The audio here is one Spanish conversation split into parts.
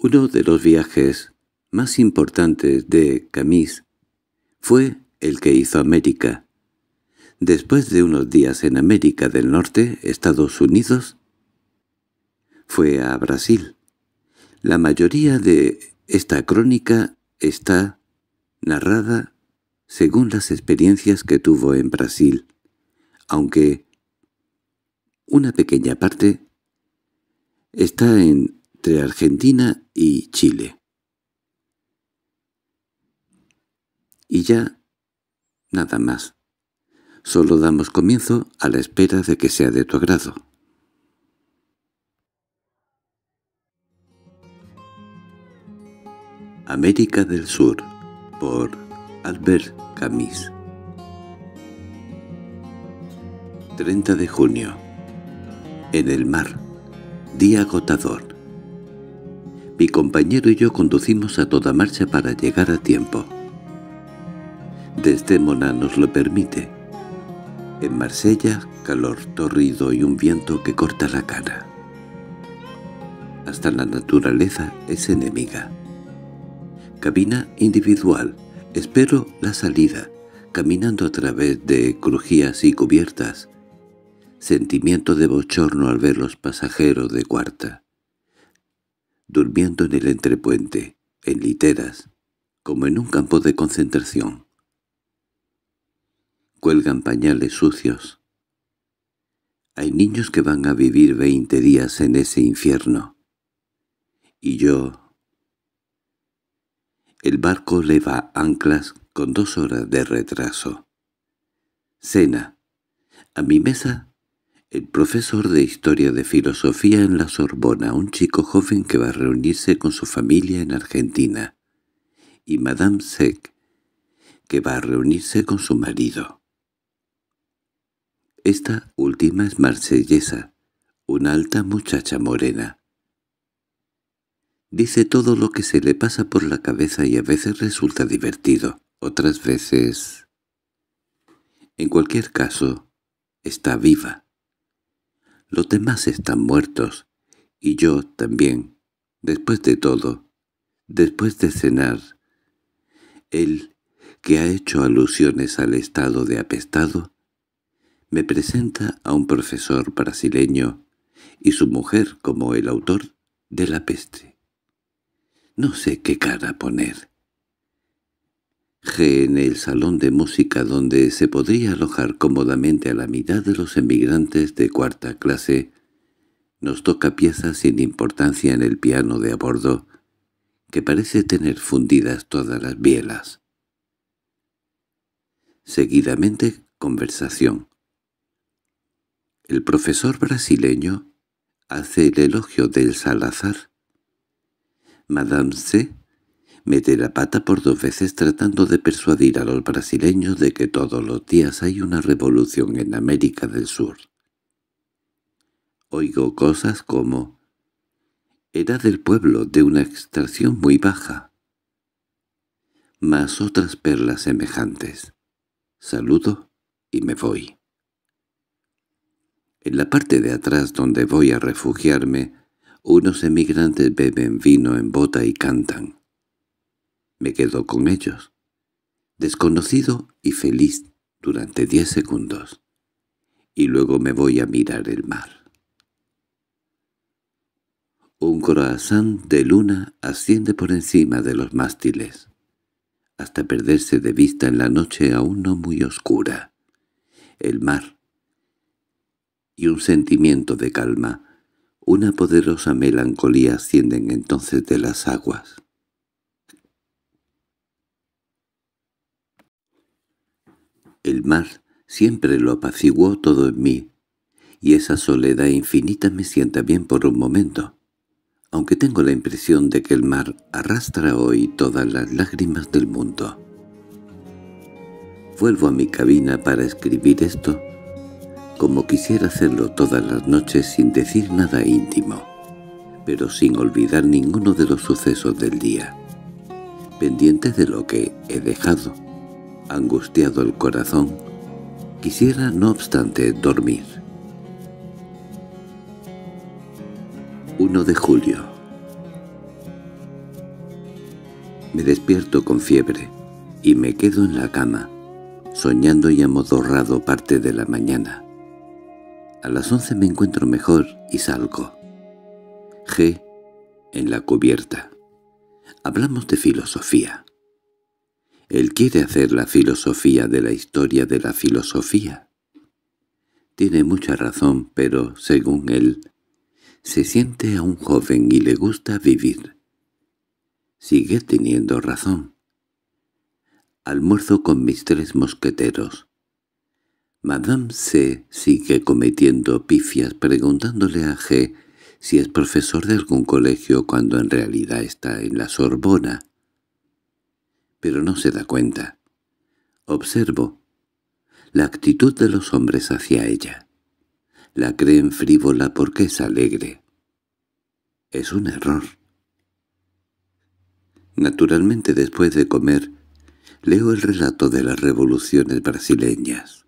Uno de los viajes más importantes de Camis fue el que hizo América. Después de unos días en América del Norte, Estados Unidos, fue a Brasil. La mayoría de esta crónica está narrada según las experiencias que tuvo en Brasil, aunque una pequeña parte está en entre Argentina y Chile. Y ya nada más. Solo damos comienzo a la espera de que sea de tu agrado. América del Sur por Albert Camus 30 de junio En el mar Día agotador mi compañero y yo conducimos a toda marcha para llegar a tiempo. Desdémona nos lo permite. En Marsella, calor torrido y un viento que corta la cara. Hasta la naturaleza es enemiga. Cabina individual. Espero la salida, caminando a través de crujías y cubiertas. Sentimiento de bochorno al ver los pasajeros de cuarta durmiendo en el entrepuente, en literas, como en un campo de concentración. Cuelgan pañales sucios. Hay niños que van a vivir veinte días en ese infierno. Y yo... El barco leva anclas con dos horas de retraso. Cena. A mi mesa el profesor de Historia de Filosofía en la Sorbona, un chico joven que va a reunirse con su familia en Argentina, y Madame Sec, que va a reunirse con su marido. Esta última es marsellesa, una alta muchacha morena. Dice todo lo que se le pasa por la cabeza y a veces resulta divertido, otras veces... En cualquier caso, está viva. Los demás están muertos, y yo también, después de todo, después de cenar. Él, que ha hecho alusiones al estado de apestado, me presenta a un profesor brasileño y su mujer como el autor de la peste. No sé qué cara poner. G en el salón de música donde se podría alojar cómodamente a la mitad de los emigrantes de cuarta clase, nos toca piezas sin importancia en el piano de a bordo, que parece tener fundidas todas las bielas. Seguidamente, conversación. El profesor brasileño hace el elogio del Salazar. Madame C mete la pata por dos veces tratando de persuadir a los brasileños de que todos los días hay una revolución en América del Sur. Oigo cosas como «Era del pueblo, de una extracción muy baja», más otras perlas semejantes. Saludo y me voy. En la parte de atrás donde voy a refugiarme, unos emigrantes beben vino en bota y cantan. Me quedo con ellos. Desconocido y feliz durante diez segundos. Y luego me voy a mirar el mar. Un corazón de luna asciende por encima de los mástiles, hasta perderse de vista en la noche aún no muy oscura. El mar. Y un sentimiento de calma, una poderosa melancolía ascienden entonces de las aguas. El mar siempre lo apaciguó todo en mí, y esa soledad infinita me sienta bien por un momento, aunque tengo la impresión de que el mar arrastra hoy todas las lágrimas del mundo. Vuelvo a mi cabina para escribir esto, como quisiera hacerlo todas las noches sin decir nada íntimo, pero sin olvidar ninguno de los sucesos del día, pendiente de lo que he dejado angustiado el corazón, quisiera no obstante dormir. 1 de julio Me despierto con fiebre y me quedo en la cama, soñando y amodorrado parte de la mañana. A las once me encuentro mejor y salgo. G. En la cubierta. Hablamos de filosofía. Él quiere hacer la filosofía de la historia de la filosofía. Tiene mucha razón, pero, según él, se siente un joven y le gusta vivir. Sigue teniendo razón. Almuerzo con mis tres mosqueteros. Madame C. sigue cometiendo pifias preguntándole a G. si es profesor de algún colegio cuando en realidad está en la Sorbona pero no se da cuenta. Observo la actitud de los hombres hacia ella. La creen frívola porque es alegre. Es un error. Naturalmente después de comer, leo el relato de las revoluciones brasileñas.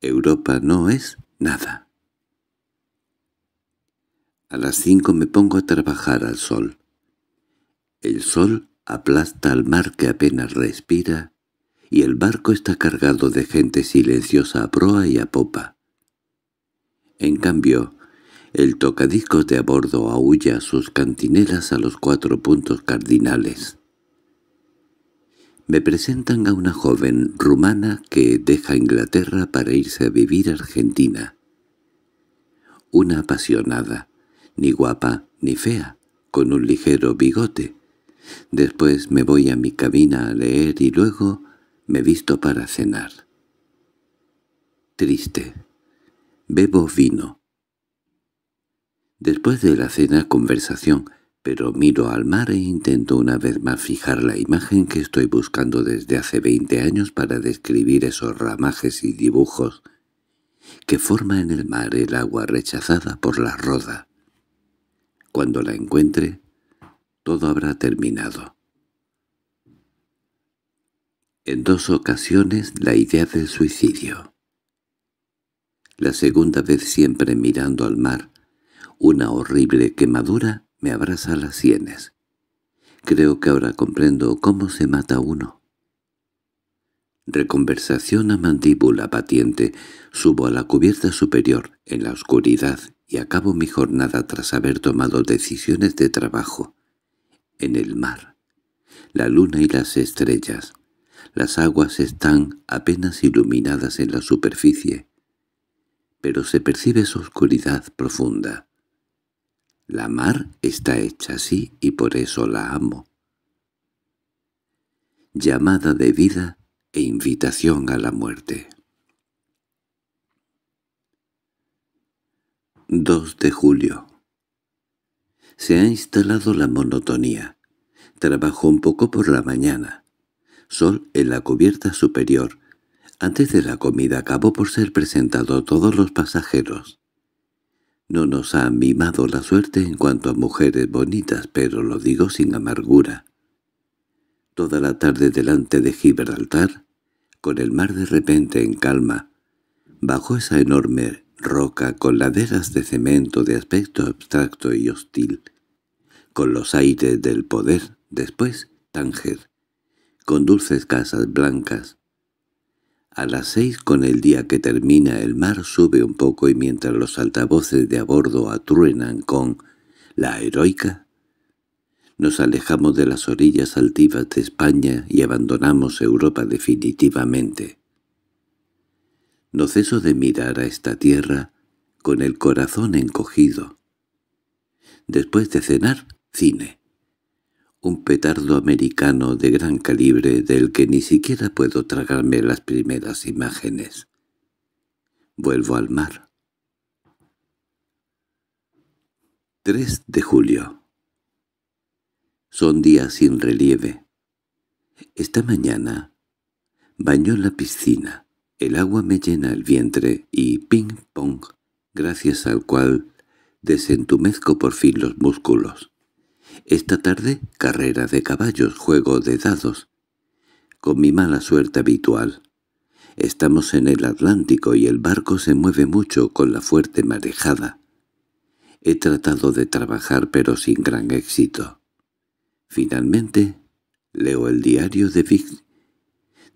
Europa no es nada. A las cinco me pongo a trabajar al sol. El sol aplasta al mar que apenas respira, y el barco está cargado de gente silenciosa a proa y a popa. En cambio, el tocadiscos de a bordo aúlla sus cantinelas a los cuatro puntos cardinales. Me presentan a una joven rumana que deja Inglaterra para irse a vivir a Argentina. Una apasionada, ni guapa ni fea, con un ligero bigote, Después me voy a mi cabina a leer y luego me visto para cenar. Triste. Bebo vino. Después de la cena conversación, pero miro al mar e intento una vez más fijar la imagen que estoy buscando desde hace veinte años para describir esos ramajes y dibujos que forma en el mar el agua rechazada por la roda. Cuando la encuentre, todo habrá terminado. En dos ocasiones la idea del suicidio. La segunda vez siempre mirando al mar, una horrible quemadura me abraza las sienes. Creo que ahora comprendo cómo se mata uno. Reconversación a mandíbula patiente, subo a la cubierta superior, en la oscuridad, y acabo mi jornada tras haber tomado decisiones de trabajo en el mar. La luna y las estrellas. Las aguas están apenas iluminadas en la superficie, pero se percibe su oscuridad profunda. La mar está hecha así y por eso la amo. Llamada de vida e invitación a la muerte. 2 de julio se ha instalado la monotonía. Trabajo un poco por la mañana. Sol en la cubierta superior. Antes de la comida acabó por ser presentado a todos los pasajeros. No nos ha mimado la suerte en cuanto a mujeres bonitas, pero lo digo sin amargura. Toda la tarde delante de Gibraltar, con el mar de repente en calma, bajo esa enorme roca con laderas de cemento de aspecto abstracto y hostil, con los aires del poder, después Tánger, con dulces casas blancas. A las seis con el día que termina el mar sube un poco y mientras los altavoces de a bordo atruenan con «la heroica», nos alejamos de las orillas altivas de España y abandonamos Europa definitivamente. No ceso de mirar a esta tierra con el corazón encogido. Después de cenar, cine. Un petardo americano de gran calibre del que ni siquiera puedo tragarme las primeras imágenes. Vuelvo al mar. 3 de julio. Son días sin relieve. Esta mañana bañó la piscina. El agua me llena el vientre y ping-pong, gracias al cual desentumezco por fin los músculos. Esta tarde, carrera de caballos, juego de dados. Con mi mala suerte habitual. Estamos en el Atlántico y el barco se mueve mucho con la fuerte marejada. He tratado de trabajar pero sin gran éxito. Finalmente, leo el diario de Vic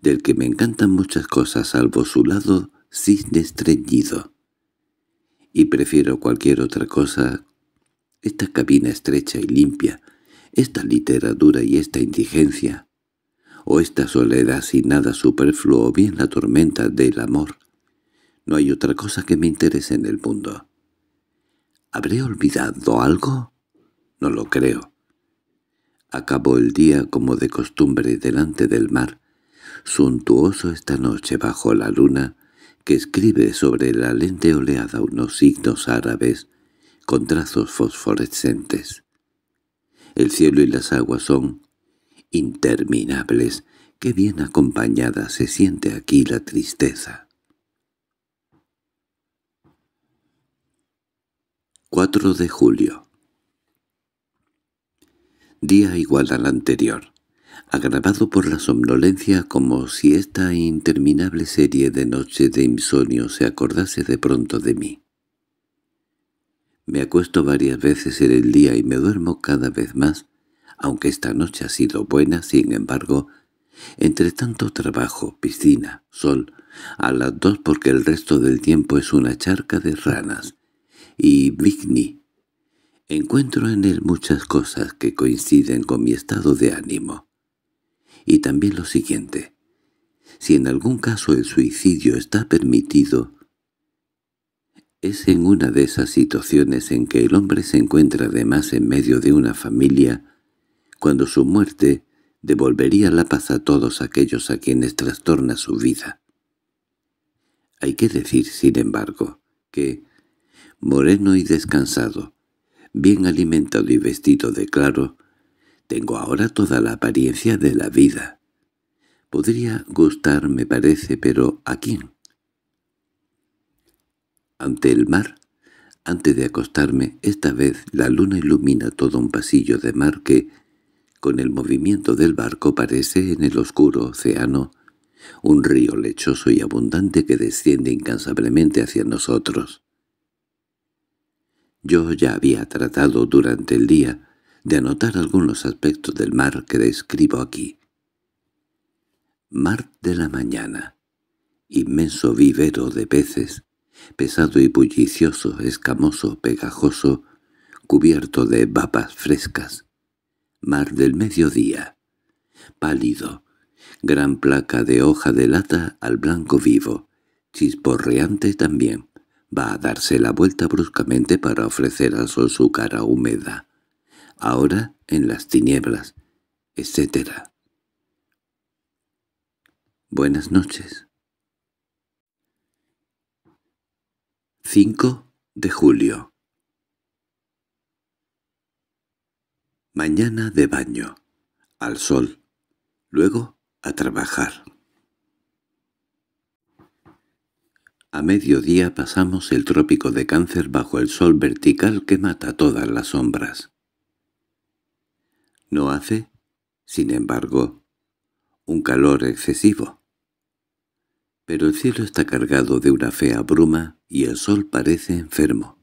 del que me encantan muchas cosas salvo su lado cisne estreñido. Y prefiero cualquier otra cosa. Esta cabina estrecha y limpia, esta literatura y esta indigencia, o esta soledad sin nada superfluo o bien la tormenta del amor. No hay otra cosa que me interese en el mundo. ¿Habré olvidado algo? No lo creo. Acabó el día como de costumbre delante del mar, suntuoso esta noche bajo la luna, que escribe sobre la lente oleada unos signos árabes con trazos fosforescentes. El cielo y las aguas son interminables, que bien acompañada se siente aquí la tristeza. 4 de julio Día igual al anterior agravado por la somnolencia como si esta interminable serie de noches de insomnio se acordase de pronto de mí. Me acuesto varias veces en el día y me duermo cada vez más, aunque esta noche ha sido buena, sin embargo, entre tanto trabajo, piscina, sol, a las dos porque el resto del tiempo es una charca de ranas, y Vigny. Encuentro en él muchas cosas que coinciden con mi estado de ánimo y también lo siguiente. Si en algún caso el suicidio está permitido, es en una de esas situaciones en que el hombre se encuentra además en medio de una familia, cuando su muerte devolvería la paz a todos aquellos a quienes trastorna su vida. Hay que decir, sin embargo, que, moreno y descansado, bien alimentado y vestido de claro, tengo ahora toda la apariencia de la vida. Podría gustar, me parece, pero ¿a quién? Ante el mar, antes de acostarme, esta vez la luna ilumina todo un pasillo de mar que, con el movimiento del barco, parece en el oscuro océano un río lechoso y abundante que desciende incansablemente hacia nosotros. Yo ya había tratado durante el día de anotar algunos aspectos del mar que describo aquí. Mar de la mañana, inmenso vivero de peces, pesado y bullicioso, escamoso, pegajoso, cubierto de vapas frescas. Mar del mediodía, pálido, gran placa de hoja de lata al blanco vivo, chisporreante también. Va a darse la vuelta bruscamente para ofrecer al sol su cara húmeda ahora en las tinieblas, etc. Buenas noches. 5 de julio. Mañana de baño, al sol, luego a trabajar. A mediodía pasamos el trópico de cáncer bajo el sol vertical que mata todas las sombras. No hace, sin embargo, un calor excesivo. Pero el cielo está cargado de una fea bruma y el sol parece enfermo.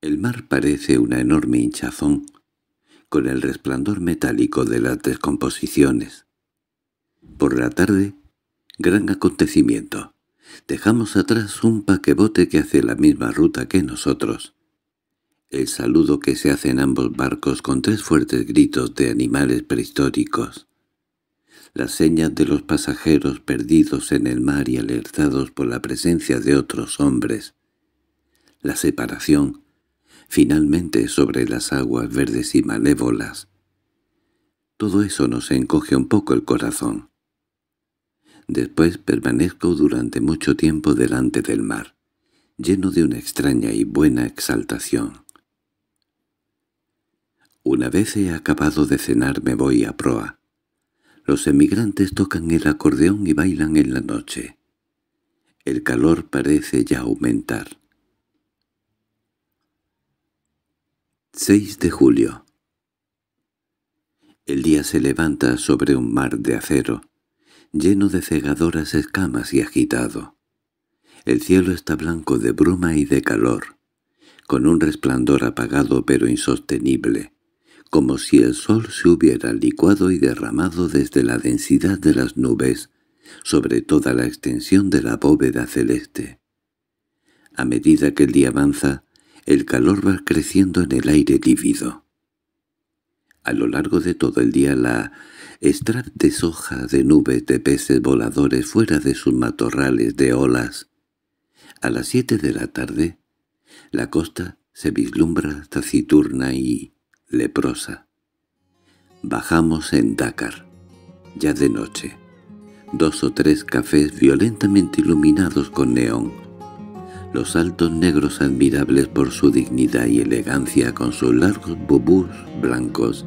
El mar parece una enorme hinchazón, con el resplandor metálico de las descomposiciones. Por la tarde, gran acontecimiento. Dejamos atrás un paquebote que hace la misma ruta que nosotros el eh, saludo que se hace en ambos barcos con tres fuertes gritos de animales prehistóricos. Las señas de los pasajeros perdidos en el mar y alertados por la presencia de otros hombres. La separación, finalmente sobre las aguas verdes y malévolas. Todo eso nos encoge un poco el corazón. Después permanezco durante mucho tiempo delante del mar, lleno de una extraña y buena exaltación. Una vez he acabado de cenar me voy a proa. Los emigrantes tocan el acordeón y bailan en la noche. El calor parece ya aumentar. 6 de julio El día se levanta sobre un mar de acero, lleno de cegadoras escamas y agitado. El cielo está blanco de bruma y de calor, con un resplandor apagado pero insostenible, como si el sol se hubiera licuado y derramado desde la densidad de las nubes sobre toda la extensión de la bóveda celeste. A medida que el día avanza, el calor va creciendo en el aire lívido. A lo largo de todo el día la estrap de soja de nubes de peces voladores fuera de sus matorrales de olas. A las siete de la tarde, la costa se vislumbra taciturna y leprosa. Bajamos en Dakar, ya de noche. Dos o tres cafés violentamente iluminados con neón. Los altos negros admirables por su dignidad y elegancia con sus largos bubús blancos.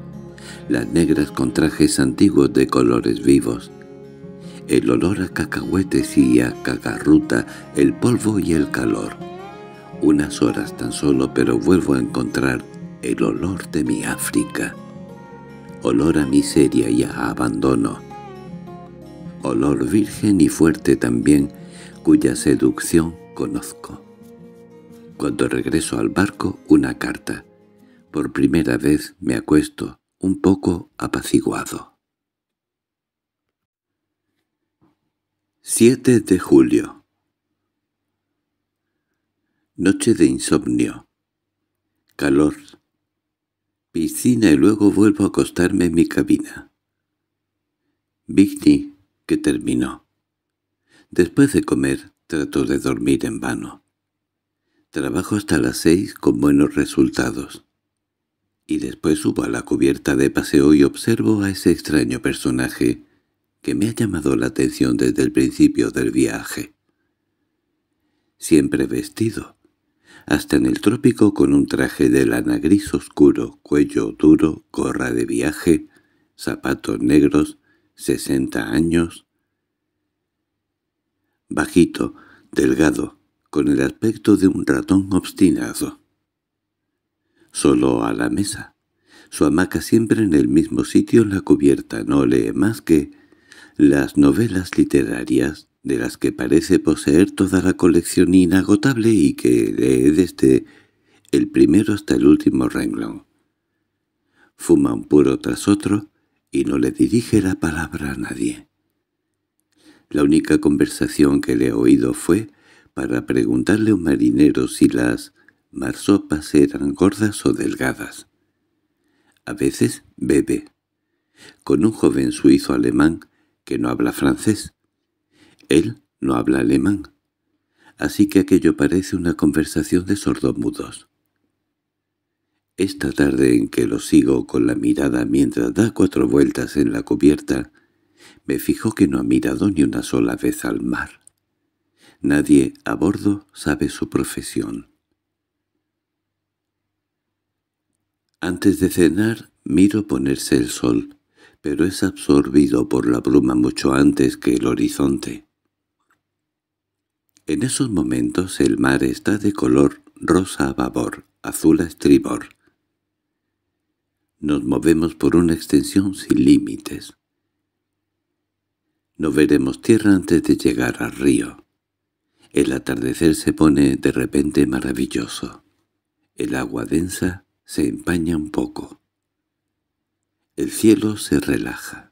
Las negras con trajes antiguos de colores vivos. El olor a cacahuetes y a cacarruta, el polvo y el calor unas horas tan solo, pero vuelvo a encontrar el olor de mi África, olor a miseria y a abandono, olor virgen y fuerte también, cuya seducción conozco. Cuando regreso al barco, una carta. Por primera vez me acuesto, un poco apaciguado. 7 de julio Noche de insomnio. Calor piscina y luego vuelvo a acostarme en mi cabina. Vigny, que terminó. Después de comer, trato de dormir en vano. Trabajo hasta las seis con buenos resultados. Y después subo a la cubierta de paseo y observo a ese extraño personaje que me ha llamado la atención desde el principio del viaje. Siempre vestido, hasta en el trópico con un traje de lana gris oscuro, cuello duro, gorra de viaje, zapatos negros, sesenta años. Bajito, delgado, con el aspecto de un ratón obstinado. Solo a la mesa. Su hamaca siempre en el mismo sitio en la cubierta no lee más que las novelas literarias de las que parece poseer toda la colección inagotable y que lee desde el primero hasta el último renglón. Fuma un puro tras otro y no le dirige la palabra a nadie. La única conversación que le he oído fue para preguntarle a un marinero si las marsopas eran gordas o delgadas. A veces bebe, con un joven suizo alemán que no habla francés, él no habla alemán, así que aquello parece una conversación de sordomudos. Esta tarde en que lo sigo con la mirada mientras da cuatro vueltas en la cubierta, me fijo que no ha mirado ni una sola vez al mar. Nadie a bordo sabe su profesión. Antes de cenar miro ponerse el sol, pero es absorbido por la bruma mucho antes que el horizonte. En esos momentos el mar está de color rosa a babor, azul a estribor. Nos movemos por una extensión sin límites. No veremos tierra antes de llegar al río. El atardecer se pone de repente maravilloso. El agua densa se empaña un poco. El cielo se relaja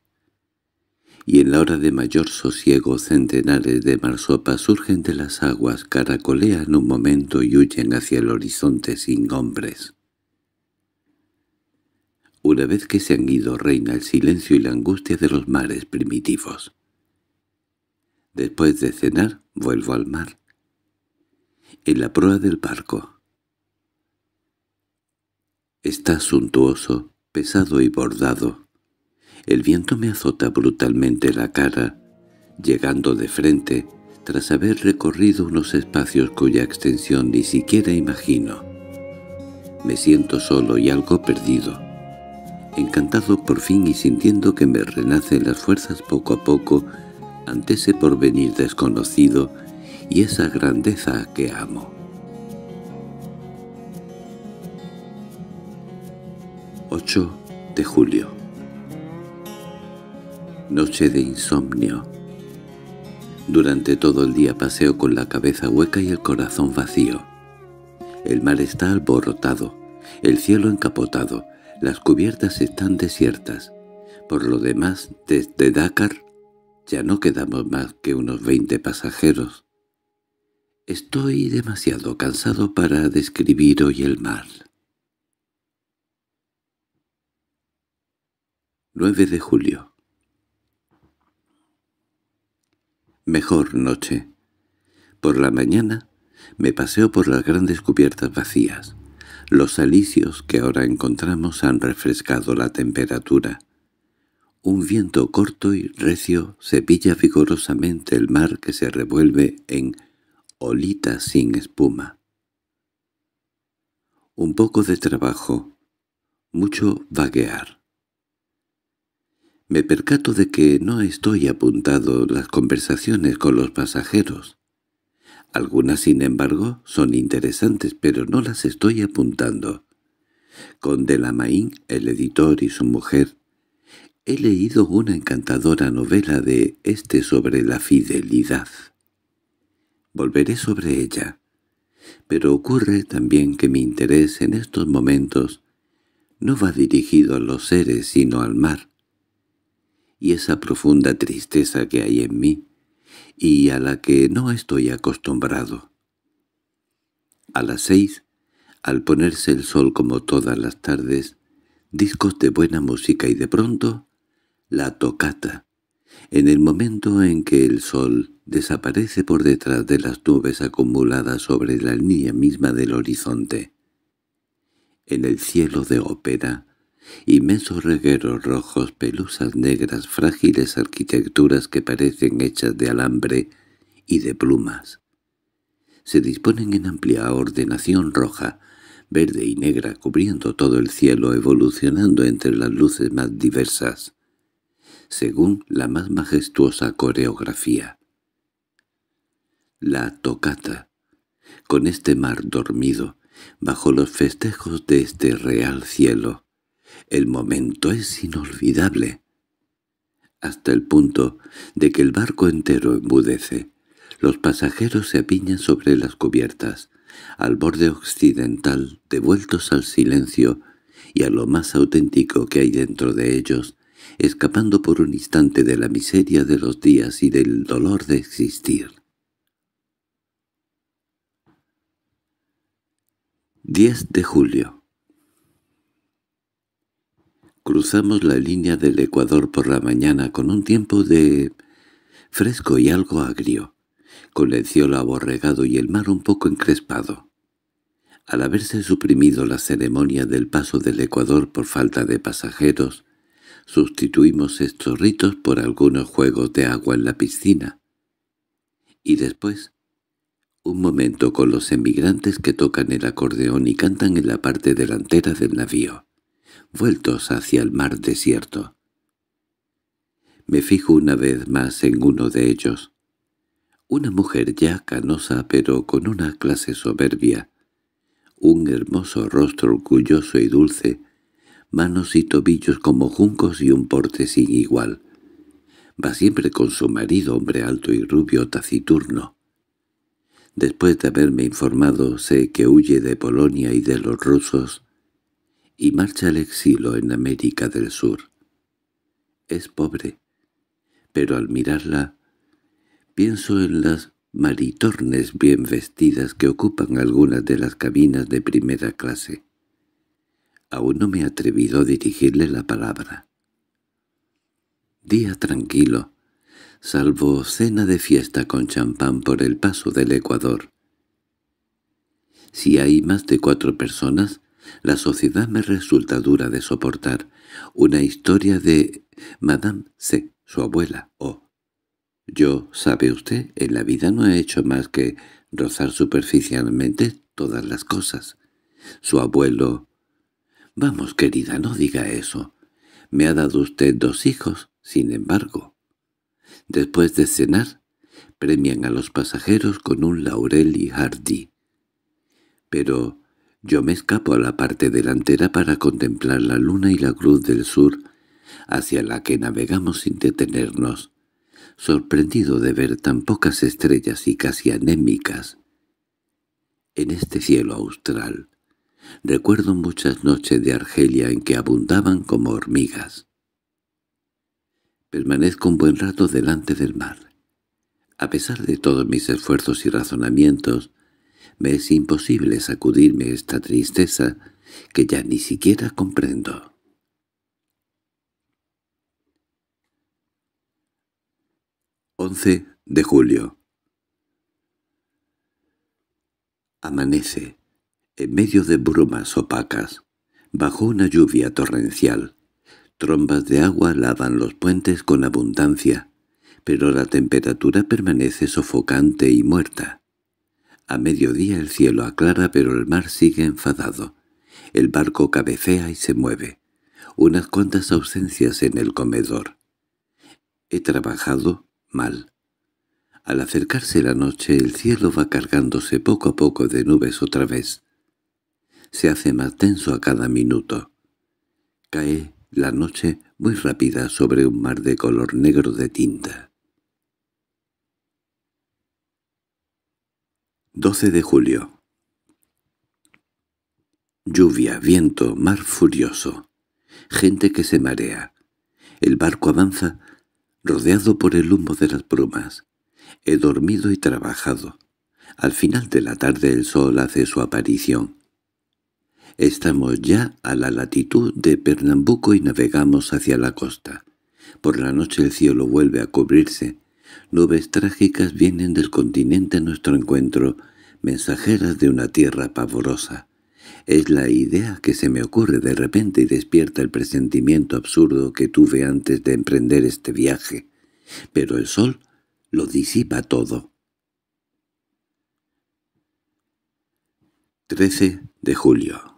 y en la hora de mayor sosiego centenares de marsopas surgen de las aguas, caracolean un momento y huyen hacia el horizonte sin hombres. Una vez que se han ido reina el silencio y la angustia de los mares primitivos. Después de cenar, vuelvo al mar. En la proa del barco. Está suntuoso, pesado y bordado. El viento me azota brutalmente la cara, llegando de frente, tras haber recorrido unos espacios cuya extensión ni siquiera imagino. Me siento solo y algo perdido. Encantado por fin y sintiendo que me renacen las fuerzas poco a poco ante ese porvenir desconocido y esa grandeza que amo. de julio. Noche de insomnio. Durante todo el día paseo con la cabeza hueca y el corazón vacío. El mar está alborotado, el cielo encapotado, las cubiertas están desiertas. Por lo demás, desde Dakar ya no quedamos más que unos veinte pasajeros. Estoy demasiado cansado para describir hoy el mar. 9 de julio mejor noche. Por la mañana me paseo por las grandes cubiertas vacías. Los alicios que ahora encontramos han refrescado la temperatura. Un viento corto y recio cepilla vigorosamente el mar que se revuelve en olitas sin espuma. Un poco de trabajo, mucho vaguear. Me percato de que no estoy apuntado las conversaciones con los pasajeros. Algunas, sin embargo, son interesantes, pero no las estoy apuntando. Con Delamain, el editor y su mujer, he leído una encantadora novela de este sobre la fidelidad. Volveré sobre ella. Pero ocurre también que mi interés en estos momentos no va dirigido a los seres sino al mar, y esa profunda tristeza que hay en mí, y a la que no estoy acostumbrado. A las seis, al ponerse el sol como todas las tardes, discos de buena música y de pronto la tocata. En el momento en que el sol desaparece por detrás de las nubes acumuladas sobre la línea misma del horizonte. En el cielo de ópera inmensos regueros rojos, pelusas negras, frágiles arquitecturas que parecen hechas de alambre y de plumas. Se disponen en amplia ordenación roja, verde y negra cubriendo todo el cielo evolucionando entre las luces más diversas, según la más majestuosa coreografía. La tocata, con este mar dormido, bajo los festejos de este real cielo, el momento es inolvidable, hasta el punto de que el barco entero embudece. Los pasajeros se apiñan sobre las cubiertas, al borde occidental, devueltos al silencio y a lo más auténtico que hay dentro de ellos, escapando por un instante de la miseria de los días y del dolor de existir. —10 de julio Cruzamos la línea del Ecuador por la mañana con un tiempo de... fresco y algo agrio, con el cielo aborregado y el mar un poco encrespado. Al haberse suprimido la ceremonia del paso del Ecuador por falta de pasajeros, sustituimos estos ritos por algunos juegos de agua en la piscina. Y después, un momento con los emigrantes que tocan el acordeón y cantan en la parte delantera del navío vueltos hacia el mar desierto. Me fijo una vez más en uno de ellos. Una mujer ya canosa pero con una clase soberbia, un hermoso rostro orgulloso y dulce, manos y tobillos como juncos y un porte sin igual. Va siempre con su marido, hombre alto y rubio taciturno. Después de haberme informado, sé que huye de Polonia y de los rusos, y marcha al exilio en América del Sur. Es pobre, pero al mirarla pienso en las maritornes bien vestidas que ocupan algunas de las cabinas de primera clase. Aún no me he atrevido a dirigirle la palabra. Día tranquilo, salvo cena de fiesta con champán por el paso del Ecuador. Si hay más de cuatro personas, la sociedad me resulta dura de soportar. Una historia de Madame C., su abuela, o... Yo, sabe usted, en la vida no he hecho más que rozar superficialmente todas las cosas. Su abuelo... Vamos, querida, no diga eso. Me ha dado usted dos hijos, sin embargo. Después de cenar, premian a los pasajeros con un laurel y hardy. Pero yo me escapo a la parte delantera para contemplar la luna y la cruz del sur, hacia la que navegamos sin detenernos, sorprendido de ver tan pocas estrellas y casi anémicas. En este cielo austral, recuerdo muchas noches de Argelia en que abundaban como hormigas. Permanezco un buen rato delante del mar. A pesar de todos mis esfuerzos y razonamientos, me es imposible sacudirme esta tristeza que ya ni siquiera comprendo. Once de julio Amanece, en medio de brumas opacas, bajo una lluvia torrencial. Trombas de agua lavan los puentes con abundancia, pero la temperatura permanece sofocante y muerta. A mediodía el cielo aclara pero el mar sigue enfadado. El barco cabecea y se mueve. Unas cuantas ausencias en el comedor. He trabajado mal. Al acercarse la noche el cielo va cargándose poco a poco de nubes otra vez. Se hace más tenso a cada minuto. Cae la noche muy rápida sobre un mar de color negro de tinta. 12 de julio. Lluvia, viento, mar furioso. Gente que se marea. El barco avanza, rodeado por el humo de las brumas. He dormido y trabajado. Al final de la tarde el sol hace su aparición. Estamos ya a la latitud de Pernambuco y navegamos hacia la costa. Por la noche el cielo vuelve a cubrirse Nubes trágicas vienen del continente a nuestro encuentro, mensajeras de una tierra pavorosa. Es la idea que se me ocurre de repente y despierta el presentimiento absurdo que tuve antes de emprender este viaje. Pero el sol lo disipa todo. 13 de julio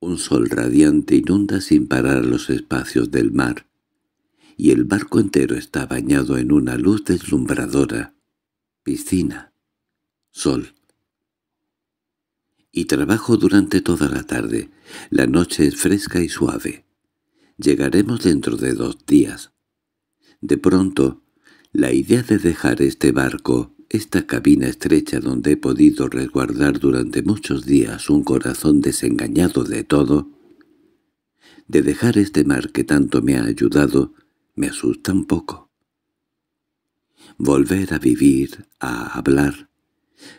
Un sol radiante inunda sin parar los espacios del mar, y el barco entero está bañado en una luz deslumbradora, piscina, sol. Y trabajo durante toda la tarde. La noche es fresca y suave. Llegaremos dentro de dos días. De pronto, la idea de dejar este barco, esta cabina estrecha donde he podido resguardar durante muchos días un corazón desengañado de todo, de dejar este mar que tanto me ha ayudado, me asusta un poco. Volver a vivir, a hablar.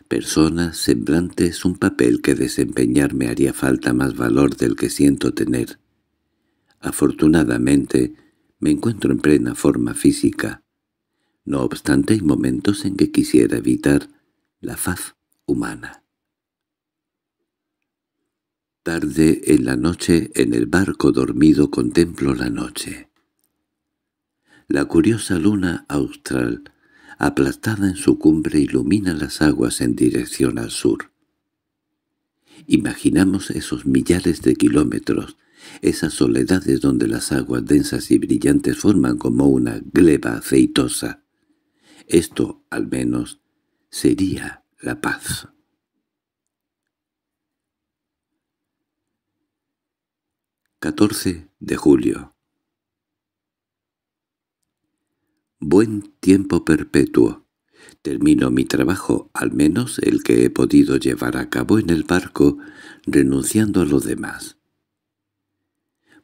Personas, semblantes, un papel que desempeñar me haría falta más valor del que siento tener. Afortunadamente, me encuentro en plena forma física. No obstante, hay momentos en que quisiera evitar la faz humana. Tarde en la noche, en el barco dormido contemplo la noche. La curiosa luna austral, aplastada en su cumbre, ilumina las aguas en dirección al sur. Imaginamos esos millares de kilómetros, esas soledades donde las aguas densas y brillantes forman como una gleba aceitosa. Esto, al menos, sería la paz. —14 de julio Buen tiempo perpetuo. Termino mi trabajo, al menos el que he podido llevar a cabo en el barco, renunciando a lo demás.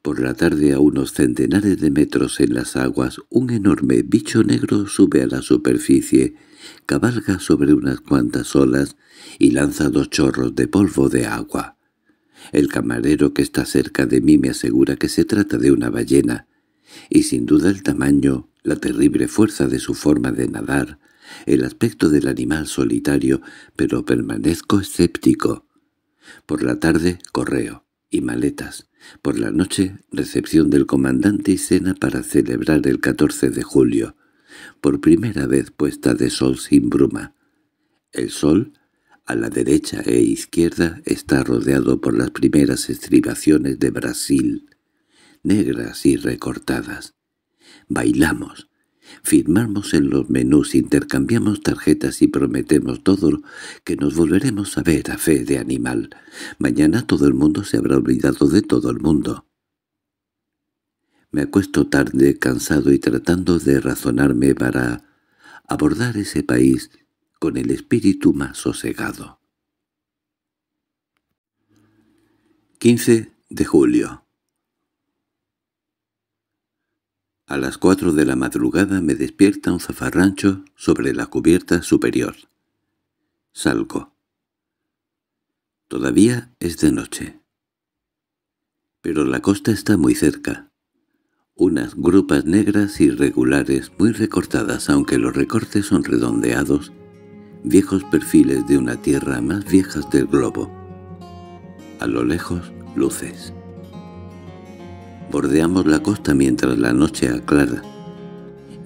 Por la tarde a unos centenares de metros en las aguas, un enorme bicho negro sube a la superficie, cabalga sobre unas cuantas olas y lanza dos chorros de polvo de agua. El camarero que está cerca de mí me asegura que se trata de una ballena, y sin duda el tamaño, la terrible fuerza de su forma de nadar, el aspecto del animal solitario, pero permanezco escéptico. Por la tarde, correo y maletas. Por la noche, recepción del comandante y cena para celebrar el 14 de julio, por primera vez puesta de sol sin bruma. El sol, a la derecha e izquierda, está rodeado por las primeras estribaciones de Brasil negras y recortadas. Bailamos, firmamos en los menús, intercambiamos tarjetas y prometemos todo que nos volveremos a ver a fe de animal. Mañana todo el mundo se habrá olvidado de todo el mundo. Me acuesto tarde, cansado y tratando de razonarme para abordar ese país con el espíritu más sosegado. 15 de julio A las cuatro de la madrugada me despierta un zafarrancho sobre la cubierta superior. Salgo. Todavía es de noche. Pero la costa está muy cerca. Unas grupas negras irregulares muy recortadas, aunque los recortes son redondeados, viejos perfiles de una tierra más viejas del globo. A lo lejos, luces. Bordeamos la costa mientras la noche aclara.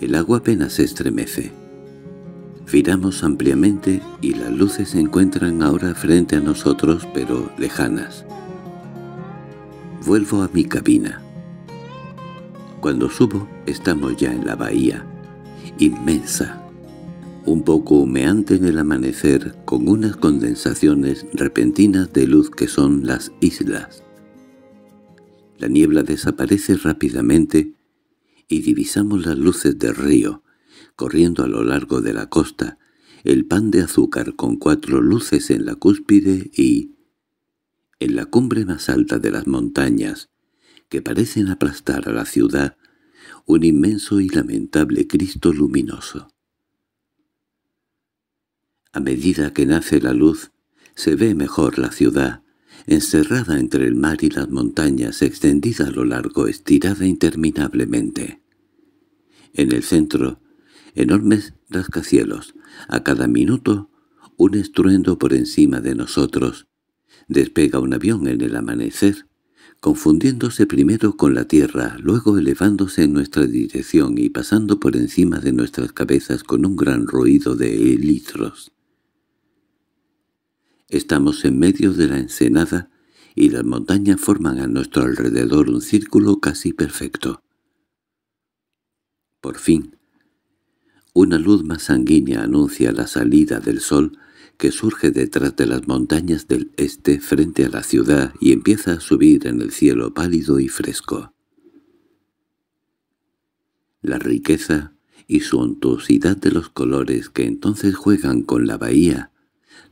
El agua apenas se estremece. Viramos ampliamente y las luces se encuentran ahora frente a nosotros, pero lejanas. Vuelvo a mi cabina. Cuando subo, estamos ya en la bahía, inmensa, un poco humeante en el amanecer, con unas condensaciones repentinas de luz que son las islas. La niebla desaparece rápidamente y divisamos las luces del río, corriendo a lo largo de la costa, el pan de azúcar con cuatro luces en la cúspide y, en la cumbre más alta de las montañas, que parecen aplastar a la ciudad, un inmenso y lamentable Cristo luminoso. A medida que nace la luz, se ve mejor la ciudad, encerrada entre el mar y las montañas, extendida a lo largo, estirada interminablemente. En el centro, enormes rascacielos, a cada minuto un estruendo por encima de nosotros. Despega un avión en el amanecer, confundiéndose primero con la tierra, luego elevándose en nuestra dirección y pasando por encima de nuestras cabezas con un gran ruido de elitros. Estamos en medio de la ensenada y las montañas forman a nuestro alrededor un círculo casi perfecto. Por fin, una luz más sanguínea anuncia la salida del sol que surge detrás de las montañas del este frente a la ciudad y empieza a subir en el cielo pálido y fresco. La riqueza y suntuosidad de los colores que entonces juegan con la bahía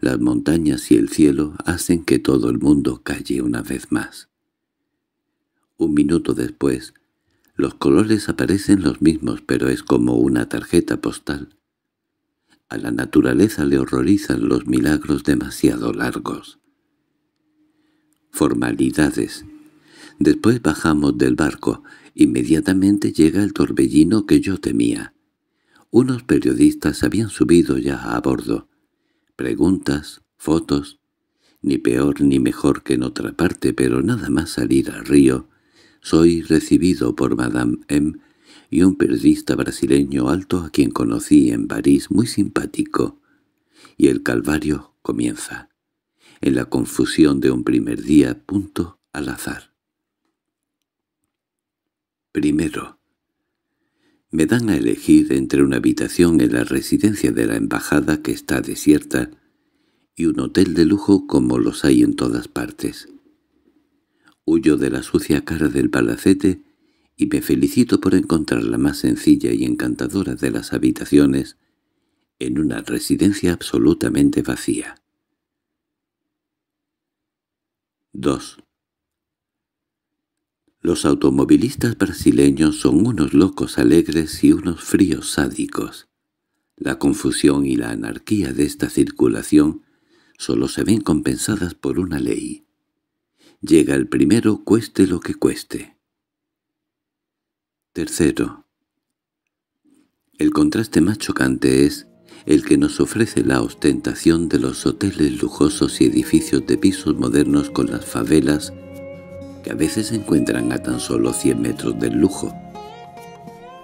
las montañas y el cielo hacen que todo el mundo calle una vez más. Un minuto después, los colores aparecen los mismos, pero es como una tarjeta postal. A la naturaleza le horrorizan los milagros demasiado largos. Formalidades. Después bajamos del barco. Inmediatamente llega el torbellino que yo temía. Unos periodistas habían subido ya a bordo preguntas, fotos, ni peor ni mejor que en otra parte, pero nada más salir al río, soy recibido por Madame M. y un periodista brasileño alto a quien conocí en París muy simpático, y el calvario comienza, en la confusión de un primer día punto al azar. Primero, me dan a elegir entre una habitación en la residencia de la embajada que está desierta y un hotel de lujo como los hay en todas partes. Huyo de la sucia cara del palacete y me felicito por encontrar la más sencilla y encantadora de las habitaciones en una residencia absolutamente vacía. 2. Los automovilistas brasileños son unos locos alegres y unos fríos sádicos. La confusión y la anarquía de esta circulación solo se ven compensadas por una ley. Llega el primero cueste lo que cueste. Tercero. El contraste más chocante es el que nos ofrece la ostentación de los hoteles lujosos y edificios de pisos modernos con las favelas que a veces se encuentran a tan solo 100 metros del lujo.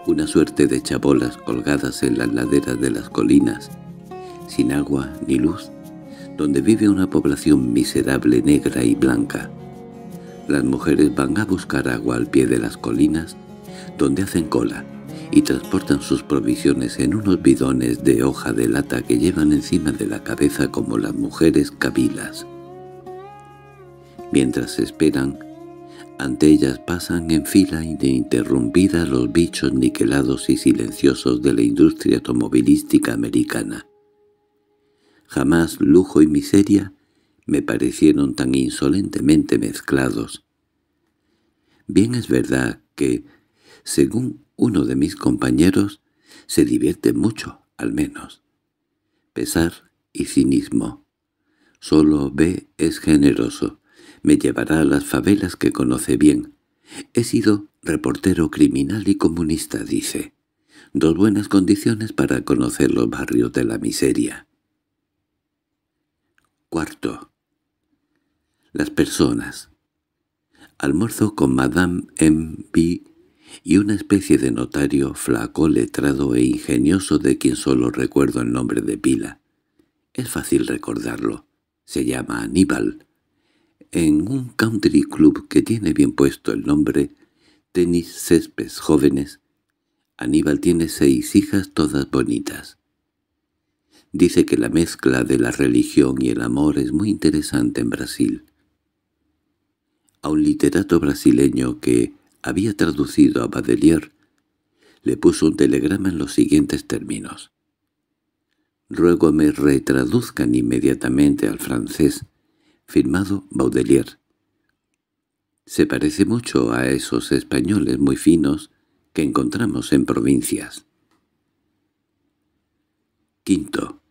Una suerte de chabolas colgadas en las laderas de las colinas, sin agua ni luz, donde vive una población miserable negra y blanca. Las mujeres van a buscar agua al pie de las colinas, donde hacen cola, y transportan sus provisiones en unos bidones de hoja de lata que llevan encima de la cabeza como las mujeres cabilas. Mientras esperan, ante ellas pasan en fila ininterrumpida los bichos niquelados y silenciosos de la industria automovilística americana. Jamás lujo y miseria me parecieron tan insolentemente mezclados. Bien es verdad que, según uno de mis compañeros, se divierte mucho, al menos. Pesar y cinismo. Solo B es generoso, me llevará a las favelas que conoce bien. He sido reportero criminal y comunista, dice. Dos buenas condiciones para conocer los barrios de la miseria. Cuarto. Las personas. Almuerzo con Madame M. B. y una especie de notario flaco, letrado e ingenioso de quien solo recuerdo el nombre de pila. Es fácil recordarlo. Se llama Aníbal en un country club que tiene bien puesto el nombre, tenis céspedes jóvenes. Aníbal tiene seis hijas todas bonitas. Dice que la mezcla de la religión y el amor es muy interesante en Brasil. A un literato brasileño que había traducido a Badelier, le puso un telegrama en los siguientes términos. Ruego me retraduzcan inmediatamente al francés firmado Baudelier. Se parece mucho a esos españoles muy finos que encontramos en provincias. Quinto.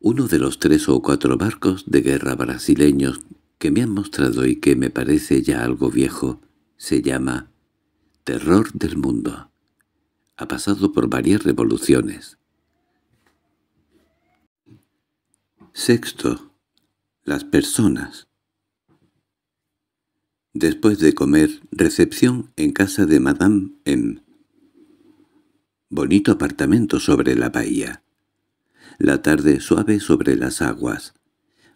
Uno de los tres o cuatro barcos de guerra brasileños que me han mostrado y que me parece ya algo viejo, se llama Terror del Mundo. Ha pasado por varias revoluciones. Sexto las personas. Después de comer, recepción en casa de Madame M. Bonito apartamento sobre la bahía. La tarde suave sobre las aguas.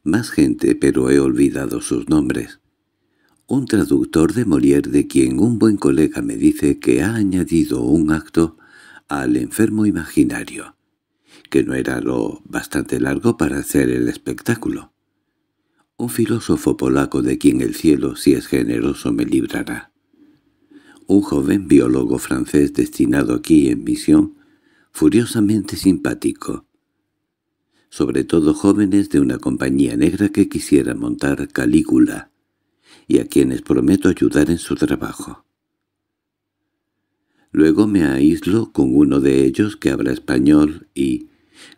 Más gente, pero he olvidado sus nombres. Un traductor de Molière de quien un buen colega me dice que ha añadido un acto al enfermo imaginario, que no era lo bastante largo para hacer el espectáculo. Un filósofo polaco de quien el cielo, si es generoso, me librará. Un joven biólogo francés destinado aquí en misión, furiosamente simpático. Sobre todo jóvenes de una compañía negra que quisiera montar Calígula, y a quienes prometo ayudar en su trabajo. Luego me aíslo con uno de ellos que habla español y,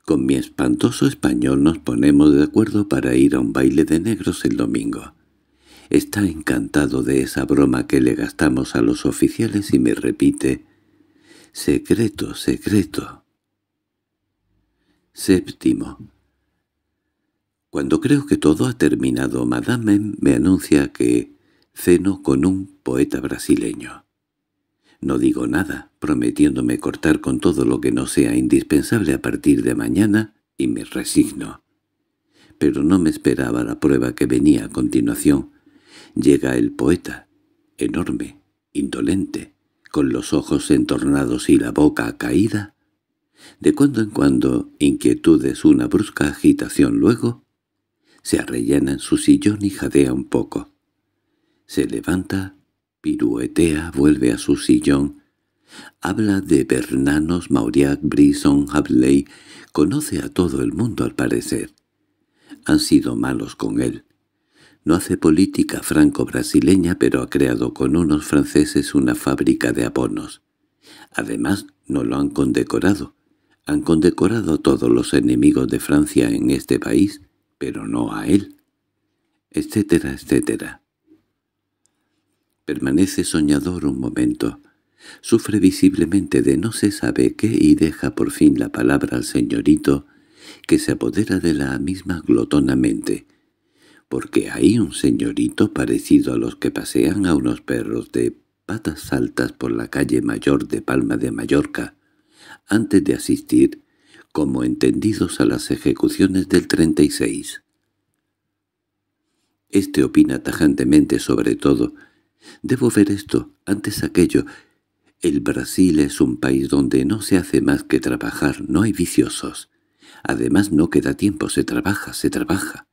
con mi espantoso español nos ponemos de acuerdo para ir a un baile de negros el domingo. Está encantado de esa broma que le gastamos a los oficiales y me repite «Secreto, secreto». Séptimo. Cuando creo que todo ha terminado, Madame me anuncia que ceno con un poeta brasileño. No digo nada, prometiéndome cortar con todo lo que no sea indispensable a partir de mañana, y me resigno. Pero no me esperaba la prueba que venía a continuación. Llega el poeta, enorme, indolente, con los ojos entornados y la boca caída. De cuando en cuando, inquietudes una brusca agitación luego, se arrellana en su sillón y jadea un poco. Se levanta, piruetea, vuelve a su sillón, Habla de Bernanos, Mauriac, Brisson, Habley. Conoce a todo el mundo al parecer. Han sido malos con él. No hace política franco-brasileña, pero ha creado con unos franceses una fábrica de abonos. Además, no lo han condecorado. Han condecorado a todos los enemigos de Francia en este país, pero no a él. Etcétera, etcétera. Permanece soñador un momento. Sufre visiblemente de no se sabe qué y deja por fin la palabra al señorito, que se apodera de la misma glotonamente. Porque hay un señorito parecido a los que pasean a unos perros de patas altas por la calle mayor de Palma de Mallorca, antes de asistir, como entendidos a las ejecuciones del 36. Este opina tajantemente sobre todo. Debo ver esto, antes aquello, el Brasil es un país donde no se hace más que trabajar, no hay viciosos. Además no queda tiempo, se trabaja, se trabaja.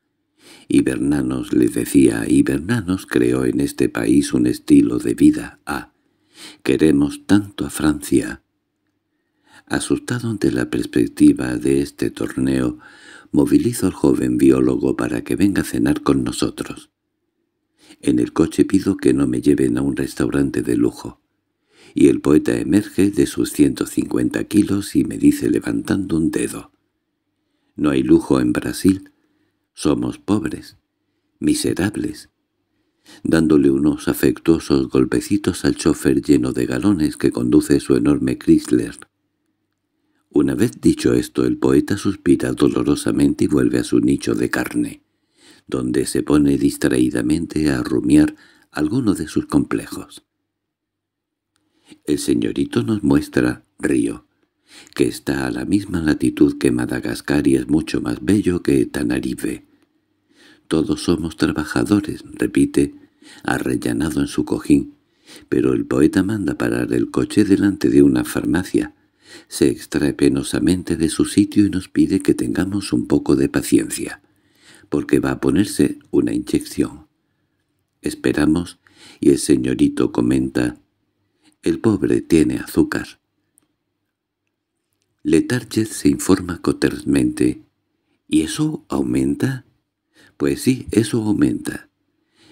Y Bernanos le decía, y Bernanos creó en este país un estilo de vida. Ah, queremos tanto a Francia. Asustado ante la perspectiva de este torneo, movilizo al joven biólogo para que venga a cenar con nosotros. En el coche pido que no me lleven a un restaurante de lujo y el poeta emerge de sus 150 kilos y me dice levantando un dedo. No hay lujo en Brasil. Somos pobres, miserables. Dándole unos afectuosos golpecitos al chofer lleno de galones que conduce su enorme Chrysler. Una vez dicho esto, el poeta suspira dolorosamente y vuelve a su nicho de carne, donde se pone distraídamente a rumiar alguno de sus complejos. El señorito nos muestra Río, que está a la misma latitud que Madagascar y es mucho más bello que Tanarive. Todos somos trabajadores, repite, arrellanado en su cojín, pero el poeta manda parar el coche delante de una farmacia. Se extrae penosamente de su sitio y nos pide que tengamos un poco de paciencia, porque va a ponerse una inyección. Esperamos, y el señorito comenta, el pobre tiene azúcar. Letarget se informa coternmente. ¿Y eso aumenta? Pues sí, eso aumenta.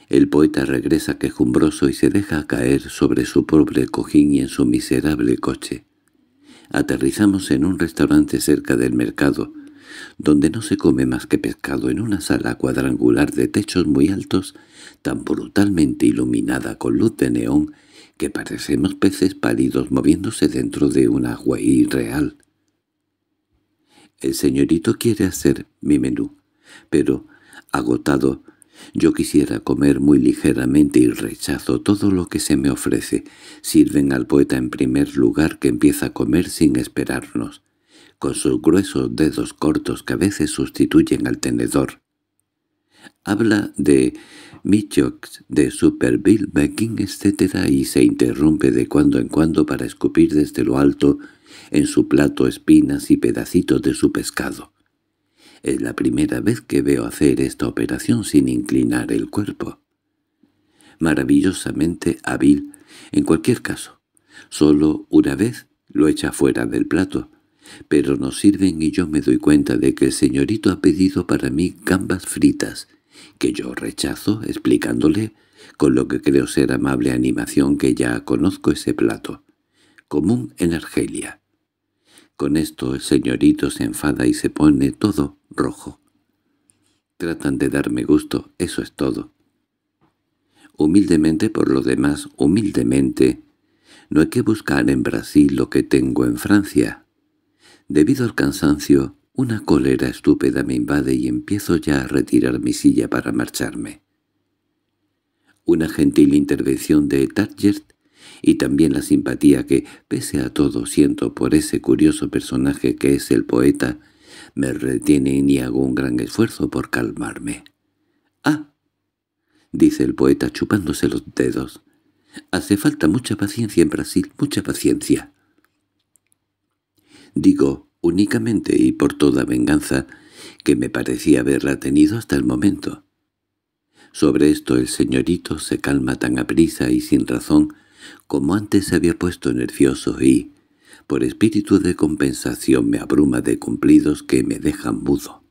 El poeta regresa quejumbroso y se deja caer sobre su pobre cojín y en su miserable coche. Aterrizamos en un restaurante cerca del mercado, donde no se come más que pescado en una sala cuadrangular de techos muy altos, tan brutalmente iluminada con luz de neón que parecemos peces pálidos moviéndose dentro de un agua irreal. El señorito quiere hacer mi menú, pero, agotado, yo quisiera comer muy ligeramente y rechazo todo lo que se me ofrece. Sirven al poeta en primer lugar que empieza a comer sin esperarnos, con sus gruesos dedos cortos que a veces sustituyen al tenedor. Habla de Michox de Superville, Becking, etc., y se interrumpe de cuando en cuando para escupir desde lo alto en su plato espinas y pedacitos de su pescado. Es la primera vez que veo hacer esta operación sin inclinar el cuerpo. Maravillosamente hábil, en cualquier caso. Solo una vez lo echa fuera del plato, pero no sirven y yo me doy cuenta de que el señorito ha pedido para mí gambas fritas, que yo rechazo explicándole, con lo que creo ser amable animación que ya conozco ese plato, común en Argelia. Con esto el señorito se enfada y se pone todo rojo. Tratan de darme gusto, eso es todo. Humildemente, por lo demás, humildemente, no hay que buscar en Brasil lo que tengo en Francia. Debido al cansancio, una cólera estúpida me invade y empiezo ya a retirar mi silla para marcharme. Una gentil intervención de Tadgert y también la simpatía que, pese a todo, siento por ese curioso personaje que es el poeta, me retienen y hago un gran esfuerzo por calmarme. —¡Ah! —dice el poeta chupándose los dedos. —Hace falta mucha paciencia en Brasil, mucha paciencia. Digo, únicamente y por toda venganza, que me parecía haberla tenido hasta el momento. Sobre esto el señorito se calma tan aprisa y sin razón como antes se había puesto nervioso y, por espíritu de compensación, me abruma de cumplidos que me dejan mudo.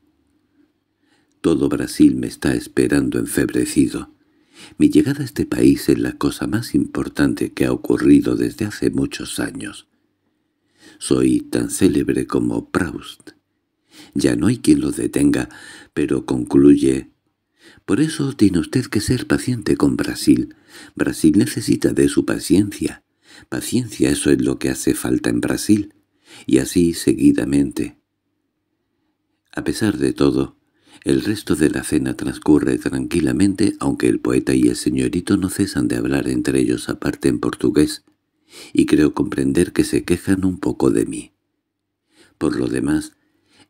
Todo Brasil me está esperando enfebrecido. Mi llegada a este país es la cosa más importante que ha ocurrido desde hace muchos años. Soy tan célebre como Proust. Ya no hay quien lo detenga, pero concluye por eso tiene usted que ser paciente con Brasil. Brasil necesita de su paciencia. Paciencia, eso es lo que hace falta en Brasil. Y así seguidamente. A pesar de todo, el resto de la cena transcurre tranquilamente, aunque el poeta y el señorito no cesan de hablar entre ellos aparte en portugués, y creo comprender que se quejan un poco de mí. Por lo demás,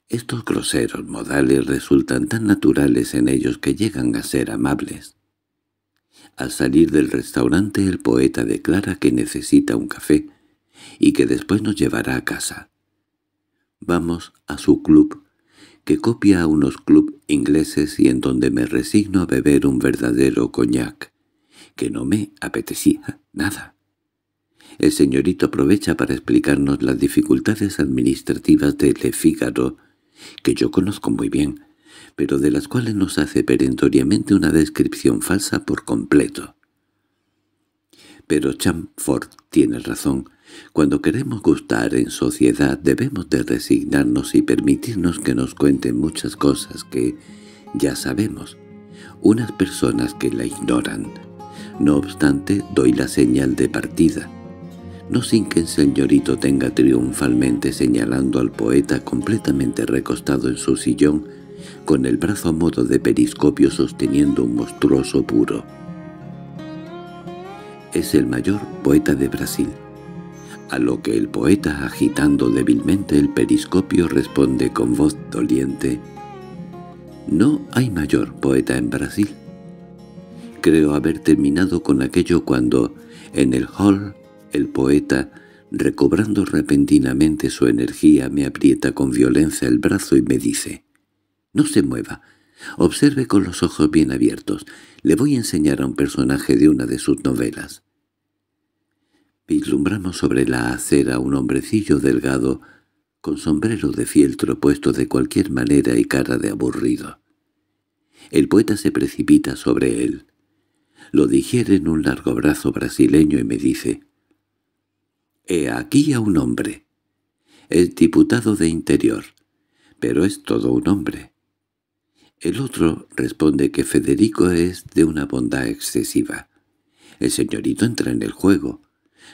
estos groseros modales resultan tan naturales en ellos que llegan a ser amables. Al salir del restaurante el poeta declara que necesita un café y que después nos llevará a casa. Vamos a su club, que copia a unos club ingleses y en donde me resigno a beber un verdadero coñac, que no me apetecía nada. El señorito aprovecha para explicarnos las dificultades administrativas de Le que yo conozco muy bien, pero de las cuales nos hace perentoriamente una descripción falsa por completo. Pero Chamford tiene razón. Cuando queremos gustar en sociedad debemos de resignarnos y permitirnos que nos cuenten muchas cosas que ya sabemos, unas personas que la ignoran. No obstante, doy la señal de partida no sin que el señorito tenga triunfalmente señalando al poeta completamente recostado en su sillón, con el brazo a modo de periscopio sosteniendo un monstruoso puro. Es el mayor poeta de Brasil, a lo que el poeta agitando débilmente el periscopio responde con voz doliente, «No hay mayor poeta en Brasil». Creo haber terminado con aquello cuando, en el hall el poeta, recobrando repentinamente su energía, me aprieta con violencia el brazo y me dice «No se mueva, observe con los ojos bien abiertos, le voy a enseñar a un personaje de una de sus novelas». Vislumbramos sobre la acera un hombrecillo delgado, con sombrero de fieltro puesto de cualquier manera y cara de aburrido. El poeta se precipita sobre él. Lo digiere en un largo brazo brasileño y me dice, He aquí a un hombre. Es diputado de Interior, pero es todo un hombre. El otro responde que Federico es de una bondad excesiva. El señorito entra en el juego.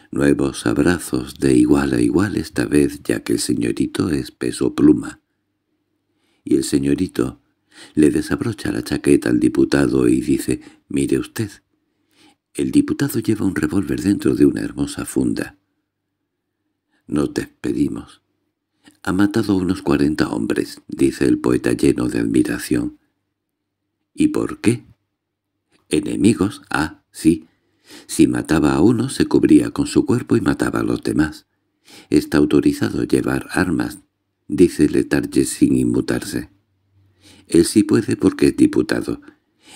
Nuevos abrazos de igual a igual esta vez ya que el señorito es peso pluma. Y el señorito le desabrocha la chaqueta al diputado y dice «Mire usted». El diputado lleva un revólver dentro de una hermosa funda. Nos despedimos. Ha matado a unos cuarenta hombres, dice el poeta lleno de admiración. ¿Y por qué? Enemigos, ah, sí. Si mataba a uno, se cubría con su cuerpo y mataba a los demás. Está autorizado llevar armas, dice Letarges sin inmutarse. Él sí puede porque es diputado.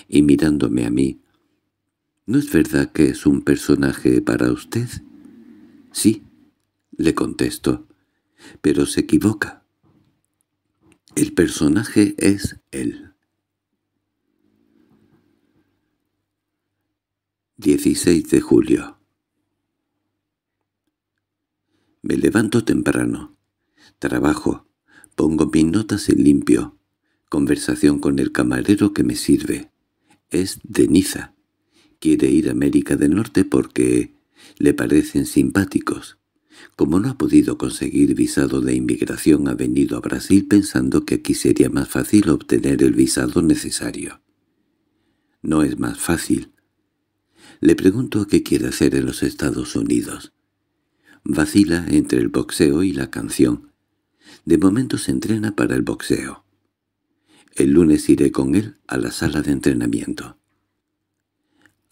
Y mirándome a mí, ¿no es verdad que es un personaje para usted? Sí, le contesto. Pero se equivoca. El personaje es él. 16 de julio Me levanto temprano. Trabajo. Pongo mis notas en limpio. Conversación con el camarero que me sirve. Es de Niza. Quiere ir a América del Norte porque le parecen simpáticos. Como no ha podido conseguir visado de inmigración ha venido a Brasil pensando que aquí sería más fácil obtener el visado necesario. No es más fácil. Le pregunto qué quiere hacer en los Estados Unidos. Vacila entre el boxeo y la canción. De momento se entrena para el boxeo. El lunes iré con él a la sala de entrenamiento.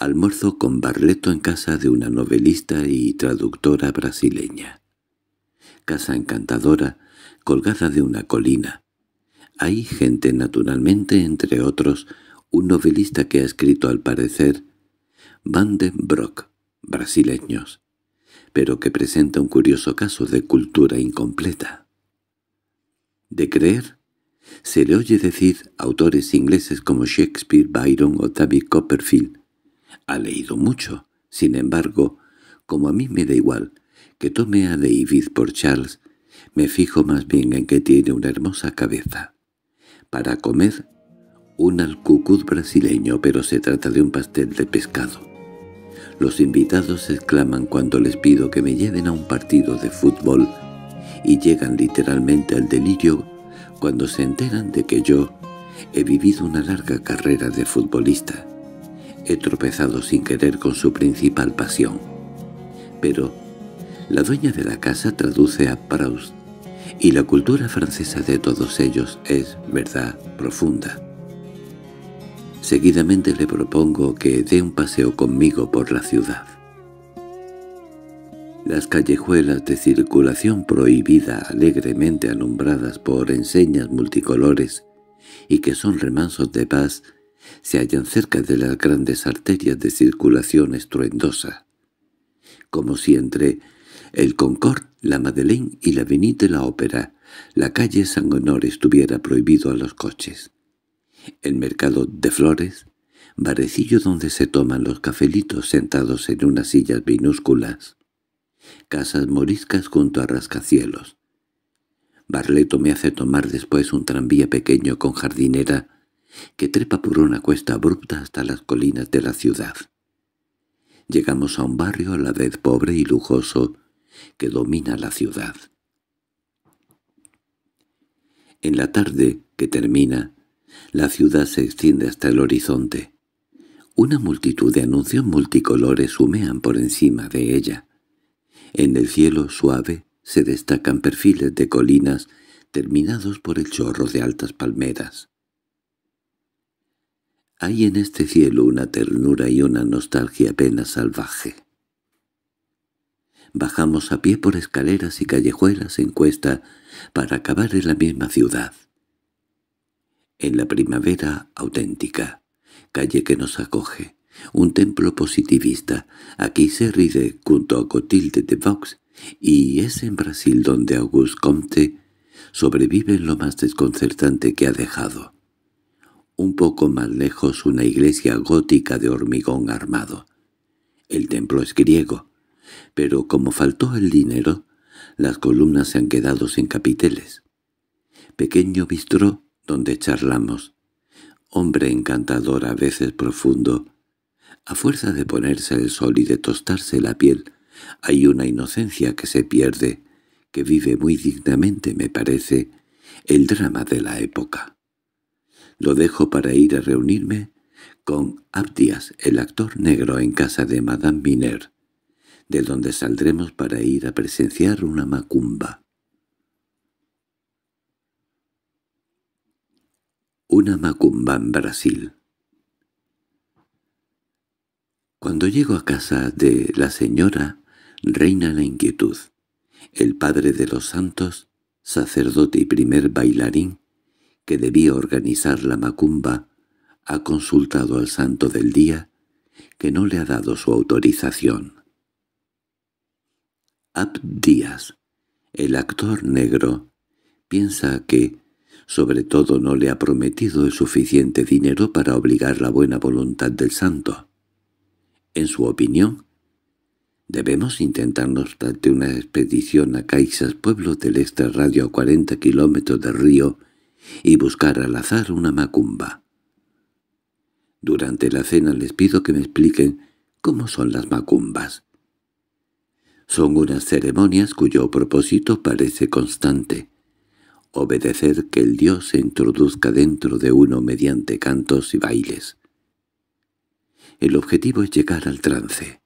Almuerzo con Barleto en casa de una novelista y traductora brasileña. Casa encantadora, colgada de una colina. Hay gente naturalmente, entre otros, un novelista que ha escrito al parecer Van den Brock, brasileños, pero que presenta un curioso caso de cultura incompleta. De creer, se le oye decir autores ingleses como Shakespeare, Byron o David Copperfield, ha leído mucho. Sin embargo, como a mí me da igual que tome a David por Charles, me fijo más bien en que tiene una hermosa cabeza. Para comer, un alcucud brasileño, pero se trata de un pastel de pescado. Los invitados exclaman cuando les pido que me lleven a un partido de fútbol y llegan literalmente al delirio cuando se enteran de que yo he vivido una larga carrera de futbolista he tropezado sin querer con su principal pasión. Pero la dueña de la casa traduce a Proust, y la cultura francesa de todos ellos es, verdad, profunda. Seguidamente le propongo que dé un paseo conmigo por la ciudad. Las callejuelas de circulación prohibida alegremente alumbradas por enseñas multicolores y que son remansos de paz se hallan cerca de las grandes arterias de circulación estruendosa, como si entre el Concord, la Madeleine y la Avenida de la Ópera, la calle San Honor estuviera prohibido a los coches. El mercado de flores, barecillo donde se toman los cafelitos sentados en unas sillas minúsculas, casas moriscas junto a rascacielos. Barleto me hace tomar después un tranvía pequeño con jardinera que trepa por una cuesta abrupta hasta las colinas de la ciudad. Llegamos a un barrio a la vez pobre y lujoso que domina la ciudad. En la tarde, que termina, la ciudad se extiende hasta el horizonte. Una multitud de anuncios multicolores humean por encima de ella. En el cielo suave se destacan perfiles de colinas terminados por el chorro de altas palmeras. Hay en este cielo una ternura y una nostalgia apenas salvaje. Bajamos a pie por escaleras y callejuelas en cuesta para acabar en la misma ciudad. En la primavera auténtica, calle que nos acoge, un templo positivista. Aquí se ride junto a Cotilde de Vox y es en Brasil donde Auguste Comte sobrevive en lo más desconcertante que ha dejado un poco más lejos una iglesia gótica de hormigón armado. El templo es griego, pero como faltó el dinero, las columnas se han quedado sin capiteles. Pequeño bistró donde charlamos. Hombre encantador a veces profundo. A fuerza de ponerse el sol y de tostarse la piel, hay una inocencia que se pierde, que vive muy dignamente, me parece, el drama de la época. Lo dejo para ir a reunirme con Abdias, el actor negro, en casa de Madame Miner, de donde saldremos para ir a presenciar una macumba. Una macumba en Brasil Cuando llego a casa de la señora, reina la inquietud. El padre de los santos, sacerdote y primer bailarín, que debía organizar la macumba, ha consultado al santo del día, que no le ha dado su autorización. Díaz, el actor negro, piensa que, sobre todo no le ha prometido el suficiente dinero para obligar la buena voluntad del santo. En su opinión, debemos intentarnos darte una expedición a Caixas, pueblo del radio a 40 kilómetros del río, y buscar al azar una macumba. Durante la cena les pido que me expliquen cómo son las macumbas. Son unas ceremonias cuyo propósito parece constante, obedecer que el Dios se introduzca dentro de uno mediante cantos y bailes. El objetivo es llegar al trance.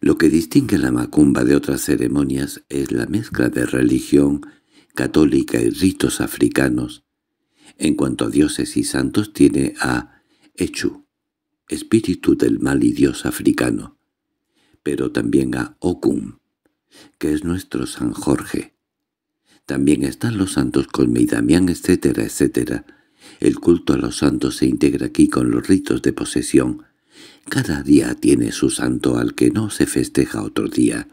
Lo que distingue la macumba de otras ceremonias es la mezcla de religión católica y ritos africanos. En cuanto a dioses y santos tiene a Echu, espíritu del mal y dios africano, pero también a Okum, que es nuestro San Jorge. También están los santos Colme y Damián, etcétera, etcétera. El culto a los santos se integra aquí con los ritos de posesión. Cada día tiene su santo al que no se festeja otro día,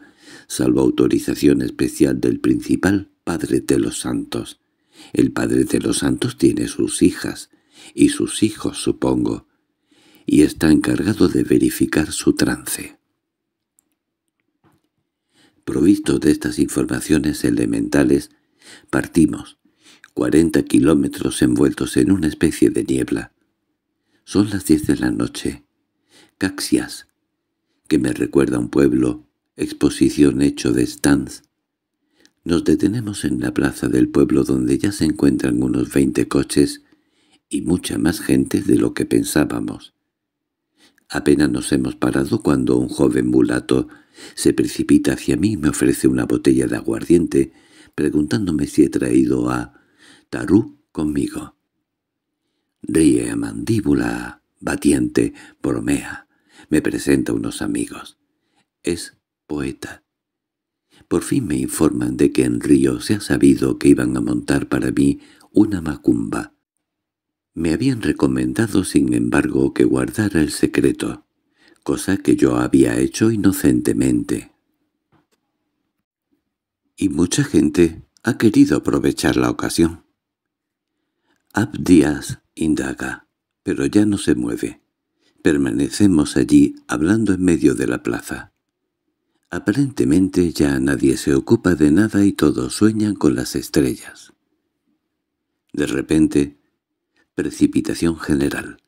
salvo autorización especial del principal. Padre de los Santos. El Padre de los Santos tiene sus hijas, y sus hijos, supongo, y está encargado de verificar su trance. Provisto de estas informaciones elementales, partimos, 40 kilómetros envueltos en una especie de niebla. Son las 10 de la noche. Caxias, que me recuerda a un pueblo, exposición hecho de stands, nos detenemos en la plaza del pueblo donde ya se encuentran unos veinte coches y mucha más gente de lo que pensábamos. Apenas nos hemos parado cuando un joven mulato se precipita hacia mí y me ofrece una botella de aguardiente, preguntándome si he traído a Tarú conmigo. Ríe a mandíbula, batiente, bromea. Me presenta unos amigos. Es poeta. Por fin me informan de que en Río se ha sabido que iban a montar para mí una macumba. Me habían recomendado, sin embargo, que guardara el secreto, cosa que yo había hecho inocentemente. Y mucha gente ha querido aprovechar la ocasión. Abdias indaga, pero ya no se mueve. Permanecemos allí hablando en medio de la plaza. Aparentemente ya nadie se ocupa de nada y todos sueñan con las estrellas. De repente, precipitación general.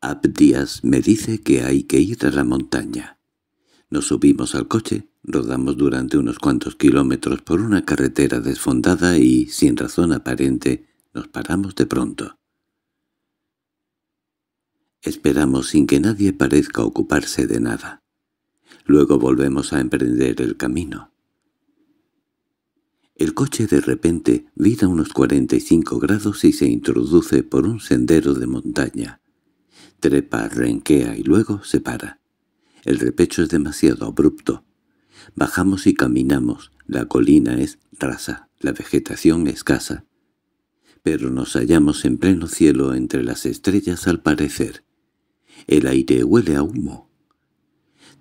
Abdías me dice que hay que ir a la montaña. Nos subimos al coche, rodamos durante unos cuantos kilómetros por una carretera desfondada y, sin razón aparente, nos paramos de pronto. Esperamos sin que nadie parezca ocuparse de nada. Luego volvemos a emprender el camino. El coche de repente vira unos 45 grados y se introduce por un sendero de montaña. Trepa, renquea y luego se para. El repecho es demasiado abrupto. Bajamos y caminamos. La colina es rasa, la vegetación escasa. Pero nos hallamos en pleno cielo entre las estrellas al parecer. El aire huele a humo,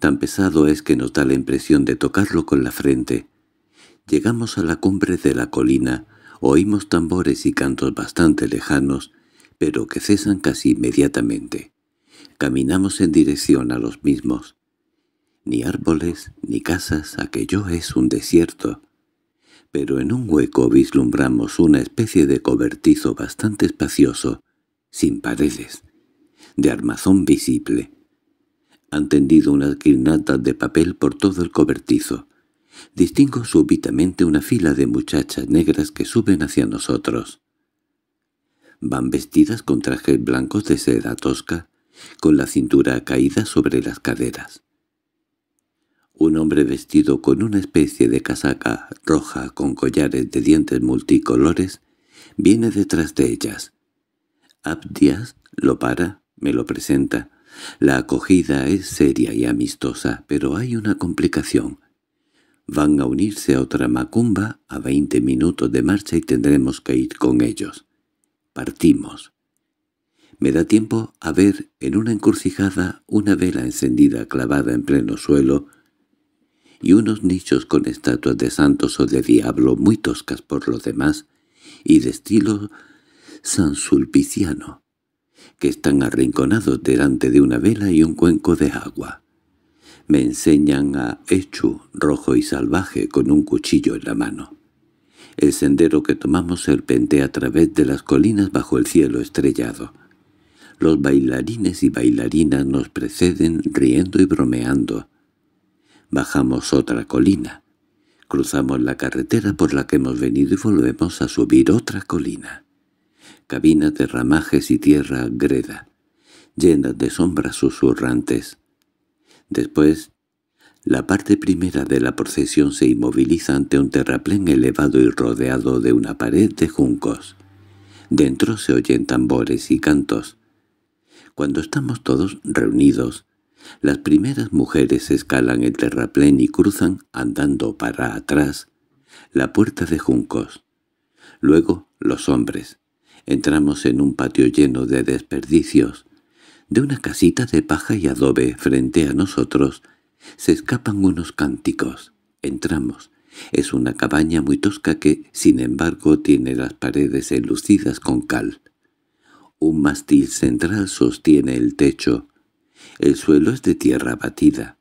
Tan pesado es que nos da la impresión de tocarlo con la frente. Llegamos a la cumbre de la colina, oímos tambores y cantos bastante lejanos, pero que cesan casi inmediatamente. Caminamos en dirección a los mismos. Ni árboles, ni casas, aquello es un desierto. Pero en un hueco vislumbramos una especie de cobertizo bastante espacioso, sin paredes, de armazón visible. Han tendido unas guirnaldas de papel por todo el cobertizo. Distingo súbitamente una fila de muchachas negras que suben hacia nosotros. Van vestidas con trajes blancos de seda tosca, con la cintura caída sobre las caderas. Un hombre vestido con una especie de casaca roja con collares de dientes multicolores viene detrás de ellas. Abdias lo para, me lo presenta, la acogida es seria y amistosa, pero hay una complicación. Van a unirse a otra macumba a veinte minutos de marcha y tendremos que ir con ellos. Partimos. Me da tiempo a ver en una encrucijada una vela encendida clavada en pleno suelo y unos nichos con estatuas de santos o de diablo muy toscas por lo demás y de estilo sulpiciano que están arrinconados delante de una vela y un cuenco de agua. Me enseñan a Echu, rojo y salvaje, con un cuchillo en la mano. El sendero que tomamos serpentea a través de las colinas bajo el cielo estrellado. Los bailarines y bailarinas nos preceden riendo y bromeando. Bajamos otra colina. Cruzamos la carretera por la que hemos venido y volvemos a subir otra colina cabinas de ramajes y tierra greda, llenas de sombras susurrantes. Después, la parte primera de la procesión se inmoviliza ante un terraplén elevado y rodeado de una pared de juncos. Dentro se oyen tambores y cantos. Cuando estamos todos reunidos, las primeras mujeres escalan el terraplén y cruzan, andando para atrás, la puerta de juncos. Luego los hombres, Entramos en un patio lleno de desperdicios. De una casita de paja y adobe frente a nosotros se escapan unos cánticos. Entramos. Es una cabaña muy tosca que, sin embargo, tiene las paredes enlucidas con cal. Un mástil central sostiene el techo. El suelo es de tierra batida.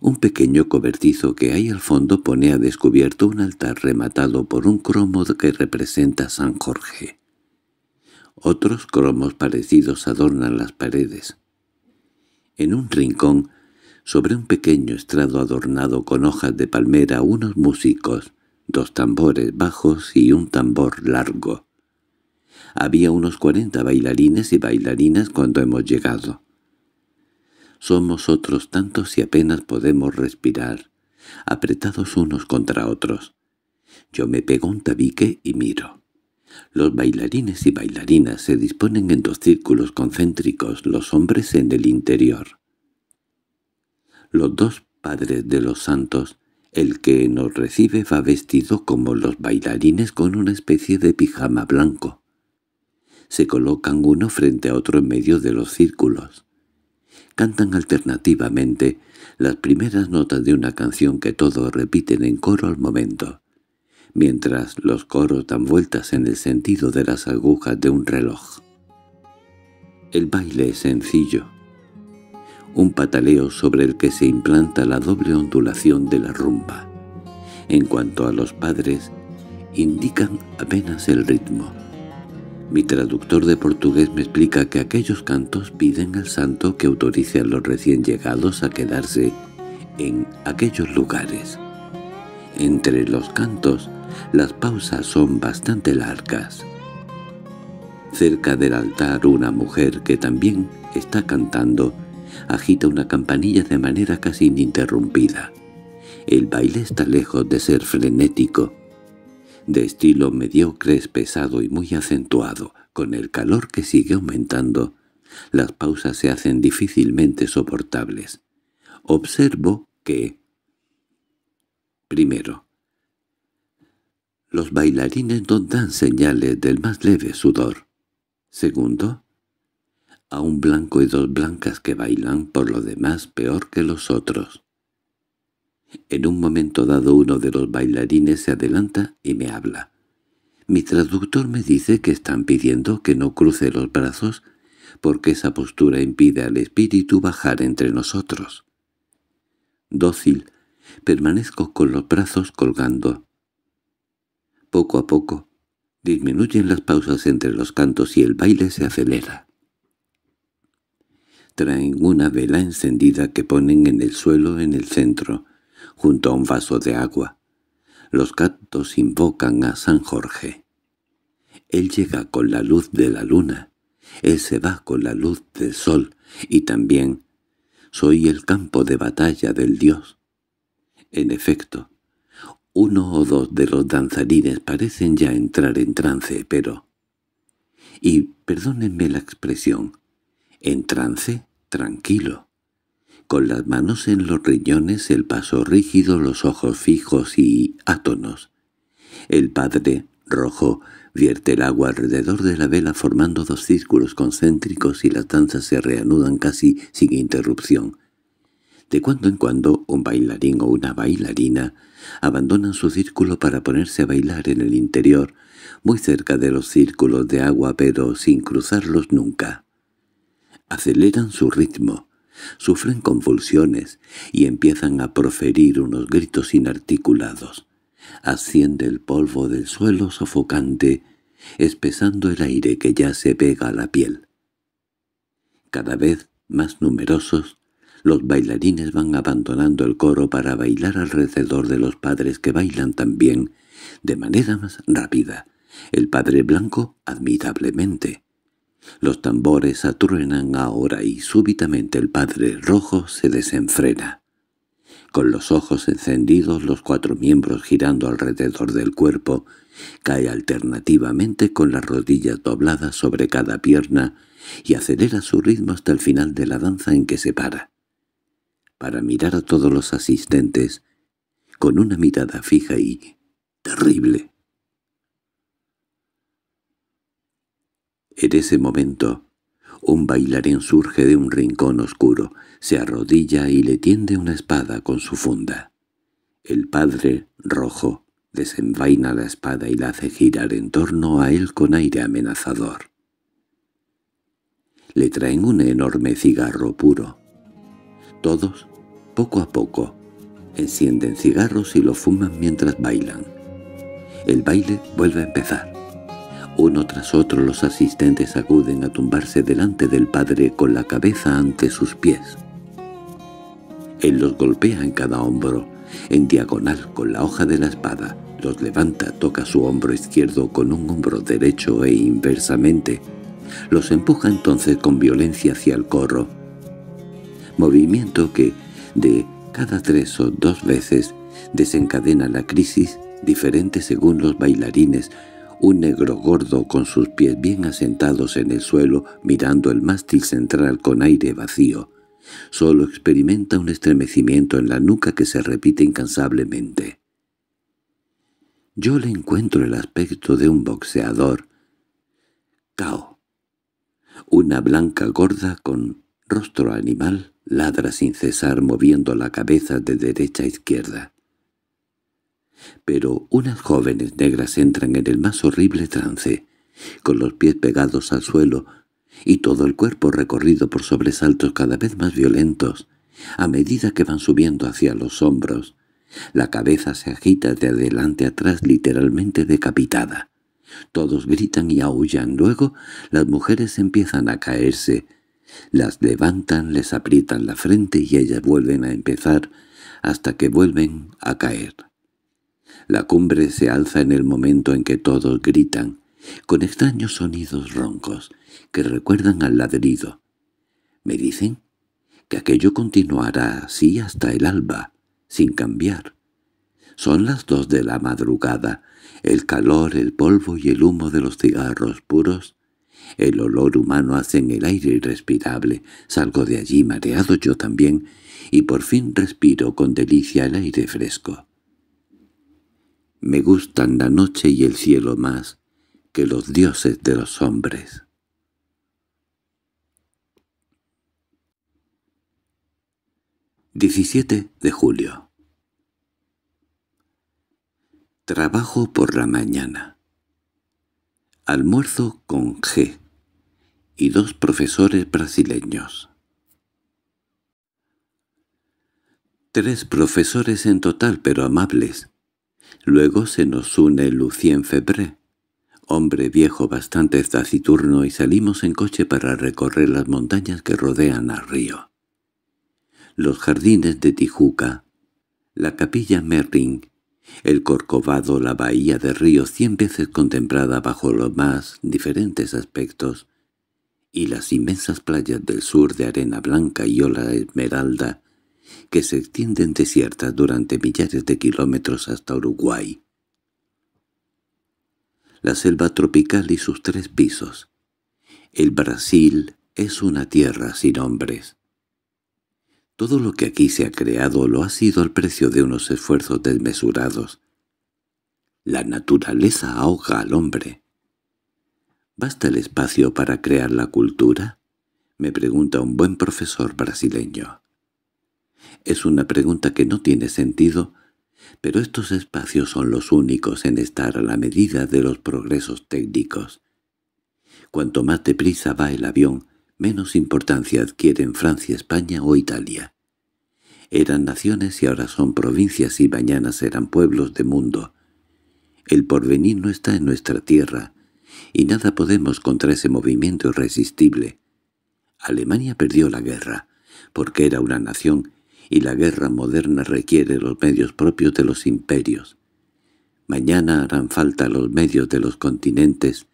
Un pequeño cobertizo que hay al fondo pone a descubierto un altar rematado por un cromo que representa a San Jorge. Otros cromos parecidos adornan las paredes. En un rincón, sobre un pequeño estrado adornado con hojas de palmera, unos músicos, dos tambores bajos y un tambor largo. Había unos cuarenta bailarines y bailarinas cuando hemos llegado. Somos otros tantos y apenas podemos respirar, apretados unos contra otros. Yo me pego un tabique y miro. Los bailarines y bailarinas se disponen en dos círculos concéntricos, los hombres en el interior. Los dos padres de los santos, el que nos recibe va vestido como los bailarines con una especie de pijama blanco. Se colocan uno frente a otro en medio de los círculos. Cantan alternativamente las primeras notas de una canción que todos repiten en coro al momento mientras los coros dan vueltas en el sentido de las agujas de un reloj. El baile es sencillo. Un pataleo sobre el que se implanta la doble ondulación de la rumba. En cuanto a los padres, indican apenas el ritmo. Mi traductor de portugués me explica que aquellos cantos piden al santo que autorice a los recién llegados a quedarse en aquellos lugares. Entre los cantos las pausas son bastante largas. Cerca del altar una mujer que también está cantando agita una campanilla de manera casi ininterrumpida. El baile está lejos de ser frenético, de estilo mediocre, es pesado y muy acentuado. Con el calor que sigue aumentando, las pausas se hacen difícilmente soportables. Observo que... Primero, los bailarines no dan señales del más leve sudor. Segundo, a un blanco y dos blancas que bailan por lo demás peor que los otros. En un momento dado uno de los bailarines se adelanta y me habla. Mi traductor me dice que están pidiendo que no cruce los brazos porque esa postura impide al espíritu bajar entre nosotros. Dócil, permanezco con los brazos colgando, poco a poco, disminuyen las pausas entre los cantos y el baile se acelera. Traen una vela encendida que ponen en el suelo en el centro, junto a un vaso de agua. Los cantos invocan a San Jorge. Él llega con la luz de la luna, él se va con la luz del sol, y también, soy el campo de batalla del Dios. En efecto, uno o dos de los danzarines parecen ya entrar en trance, pero... Y perdónenme la expresión, en trance, tranquilo. Con las manos en los riñones, el paso rígido, los ojos fijos y átonos. El padre, rojo, vierte el agua alrededor de la vela formando dos círculos concéntricos y las danzas se reanudan casi sin interrupción. De cuando en cuando un bailarín o una bailarina Abandonan su círculo para ponerse a bailar en el interior, muy cerca de los círculos de agua pero sin cruzarlos nunca. Aceleran su ritmo, sufren convulsiones y empiezan a proferir unos gritos inarticulados. Asciende el polvo del suelo sofocante, espesando el aire que ya se pega a la piel. Cada vez más numerosos, los bailarines van abandonando el coro para bailar alrededor de los padres que bailan también, de manera más rápida. El padre blanco admirablemente. Los tambores atruenan ahora y súbitamente el padre rojo se desenfrena. Con los ojos encendidos, los cuatro miembros girando alrededor del cuerpo, cae alternativamente con las rodillas dobladas sobre cada pierna y acelera su ritmo hasta el final de la danza en que se para para mirar a todos los asistentes con una mirada fija y terrible. En ese momento, un bailarín surge de un rincón oscuro, se arrodilla y le tiende una espada con su funda. El padre, rojo, desenvaina la espada y la hace girar en torno a él con aire amenazador. Le traen un enorme cigarro puro. Todos poco a poco. Encienden cigarros y lo fuman mientras bailan. El baile vuelve a empezar. Uno tras otro los asistentes acuden a tumbarse delante del padre con la cabeza ante sus pies. Él los golpea en cada hombro, en diagonal con la hoja de la espada, los levanta, toca su hombro izquierdo con un hombro derecho e inversamente. Los empuja entonces con violencia hacia el corro. Movimiento que, de cada tres o dos veces desencadena la crisis, diferente según los bailarines, un negro gordo con sus pies bien asentados en el suelo mirando el mástil central con aire vacío. Solo experimenta un estremecimiento en la nuca que se repite incansablemente. Yo le encuentro el aspecto de un boxeador. Cao. Una blanca gorda con rostro animal Ladra sin cesar moviendo la cabeza de derecha a izquierda. Pero unas jóvenes negras entran en el más horrible trance, con los pies pegados al suelo y todo el cuerpo recorrido por sobresaltos cada vez más violentos, a medida que van subiendo hacia los hombros. La cabeza se agita de adelante atrás literalmente decapitada. Todos gritan y aullan. Luego las mujeres empiezan a caerse, las levantan, les aprietan la frente y ellas vuelven a empezar hasta que vuelven a caer. La cumbre se alza en el momento en que todos gritan, con extraños sonidos roncos que recuerdan al ladrido. Me dicen que aquello continuará así hasta el alba, sin cambiar. Son las dos de la madrugada. El calor, el polvo y el humo de los cigarros puros el olor humano hace en el aire irrespirable. Salgo de allí mareado yo también, y por fin respiro con delicia el aire fresco. Me gustan la noche y el cielo más que los dioses de los hombres. —17 de julio Trabajo por la mañana. Almuerzo con G y dos profesores brasileños. Tres profesores en total, pero amables. Luego se nos une Lucien Febré, hombre viejo bastante taciturno, y salimos en coche para recorrer las montañas que rodean al río. Los jardines de Tijuca, la capilla Merring. El Corcovado, la bahía de río cien veces contemplada bajo los más diferentes aspectos, y las inmensas playas del sur de arena blanca y ola esmeralda, que se extienden desiertas durante millares de kilómetros hasta Uruguay. La selva tropical y sus tres pisos. El Brasil es una tierra sin hombres. Todo lo que aquí se ha creado lo ha sido al precio de unos esfuerzos desmesurados. La naturaleza ahoga al hombre. ¿Basta el espacio para crear la cultura? Me pregunta un buen profesor brasileño. Es una pregunta que no tiene sentido, pero estos espacios son los únicos en estar a la medida de los progresos técnicos. Cuanto más deprisa va el avión, menos importancia adquieren Francia, España o Italia. Eran naciones y ahora son provincias y mañana serán pueblos de mundo. El porvenir no está en nuestra tierra, y nada podemos contra ese movimiento irresistible. Alemania perdió la guerra, porque era una nación, y la guerra moderna requiere los medios propios de los imperios. Mañana harán falta los medios de los continentes,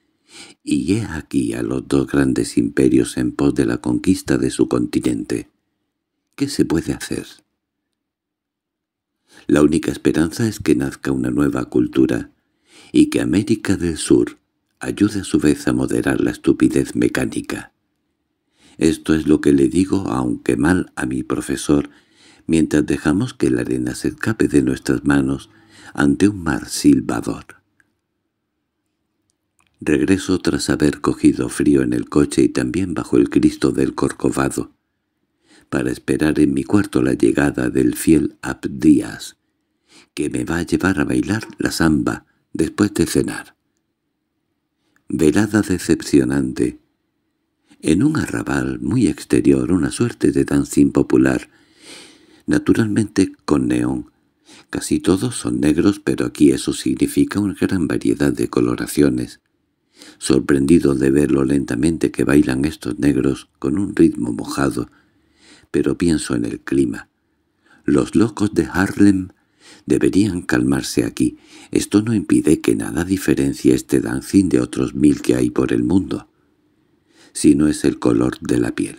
y he aquí a los dos grandes imperios en pos de la conquista de su continente. ¿Qué se puede hacer? La única esperanza es que nazca una nueva cultura y que América del Sur ayude a su vez a moderar la estupidez mecánica. Esto es lo que le digo, aunque mal, a mi profesor, mientras dejamos que la arena se escape de nuestras manos ante un mar silbador. Regreso tras haber cogido frío en el coche y también bajo el Cristo del Corcovado, para esperar en mi cuarto la llegada del fiel Abdías, que me va a llevar a bailar la samba después de cenar. Velada decepcionante. En un arrabal muy exterior, una suerte de dancing popular, naturalmente con neón. Casi todos son negros, pero aquí eso significa una gran variedad de coloraciones. Sorprendido de ver lo lentamente que bailan estos negros con un ritmo mojado, pero pienso en el clima. Los locos de Harlem deberían calmarse aquí. Esto no impide que nada diferencie este danzín de otros mil que hay por el mundo, si no es el color de la piel.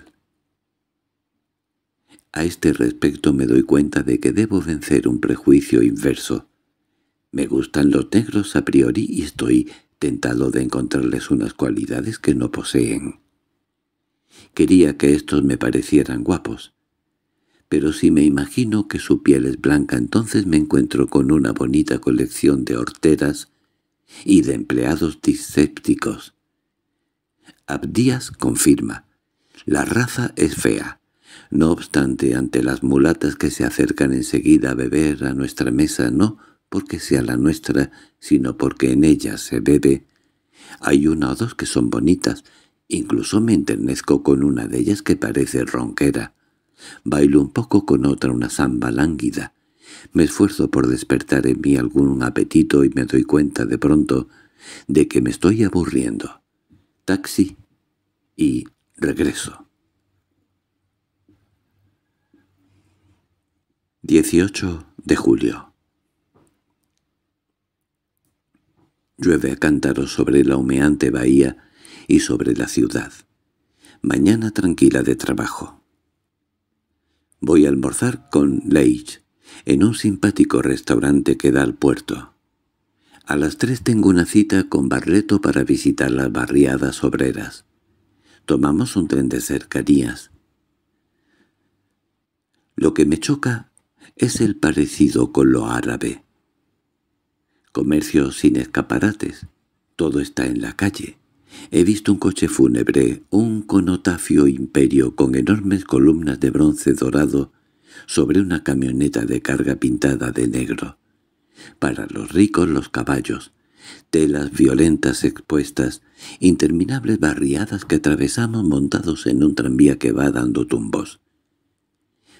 A este respecto me doy cuenta de que debo vencer un prejuicio inverso. Me gustan los negros a priori y estoy tentado de encontrarles unas cualidades que no poseen. Quería que estos me parecieran guapos. Pero si me imagino que su piel es blanca, entonces me encuentro con una bonita colección de horteras y de empleados discépticos. Abdías confirma. La raza es fea. No obstante, ante las mulatas que se acercan enseguida a beber a nuestra mesa, no porque sea la nuestra, sino porque en ella se bebe. Hay una o dos que son bonitas, incluso me enternezco con una de ellas que parece ronquera. Bailo un poco con otra una samba lánguida. Me esfuerzo por despertar en mí algún apetito y me doy cuenta de pronto de que me estoy aburriendo. Taxi y regreso. 18 de julio Llueve a cántaros sobre la humeante bahía y sobre la ciudad. Mañana tranquila de trabajo. Voy a almorzar con Leitch en un simpático restaurante que da al puerto. A las tres tengo una cita con Barreto para visitar las barriadas obreras. Tomamos un tren de cercanías. Lo que me choca es el parecido con lo árabe comercio sin escaparates. Todo está en la calle. He visto un coche fúnebre, un conotafio imperio con enormes columnas de bronce dorado sobre una camioneta de carga pintada de negro. Para los ricos los caballos, telas violentas expuestas, interminables barriadas que atravesamos montados en un tranvía que va dando tumbos.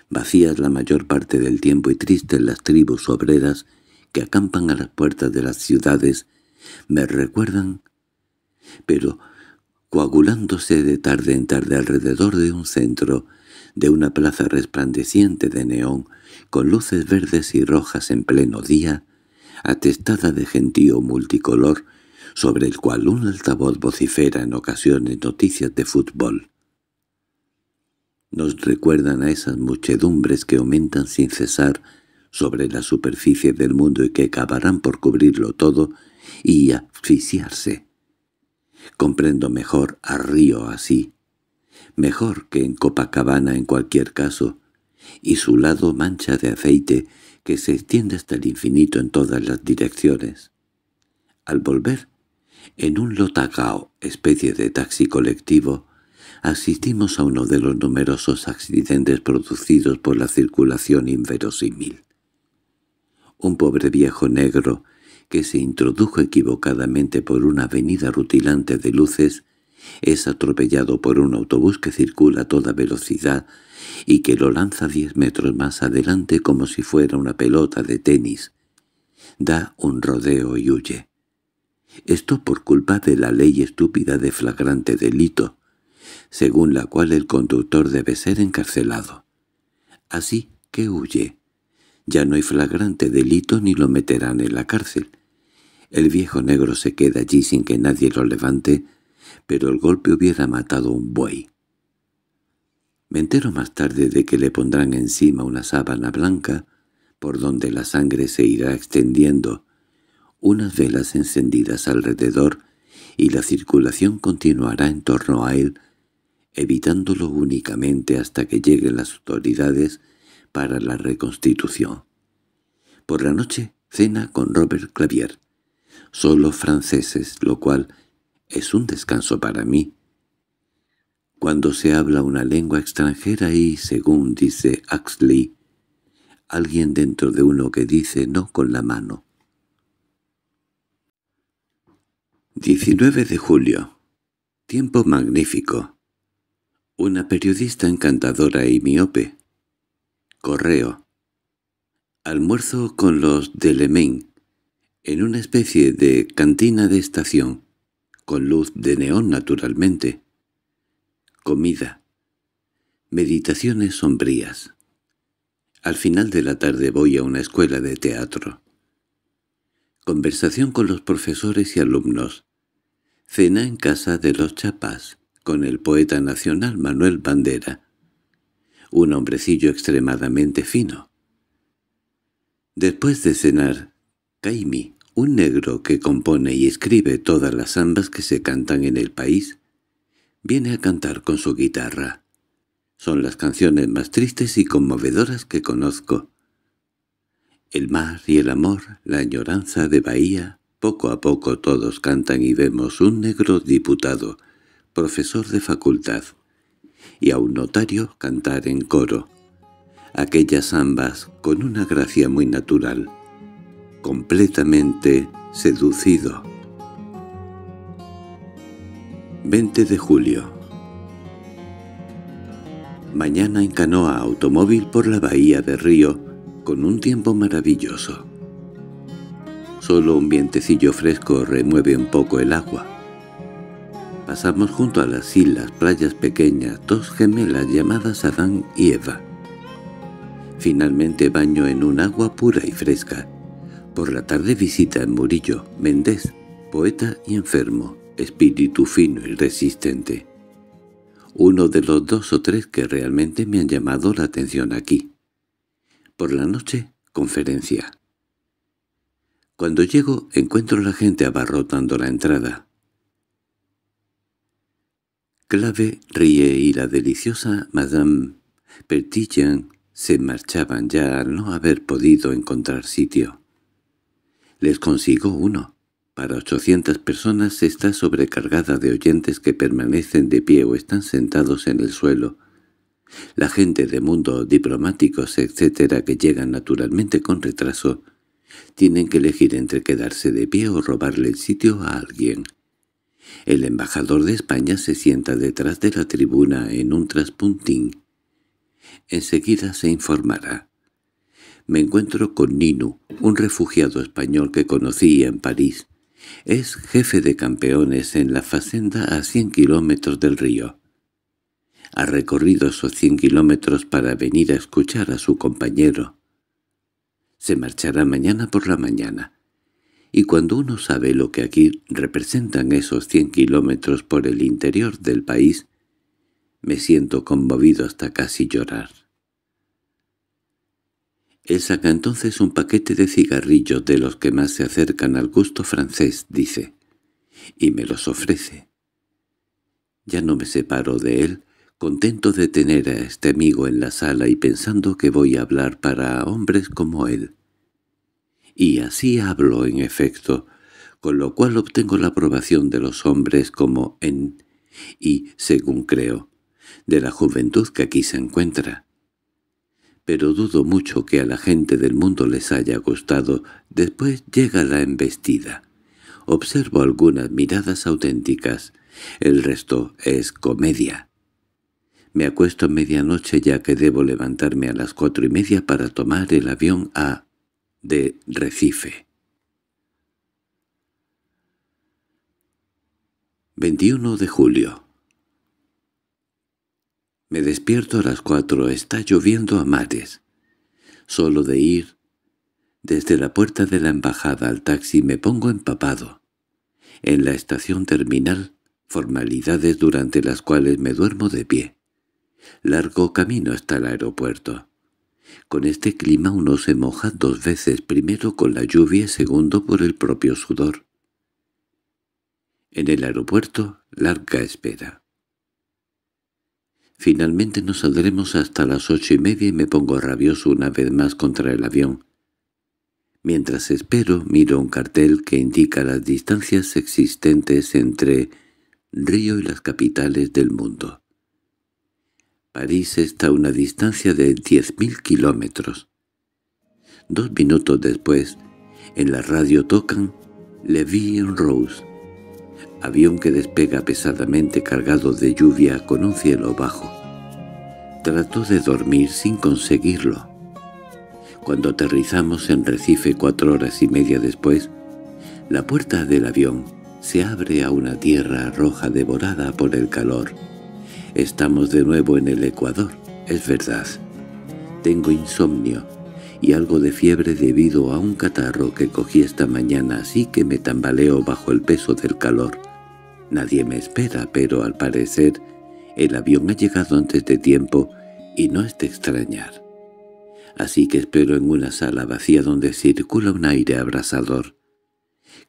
Vacías la mayor parte del tiempo y tristes las tribus obreras que acampan a las puertas de las ciudades me recuerdan, pero coagulándose de tarde en tarde alrededor de un centro, de una plaza resplandeciente de neón, con luces verdes y rojas en pleno día, atestada de gentío multicolor, sobre el cual un altavoz vocifera en ocasiones noticias de fútbol. Nos recuerdan a esas muchedumbres que aumentan sin cesar sobre la superficie del mundo y que acabarán por cubrirlo todo y asfixiarse. Comprendo mejor a Río así, mejor que en Copacabana en cualquier caso, y su lado mancha de aceite que se extiende hasta el infinito en todas las direcciones. Al volver, en un Lotacao, especie de taxi colectivo, asistimos a uno de los numerosos accidentes producidos por la circulación inverosímil un pobre viejo negro que se introdujo equivocadamente por una avenida rutilante de luces, es atropellado por un autobús que circula a toda velocidad y que lo lanza diez metros más adelante como si fuera una pelota de tenis. Da un rodeo y huye. Esto por culpa de la ley estúpida de flagrante delito, según la cual el conductor debe ser encarcelado. Así que huye ya no hay flagrante delito ni lo meterán en la cárcel. El viejo negro se queda allí sin que nadie lo levante, pero el golpe hubiera matado un buey. Me entero más tarde de que le pondrán encima una sábana blanca, por donde la sangre se irá extendiendo, unas velas encendidas alrededor, y la circulación continuará en torno a él, evitándolo únicamente hasta que lleguen las autoridades para la reconstitución. Por la noche, cena con Robert Clavier. Solo franceses, lo cual es un descanso para mí. Cuando se habla una lengua extranjera y, según dice Axley, alguien dentro de uno que dice no con la mano. 19 de julio. Tiempo magnífico. Una periodista encantadora y miope, Correo. Almuerzo con los de Main en una especie de cantina de estación, con luz de neón naturalmente. Comida. Meditaciones sombrías. Al final de la tarde voy a una escuela de teatro. Conversación con los profesores y alumnos. Cena en casa de los chapas, con el poeta nacional Manuel Bandera un hombrecillo extremadamente fino. Después de cenar, Caimi, un negro que compone y escribe todas las zambas que se cantan en el país, viene a cantar con su guitarra. Son las canciones más tristes y conmovedoras que conozco. El mar y el amor, la añoranza de Bahía, poco a poco todos cantan y vemos un negro diputado, profesor de facultad, y a un notario cantar en coro. Aquellas ambas con una gracia muy natural, completamente seducido. 20 de julio Mañana en canoa automóvil por la bahía de Río, con un tiempo maravilloso. Solo un vientecillo fresco remueve un poco el agua. Pasamos junto a las islas, playas pequeñas, dos gemelas llamadas Adán y Eva. Finalmente baño en un agua pura y fresca. Por la tarde visita en Murillo, Méndez, poeta y enfermo, espíritu fino y resistente. Uno de los dos o tres que realmente me han llamado la atención aquí. Por la noche, conferencia. Cuando llego, encuentro a la gente abarrotando la entrada. Clave ríe y la deliciosa Madame Pertillan se marchaban ya al no haber podido encontrar sitio. Les consigo uno. Para 800 personas está sobrecargada de oyentes que permanecen de pie o están sentados en el suelo. La gente de mundo, diplomáticos, etcétera, que llegan naturalmente con retraso, tienen que elegir entre quedarse de pie o robarle el sitio a alguien. El embajador de España se sienta detrás de la tribuna en un traspuntín. Enseguida se informará. Me encuentro con Nino, un refugiado español que conocí en París. Es jefe de campeones en la facenda a 100 kilómetros del río. Ha recorrido esos 100 kilómetros para venir a escuchar a su compañero. Se marchará mañana por la mañana y cuando uno sabe lo que aquí representan esos 100 kilómetros por el interior del país, me siento conmovido hasta casi llorar. Él saca entonces un paquete de cigarrillos de los que más se acercan al gusto francés, dice, y me los ofrece. Ya no me separo de él, contento de tener a este amigo en la sala y pensando que voy a hablar para hombres como él. Y así hablo en efecto, con lo cual obtengo la aprobación de los hombres como en, y, según creo, de la juventud que aquí se encuentra. Pero dudo mucho que a la gente del mundo les haya gustado. Después llega la embestida. Observo algunas miradas auténticas. El resto es comedia. Me acuesto a medianoche ya que debo levantarme a las cuatro y media para tomar el avión a de Recife. 21 de julio Me despierto a las cuatro, está lloviendo a mares. Solo de ir desde la puerta de la embajada al taxi me pongo empapado. En la estación terminal, formalidades durante las cuales me duermo de pie. Largo camino hasta el aeropuerto. Con este clima uno se moja dos veces, primero con la lluvia y segundo por el propio sudor. En el aeropuerto, larga espera. Finalmente nos saldremos hasta las ocho y media y me pongo rabioso una vez más contra el avión. Mientras espero, miro un cartel que indica las distancias existentes entre Río y las capitales del mundo. París está a una distancia de 10.000 kilómetros. Dos minutos después, en la radio tocan en Rose, avión que despega pesadamente cargado de lluvia con un cielo bajo. Trató de dormir sin conseguirlo. Cuando aterrizamos en Recife cuatro horas y media después, la puerta del avión se abre a una tierra roja devorada por el calor Estamos de nuevo en el Ecuador, es verdad. Tengo insomnio y algo de fiebre debido a un catarro que cogí esta mañana así que me tambaleo bajo el peso del calor. Nadie me espera, pero al parecer el avión ha llegado antes de tiempo y no es de extrañar. Así que espero en una sala vacía donde circula un aire abrasador,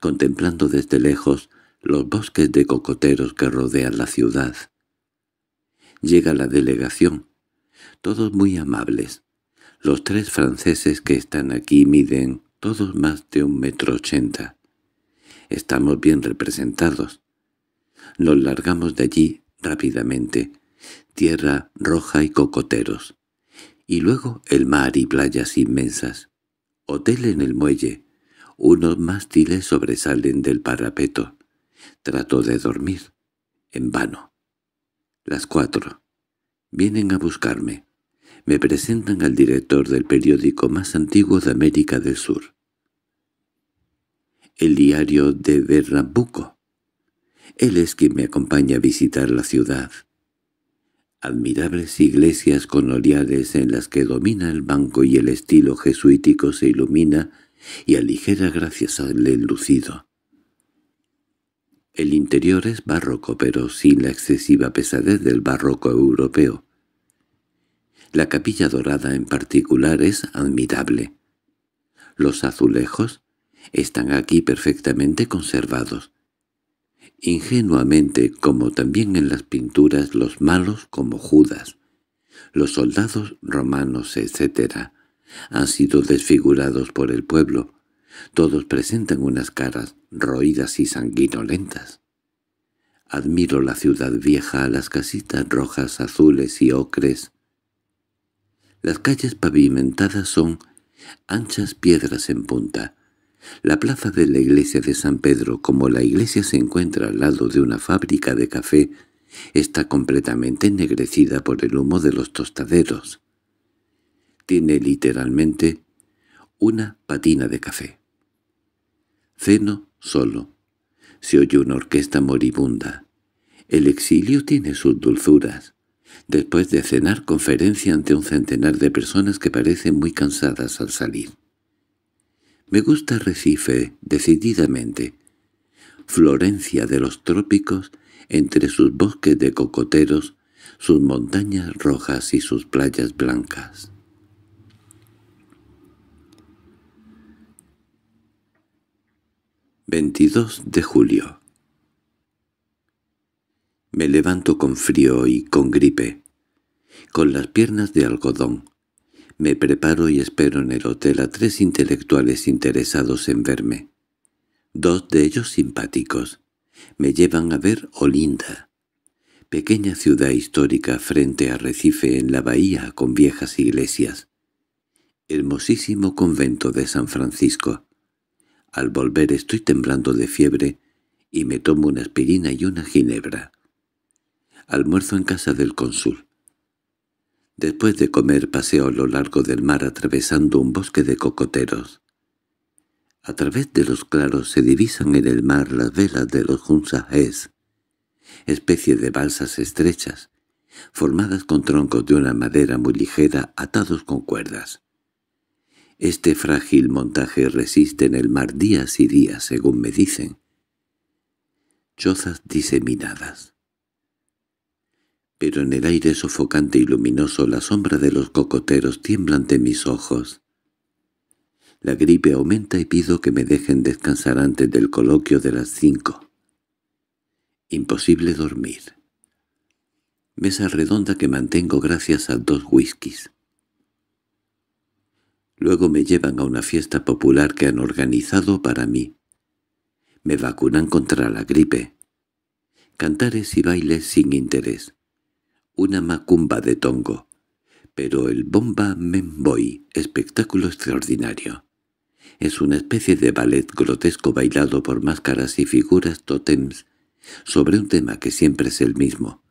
contemplando desde lejos los bosques de cocoteros que rodean la ciudad llega la delegación. Todos muy amables. Los tres franceses que están aquí miden todos más de un metro ochenta. Estamos bien representados. Nos largamos de allí rápidamente. Tierra roja y cocoteros. Y luego el mar y playas inmensas. Hotel en el muelle. Unos mástiles sobresalen del parapeto. Trato de dormir. En vano. Las cuatro. Vienen a buscarme. Me presentan al director del periódico más antiguo de América del Sur. El diario de Berrambuco. Él es quien me acompaña a visitar la ciudad. Admirables iglesias con en las que domina el banco y el estilo jesuítico se ilumina y aligera gracias al enlucido. El interior es barroco, pero sin la excesiva pesadez del barroco europeo. La capilla dorada en particular es admirable. Los azulejos están aquí perfectamente conservados. Ingenuamente, como también en las pinturas, los malos como Judas, los soldados romanos, etc., han sido desfigurados por el pueblo, todos presentan unas caras roídas y sanguinolentas. Admiro la ciudad vieja, las casitas rojas, azules y ocres. Las calles pavimentadas son anchas piedras en punta. La plaza de la iglesia de San Pedro, como la iglesia se encuentra al lado de una fábrica de café, está completamente ennegrecida por el humo de los tostaderos. Tiene literalmente una patina de café. Ceno solo. Se oye una orquesta moribunda. El exilio tiene sus dulzuras. Después de cenar conferencia ante un centenar de personas que parecen muy cansadas al salir. Me gusta Recife, decididamente. Florencia de los trópicos, entre sus bosques de cocoteros, sus montañas rojas y sus playas blancas. 22 de julio. Me levanto con frío y con gripe, con las piernas de algodón. Me preparo y espero en el hotel a tres intelectuales interesados en verme. Dos de ellos simpáticos. Me llevan a ver Olinda, pequeña ciudad histórica frente a Recife en la bahía con viejas iglesias. Hermosísimo convento de San Francisco al volver estoy temblando de fiebre y me tomo una aspirina y una ginebra. Almuerzo en casa del cónsul. Después de comer paseo a lo largo del mar atravesando un bosque de cocoteros. A través de los claros se divisan en el mar las velas de los Hunsahes, especie de balsas estrechas, formadas con troncos de una madera muy ligera atados con cuerdas. Este frágil montaje resiste en el mar días y días, según me dicen. Chozas diseminadas. Pero en el aire sofocante y luminoso la sombra de los cocoteros tiembla ante mis ojos. La gripe aumenta y pido que me dejen descansar antes del coloquio de las cinco. Imposible dormir. Mesa redonda que mantengo gracias a dos whiskies. Luego me llevan a una fiesta popular que han organizado para mí. Me vacunan contra la gripe. Cantares y bailes sin interés. Una macumba de tongo. Pero el bomba memboy, espectáculo extraordinario. Es una especie de ballet grotesco bailado por máscaras y figuras totems sobre un tema que siempre es el mismo,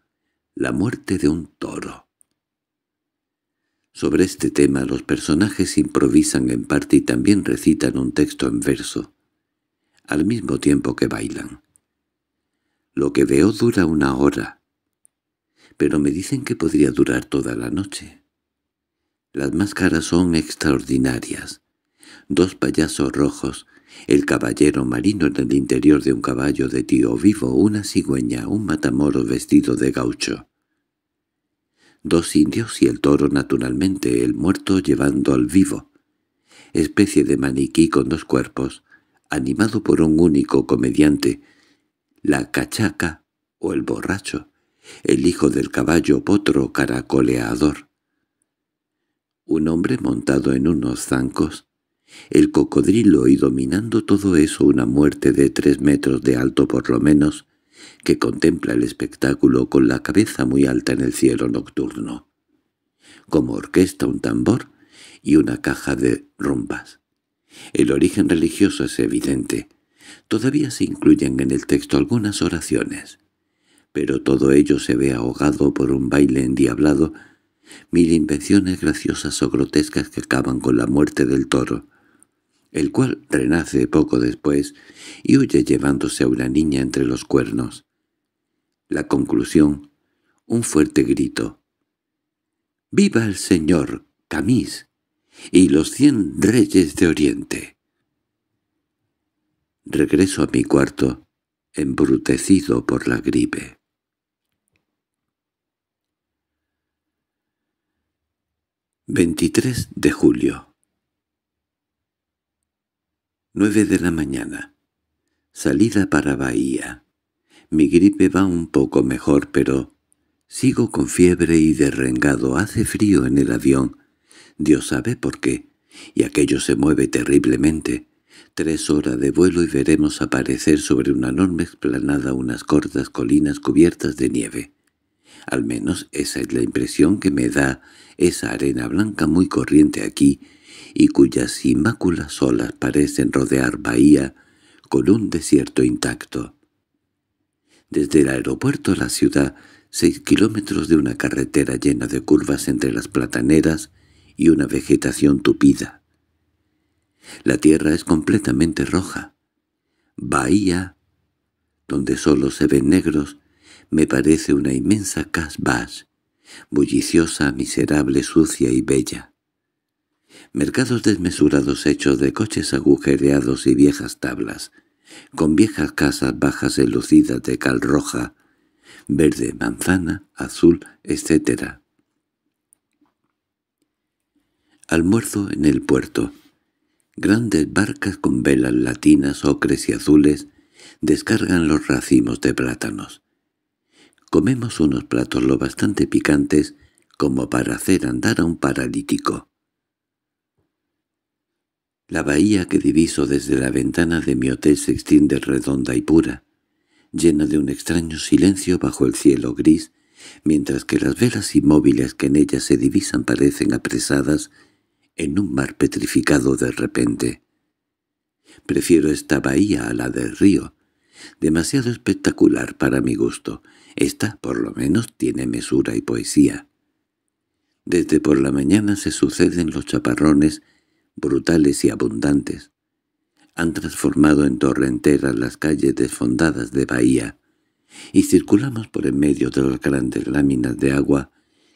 la muerte de un toro. Sobre este tema los personajes improvisan en parte y también recitan un texto en verso, al mismo tiempo que bailan. Lo que veo dura una hora, pero me dicen que podría durar toda la noche. Las máscaras son extraordinarias. Dos payasos rojos, el caballero marino en el interior de un caballo de tío vivo, una cigüeña, un matamoro vestido de gaucho dos indios y el toro naturalmente, el muerto llevando al vivo. Especie de maniquí con dos cuerpos, animado por un único comediante, la cachaca o el borracho, el hijo del caballo potro caracoleador. Un hombre montado en unos zancos, el cocodrilo y dominando todo eso una muerte de tres metros de alto por lo menos, que contempla el espectáculo con la cabeza muy alta en el cielo nocturno. Como orquesta un tambor y una caja de rumbas. El origen religioso es evidente. Todavía se incluyen en el texto algunas oraciones. Pero todo ello se ve ahogado por un baile endiablado, mil invenciones graciosas o grotescas que acaban con la muerte del toro, el cual renace poco después y huye llevándose a una niña entre los cuernos. La conclusión, un fuerte grito. —¡Viva el señor Camis y los cien reyes de Oriente! Regreso a mi cuarto, embrutecido por la gripe. —23 de julio Nueve de la mañana. Salida para Bahía. Mi gripe va un poco mejor, pero sigo con fiebre y derrengado. Hace frío en el avión. Dios sabe por qué. Y aquello se mueve terriblemente. Tres horas de vuelo y veremos aparecer sobre una enorme explanada unas cortas colinas cubiertas de nieve. Al menos esa es la impresión que me da esa arena blanca muy corriente aquí, y cuyas inmáculas olas parecen rodear bahía con un desierto intacto. Desde el aeropuerto a la ciudad, seis kilómetros de una carretera llena de curvas entre las plataneras y una vegetación tupida. La tierra es completamente roja. Bahía, donde solo se ven negros, me parece una inmensa casbah, bulliciosa, miserable, sucia y bella mercados desmesurados hechos de coches agujereados y viejas tablas, con viejas casas bajas enlucidas de cal roja, verde, manzana, azul, etc. Almuerzo en el puerto. Grandes barcas con velas latinas, ocres y azules descargan los racimos de plátanos. Comemos unos platos lo bastante picantes como para hacer andar a un paralítico. La bahía que diviso desde la ventana de mi hotel se extiende redonda y pura, llena de un extraño silencio bajo el cielo gris, mientras que las velas inmóviles que en ella se divisan parecen apresadas en un mar petrificado de repente. Prefiero esta bahía a la del río, demasiado espectacular para mi gusto. Esta, por lo menos, tiene mesura y poesía. Desde por la mañana se suceden los chaparrones brutales y abundantes. Han transformado en torrenteras las calles desfondadas de Bahía, y circulamos por en medio de las grandes láminas de agua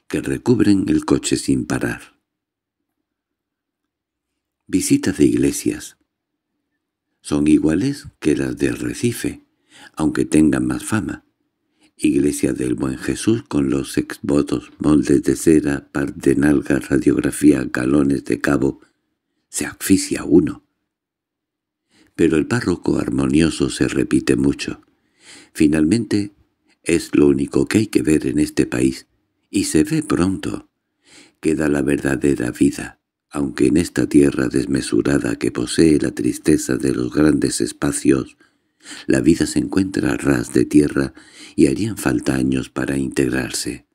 que recubren el coche sin parar. Visitas de iglesias. Son iguales que las de Recife, aunque tengan más fama. Iglesia del Buen Jesús con los exvotos, moldes de cera, par de nalgas, radiografía, galones de cabo, se asfixia uno. Pero el párroco armonioso se repite mucho. Finalmente, es lo único que hay que ver en este país, y se ve pronto. Queda la verdadera vida, aunque en esta tierra desmesurada que posee la tristeza de los grandes espacios, la vida se encuentra a ras de tierra y harían falta años para integrarse.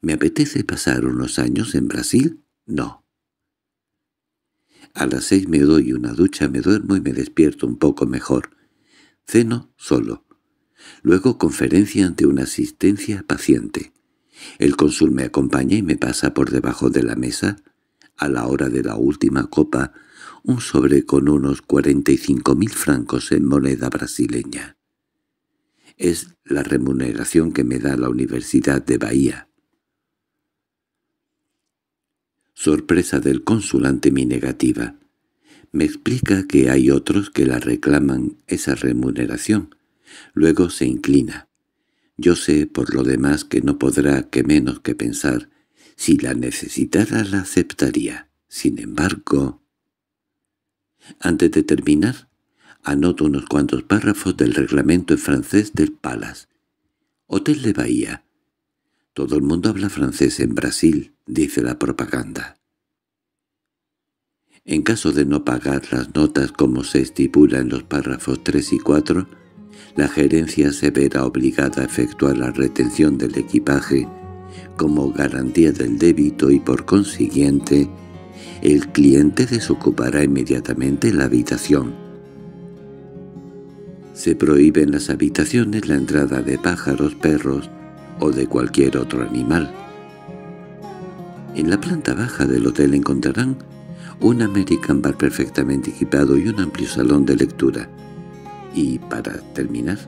¿Me apetece pasar unos años en Brasil? No. A las seis me doy una ducha, me duermo y me despierto un poco mejor. Ceno solo. Luego conferencia ante una asistencia paciente. El cónsul me acompaña y me pasa por debajo de la mesa, a la hora de la última copa, un sobre con unos mil francos en moneda brasileña. Es la remuneración que me da la Universidad de Bahía. sorpresa del cónsul ante mi negativa. Me explica que hay otros que la reclaman esa remuneración. Luego se inclina. Yo sé por lo demás que no podrá que menos que pensar. Si la necesitara la aceptaría. Sin embargo... Antes de terminar, anoto unos cuantos párrafos del reglamento en francés del Palace. Hotel de Bahía, todo el mundo habla francés en Brasil, dice la propaganda. En caso de no pagar las notas como se estipula en los párrafos 3 y 4, la gerencia se verá obligada a efectuar la retención del equipaje como garantía del débito y por consiguiente el cliente desocupará inmediatamente la habitación. Se prohíben las habitaciones la entrada de pájaros, perros, o de cualquier otro animal. En la planta baja del hotel encontrarán un American Bar perfectamente equipado y un amplio salón de lectura. Y, para terminar,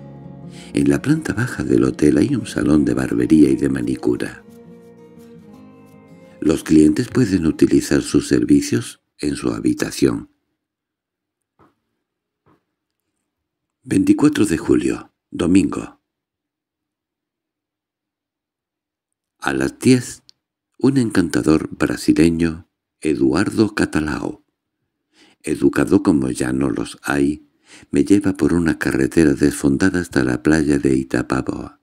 en la planta baja del hotel hay un salón de barbería y de manicura. Los clientes pueden utilizar sus servicios en su habitación. 24 de julio, domingo. A las 10, un encantador brasileño, Eduardo Catalao, educado como ya no los hay, me lleva por una carretera desfondada hasta la playa de Itapaboa.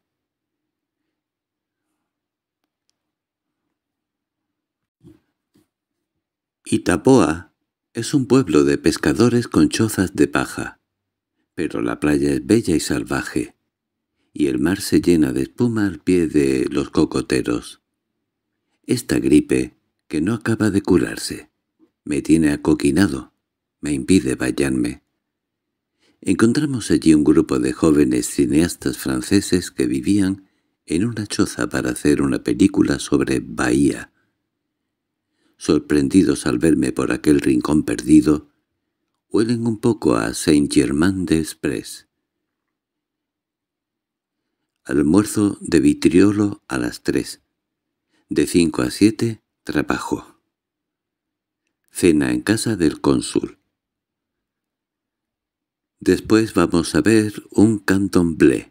Itapoa es un pueblo de pescadores con chozas de paja, pero la playa es bella y salvaje y el mar se llena de espuma al pie de los cocoteros. Esta gripe, que no acaba de curarse, me tiene acoquinado, me impide bañarme. Encontramos allí un grupo de jóvenes cineastas franceses que vivían en una choza para hacer una película sobre Bahía. Sorprendidos al verme por aquel rincón perdido, huelen un poco a Saint-Germain-des-Prés almuerzo de vitriolo a las tres. De cinco a siete, trabajo. Cena en casa del cónsul. Después vamos a ver un blé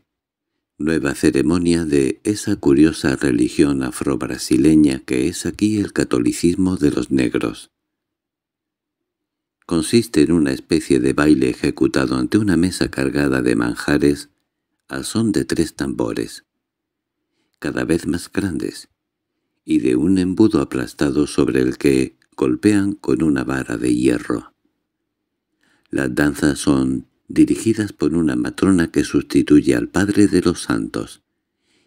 nueva ceremonia de esa curiosa religión afrobrasileña que es aquí el catolicismo de los negros. Consiste en una especie de baile ejecutado ante una mesa cargada de manjares al son de tres tambores, cada vez más grandes, y de un embudo aplastado sobre el que golpean con una vara de hierro. Las danzas son dirigidas por una matrona que sustituye al padre de los santos,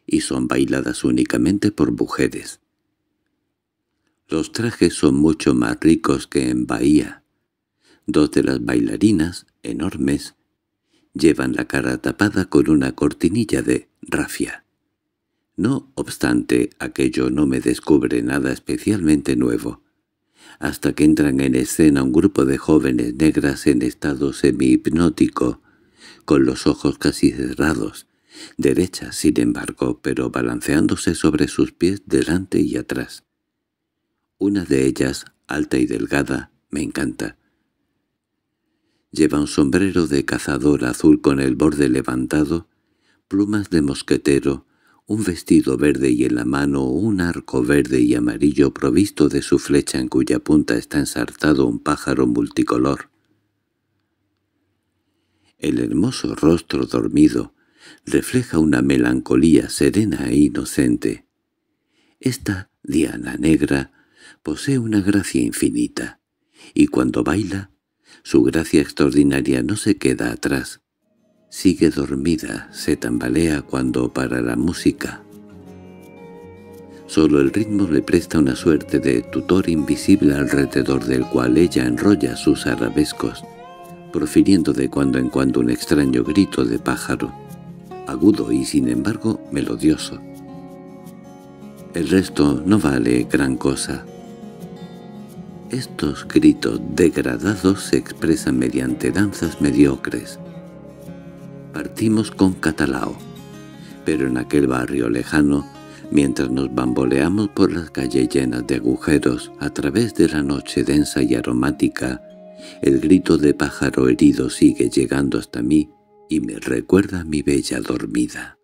y son bailadas únicamente por mujeres. Los trajes son mucho más ricos que en Bahía. Dos de las bailarinas, enormes, Llevan la cara tapada con una cortinilla de rafia. No obstante, aquello no me descubre nada especialmente nuevo, hasta que entran en escena un grupo de jóvenes negras en estado semi-hipnótico, con los ojos casi cerrados, derechas sin embargo, pero balanceándose sobre sus pies delante y atrás. Una de ellas, alta y delgada, me encanta. Lleva un sombrero de cazador azul con el borde levantado, plumas de mosquetero, un vestido verde y en la mano un arco verde y amarillo provisto de su flecha en cuya punta está ensartado un pájaro multicolor. El hermoso rostro dormido refleja una melancolía serena e inocente. Esta Diana negra posee una gracia infinita, y cuando baila su gracia extraordinaria no se queda atrás. Sigue dormida, se tambalea cuando para la música. Solo el ritmo le presta una suerte de tutor invisible alrededor del cual ella enrolla sus arabescos, profiriendo de cuando en cuando un extraño grito de pájaro, agudo y sin embargo melodioso. El resto no vale gran cosa. Estos gritos degradados se expresan mediante danzas mediocres. Partimos con Catalao, pero en aquel barrio lejano, mientras nos bamboleamos por las calles llenas de agujeros a través de la noche densa y aromática, el grito de pájaro herido sigue llegando hasta mí y me recuerda a mi bella dormida.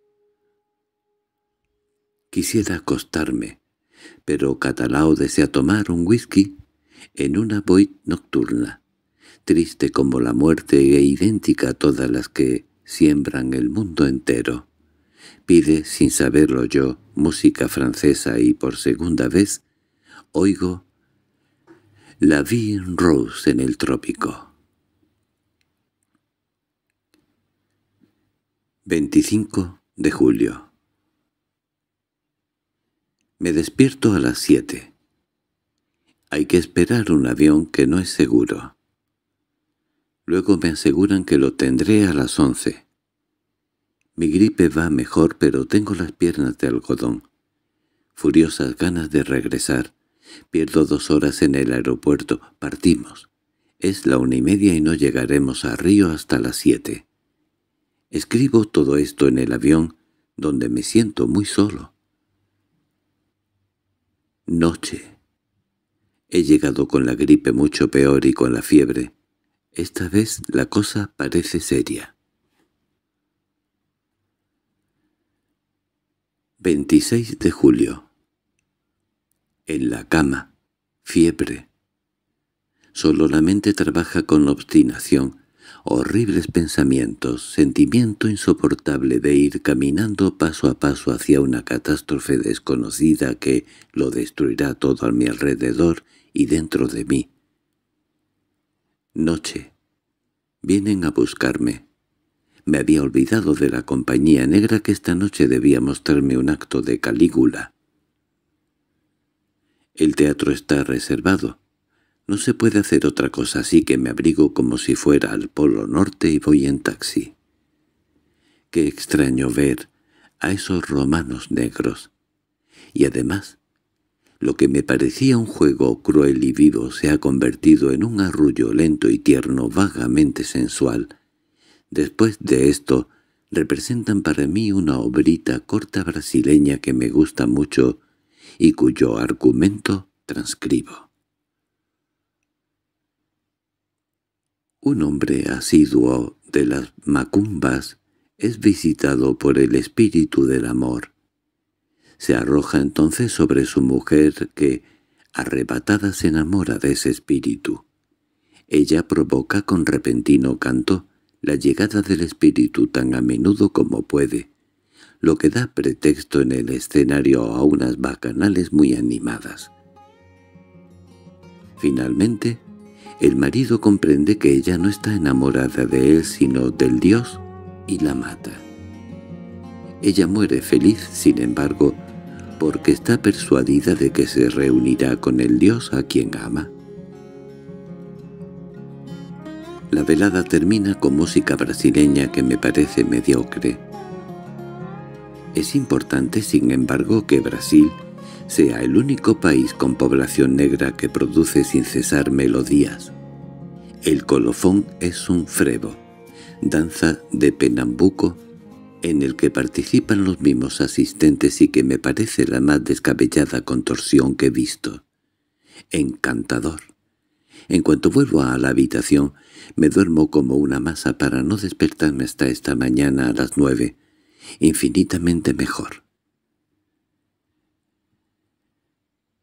Quisiera acostarme, pero Catalao desea tomar un whisky en una void nocturna, triste como la muerte e idéntica a todas las que siembran el mundo entero. Pide, sin saberlo yo, música francesa y por segunda vez oigo la vie rose en el trópico. 25 de julio Me despierto a las siete. Hay que esperar un avión que no es seguro. Luego me aseguran que lo tendré a las once. Mi gripe va mejor, pero tengo las piernas de algodón. Furiosas ganas de regresar. Pierdo dos horas en el aeropuerto. Partimos. Es la una y media y no llegaremos a Río hasta las siete. Escribo todo esto en el avión, donde me siento muy solo. Noche. He llegado con la gripe mucho peor y con la fiebre. Esta vez la cosa parece seria. 26 de julio. En la cama. Fiebre. Solo la mente trabaja con obstinación. Horribles pensamientos, sentimiento insoportable de ir caminando paso a paso hacia una catástrofe desconocida que lo destruirá todo a mi alrededor y dentro de mí. Noche. Vienen a buscarme. Me había olvidado de la compañía negra que esta noche debía mostrarme un acto de Calígula. El teatro está reservado. No se puede hacer otra cosa, así que me abrigo como si fuera al Polo Norte y voy en taxi. Qué extraño ver a esos romanos negros. Y además, lo que me parecía un juego cruel y vivo se ha convertido en un arrullo lento y tierno vagamente sensual. Después de esto, representan para mí una obrita corta brasileña que me gusta mucho y cuyo argumento transcribo. Un hombre asiduo de las macumbas es visitado por el espíritu del amor se arroja entonces sobre su mujer que, arrebatada, se enamora de ese espíritu. Ella provoca con repentino canto la llegada del espíritu tan a menudo como puede, lo que da pretexto en el escenario a unas bacanales muy animadas. Finalmente, el marido comprende que ella no está enamorada de él sino del dios y la mata. Ella muere feliz, sin embargo, porque está persuadida de que se reunirá con el Dios a quien ama. La velada termina con música brasileña que me parece mediocre. Es importante, sin embargo, que Brasil sea el único país con población negra que produce sin cesar melodías. El colofón es un frevo, danza de penambuco en el que participan los mismos asistentes y que me parece la más descabellada contorsión que he visto. Encantador. En cuanto vuelvo a la habitación, me duermo como una masa para no despertarme hasta esta mañana a las nueve. Infinitamente mejor.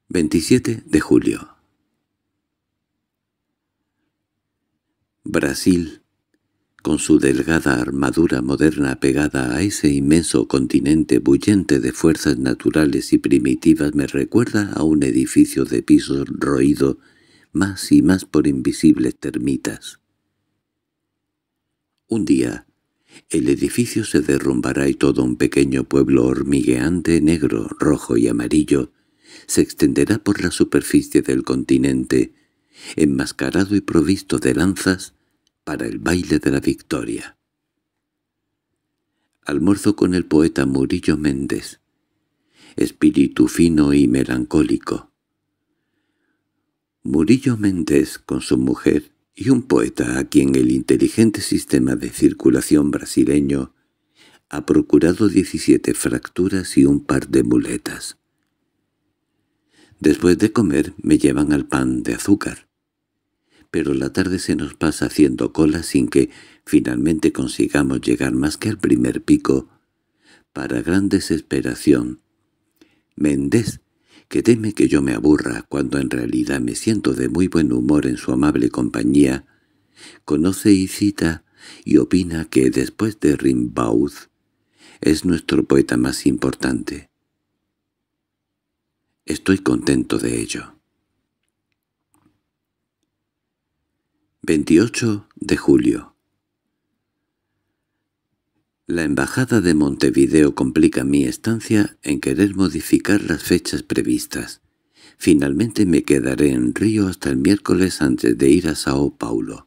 27 de julio Brasil, con su delgada armadura moderna pegada a ese inmenso continente bullente de fuerzas naturales y primitivas me recuerda a un edificio de pisos roído más y más por invisibles termitas. Un día, el edificio se derrumbará y todo un pequeño pueblo hormigueante, negro, rojo y amarillo, se extenderá por la superficie del continente, enmascarado y provisto de lanzas, para el baile de la victoria. Almuerzo con el poeta Murillo Méndez. Espíritu fino y melancólico. Murillo Méndez con su mujer y un poeta a quien el inteligente sistema de circulación brasileño ha procurado 17 fracturas y un par de muletas. Después de comer me llevan al pan de azúcar, pero la tarde se nos pasa haciendo cola sin que finalmente consigamos llegar más que al primer pico, para gran desesperación. Méndez, que teme que yo me aburra cuando en realidad me siento de muy buen humor en su amable compañía, conoce y cita y opina que después de Rimbaud es nuestro poeta más importante. Estoy contento de ello. 28 de julio La Embajada de Montevideo complica mi estancia en querer modificar las fechas previstas. Finalmente me quedaré en Río hasta el miércoles antes de ir a Sao Paulo.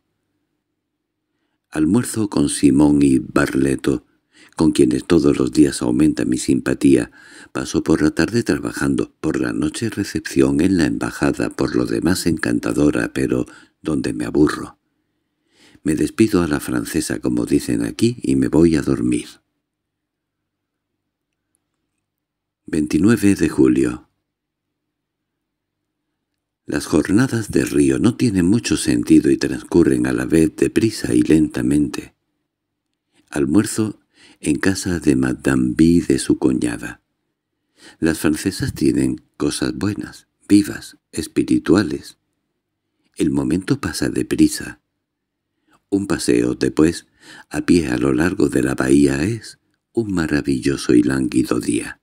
Almuerzo con Simón y Barleto, con quienes todos los días aumenta mi simpatía. Paso por la tarde trabajando, por la noche recepción en la embajada, por lo demás encantadora, pero donde me aburro. Me despido a la francesa, como dicen aquí, y me voy a dormir. 29 de julio Las jornadas de río no tienen mucho sentido y transcurren a la vez deprisa y lentamente. Almuerzo en casa de Madame B de su cuñada. Las francesas tienen cosas buenas, vivas, espirituales. El momento pasa deprisa. Un paseo después, a pie a lo largo de la bahía es un maravilloso y lánguido día.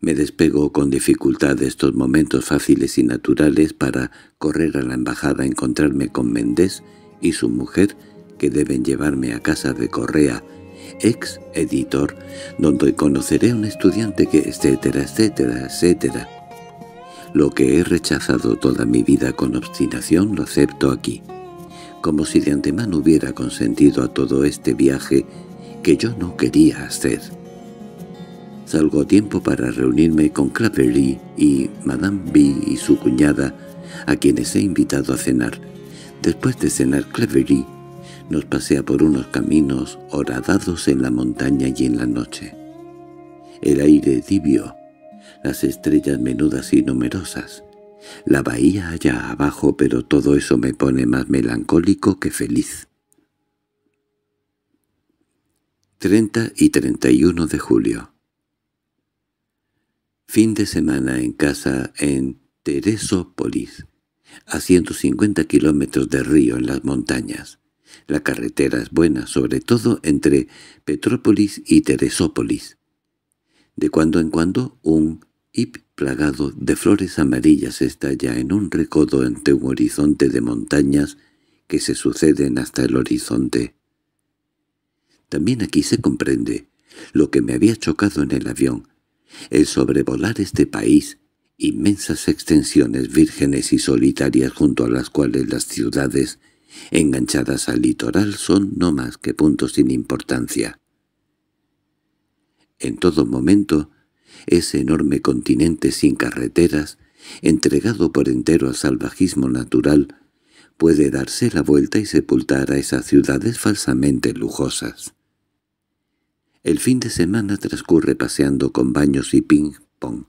Me despego con dificultad estos momentos fáciles y naturales para correr a la embajada a encontrarme con Méndez y su mujer que deben llevarme a casa de Correa, ex editor, donde conoceré a un estudiante que etcétera, etcétera, etcétera. Lo que he rechazado toda mi vida con obstinación lo acepto aquí, como si de antemano hubiera consentido a todo este viaje que yo no quería hacer. Salgo a tiempo para reunirme con Clavery y Madame B y su cuñada, a quienes he invitado a cenar. Después de cenar Clavery, nos pasea por unos caminos horadados en la montaña y en la noche. El aire tibio las estrellas menudas y numerosas. La bahía allá abajo, pero todo eso me pone más melancólico que feliz. 30 y 31 de julio Fin de semana en casa en Teresópolis, a 150 kilómetros de río en las montañas. La carretera es buena, sobre todo entre Petrópolis y Teresópolis. De cuando en cuando un y plagado de flores amarillas está ya en un recodo ante un horizonte de montañas que se suceden hasta el horizonte. También aquí se comprende lo que me había chocado en el avión, el sobrevolar este país, inmensas extensiones vírgenes y solitarias junto a las cuales las ciudades, enganchadas al litoral, son no más que puntos sin importancia. En todo momento, ese enorme continente sin carreteras, entregado por entero al salvajismo natural, puede darse la vuelta y sepultar a esas ciudades falsamente lujosas. El fin de semana transcurre paseando con baños y ping-pong.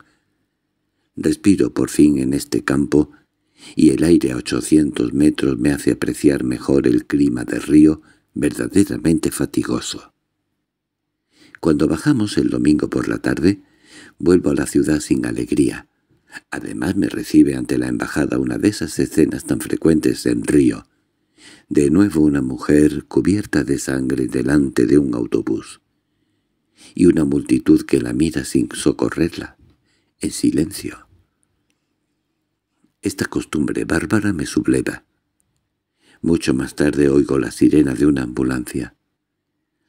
Respiro por fin en este campo y el aire a 800 metros me hace apreciar mejor el clima de río verdaderamente fatigoso. Cuando bajamos el domingo por la tarde, Vuelvo a la ciudad sin alegría. Además me recibe ante la embajada una de esas escenas tan frecuentes en Río. De nuevo una mujer cubierta de sangre delante de un autobús. Y una multitud que la mira sin socorrerla, en silencio. Esta costumbre bárbara me subleva. Mucho más tarde oigo la sirena de una ambulancia.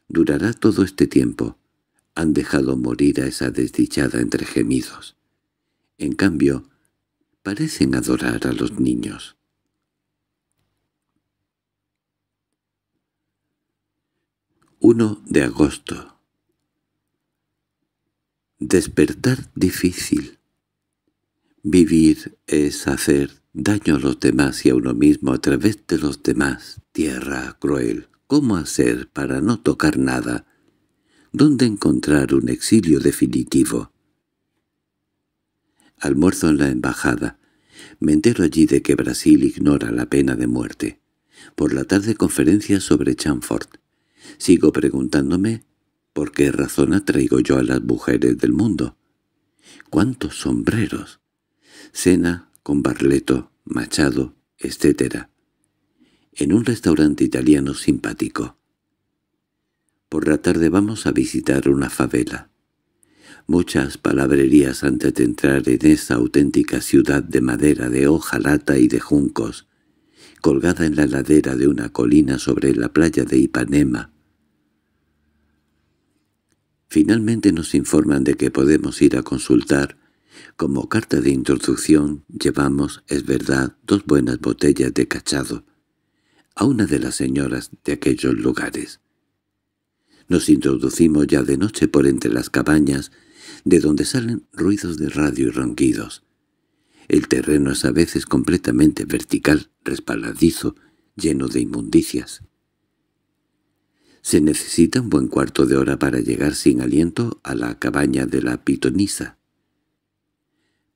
Durará todo este tiempo han dejado morir a esa desdichada entre gemidos. En cambio, parecen adorar a los niños. —1 de agosto Despertar difícil. Vivir es hacer daño a los demás y a uno mismo a través de los demás. Tierra cruel. ¿Cómo hacer para no tocar nada? dónde encontrar un exilio definitivo. Almuerzo en la embajada. Me entero allí de que Brasil ignora la pena de muerte. Por la tarde conferencia sobre Chamfort. Sigo preguntándome por qué razón atraigo yo a las mujeres del mundo. ¿Cuántos sombreros? Cena con Barleto, Machado, etc. En un restaurante italiano simpático. Por la tarde vamos a visitar una favela. Muchas palabrerías antes de entrar en esa auténtica ciudad de madera de hoja, lata y de juncos, colgada en la ladera de una colina sobre la playa de Ipanema. Finalmente nos informan de que podemos ir a consultar. Como carta de introducción llevamos, es verdad, dos buenas botellas de cachado a una de las señoras de aquellos lugares. Nos introducimos ya de noche por entre las cabañas, de donde salen ruidos de radio y ronquidos. El terreno es a veces completamente vertical, respaladizo, lleno de inmundicias. Se necesita un buen cuarto de hora para llegar sin aliento a la cabaña de la pitonisa.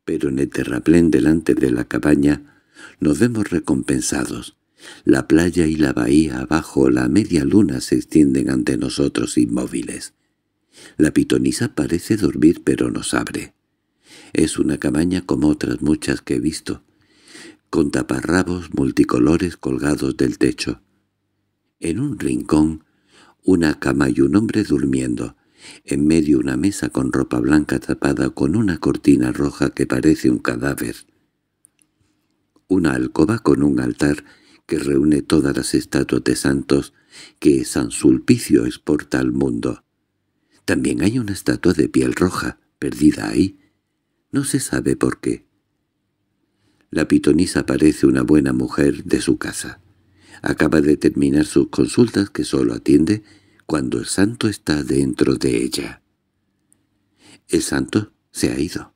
Pero en el terraplén delante de la cabaña nos vemos recompensados. La playa y la bahía abajo la media luna se extienden ante nosotros inmóviles. La pitonisa parece dormir pero nos abre. Es una cabaña como otras muchas que he visto, con taparrabos multicolores colgados del techo. En un rincón, una cama y un hombre durmiendo, en medio una mesa con ropa blanca tapada con una cortina roja que parece un cadáver. Una alcoba con un altar que reúne todas las estatuas de santos que San Sulpicio exporta al mundo. También hay una estatua de piel roja, perdida ahí. No se sabe por qué. La pitonisa parece una buena mujer de su casa. Acaba de terminar sus consultas que solo atiende cuando el santo está dentro de ella. El santo se ha ido.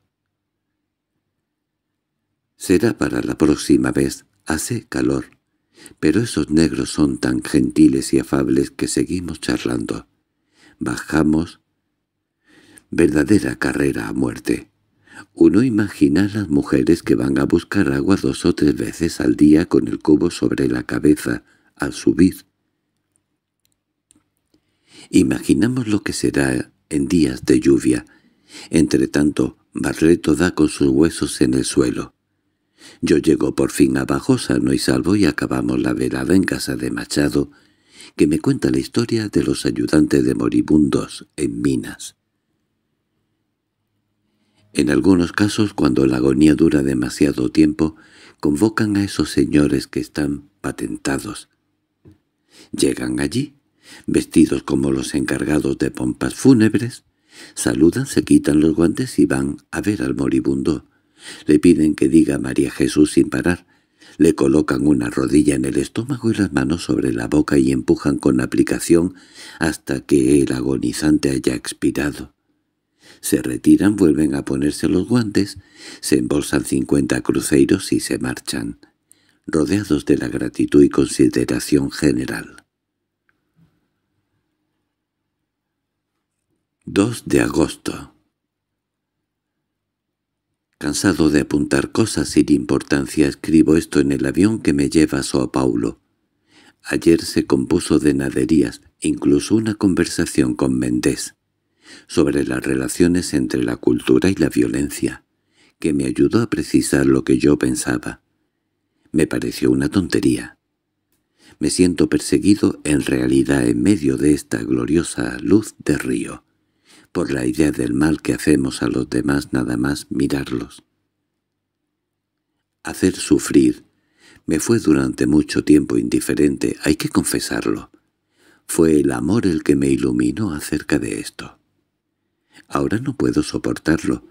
Será para la próxima vez. Hace calor. Pero esos negros son tan gentiles y afables que seguimos charlando. Bajamos. Verdadera carrera a muerte. Uno imagina a las mujeres que van a buscar agua dos o tres veces al día con el cubo sobre la cabeza al subir. Imaginamos lo que será en días de lluvia. Entre tanto, Barreto da con sus huesos en el suelo. Yo llego por fin abajo sano y salvo y acabamos la velada en casa de Machado, que me cuenta la historia de los ayudantes de moribundos en minas. En algunos casos, cuando la agonía dura demasiado tiempo, convocan a esos señores que están patentados. Llegan allí, vestidos como los encargados de pompas fúnebres, saludan, se quitan los guantes y van a ver al moribundo. Le piden que diga María Jesús sin parar. Le colocan una rodilla en el estómago y las manos sobre la boca y empujan con aplicación hasta que el agonizante haya expirado. Se retiran, vuelven a ponerse los guantes, se embolsan cincuenta cruceros y se marchan, rodeados de la gratitud y consideración general. 2 de agosto Cansado de apuntar cosas sin importancia, escribo esto en el avión que me lleva a Sao Paulo. Ayer se compuso de naderías, incluso una conversación con Méndez, sobre las relaciones entre la cultura y la violencia, que me ayudó a precisar lo que yo pensaba. Me pareció una tontería. Me siento perseguido en realidad en medio de esta gloriosa luz de río por la idea del mal que hacemos a los demás nada más mirarlos. Hacer sufrir me fue durante mucho tiempo indiferente, hay que confesarlo. Fue el amor el que me iluminó acerca de esto. Ahora no puedo soportarlo.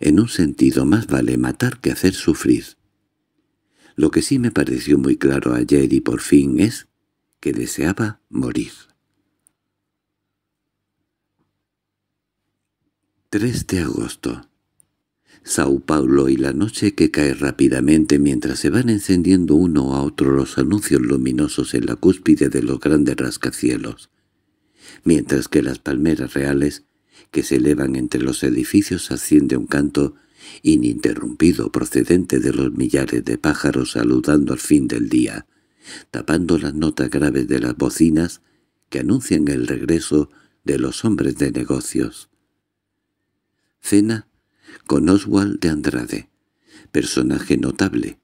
En un sentido más vale matar que hacer sufrir. Lo que sí me pareció muy claro ayer y por fin es que deseaba morir. 3 de agosto. Sao Paulo y la noche que cae rápidamente mientras se van encendiendo uno a otro los anuncios luminosos en la cúspide de los grandes rascacielos, mientras que las palmeras reales que se elevan entre los edificios asciende un canto ininterrumpido procedente de los millares de pájaros saludando al fin del día, tapando las notas graves de las bocinas que anuncian el regreso de los hombres de negocios. Cena con Oswald de Andrade, personaje notable.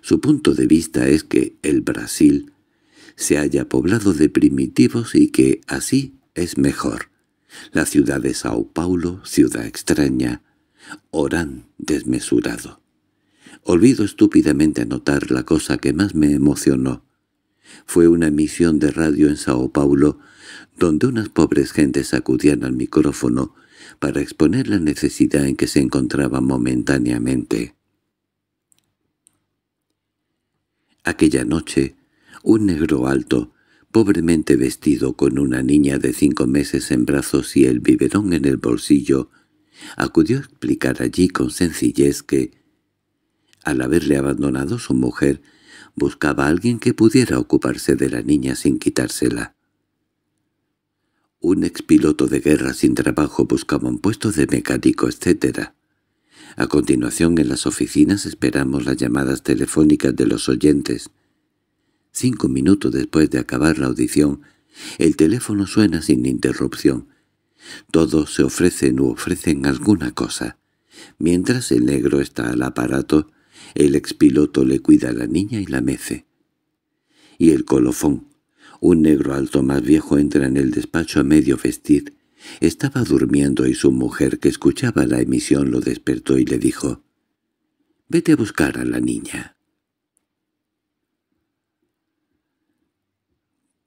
Su punto de vista es que el Brasil se haya poblado de primitivos y que así es mejor. La ciudad de Sao Paulo, ciudad extraña, orán desmesurado. Olvido estúpidamente anotar la cosa que más me emocionó. Fue una emisión de radio en Sao Paulo, donde unas pobres gentes sacudían al micrófono para exponer la necesidad en que se encontraba momentáneamente. Aquella noche, un negro alto, pobremente vestido con una niña de cinco meses en brazos y el biberón en el bolsillo, acudió a explicar allí con sencillez que, al haberle abandonado su mujer, buscaba a alguien que pudiera ocuparse de la niña sin quitársela. Un expiloto de guerra sin trabajo buscaba un puesto de mecánico, etc. A continuación en las oficinas esperamos las llamadas telefónicas de los oyentes. Cinco minutos después de acabar la audición, el teléfono suena sin interrupción. Todos se ofrecen u ofrecen alguna cosa. Mientras el negro está al aparato, el expiloto le cuida a la niña y la mece. Y el colofón, un negro alto más viejo entra en el despacho a medio vestir. Estaba durmiendo y su mujer, que escuchaba la emisión, lo despertó y le dijo, «Vete a buscar a la niña».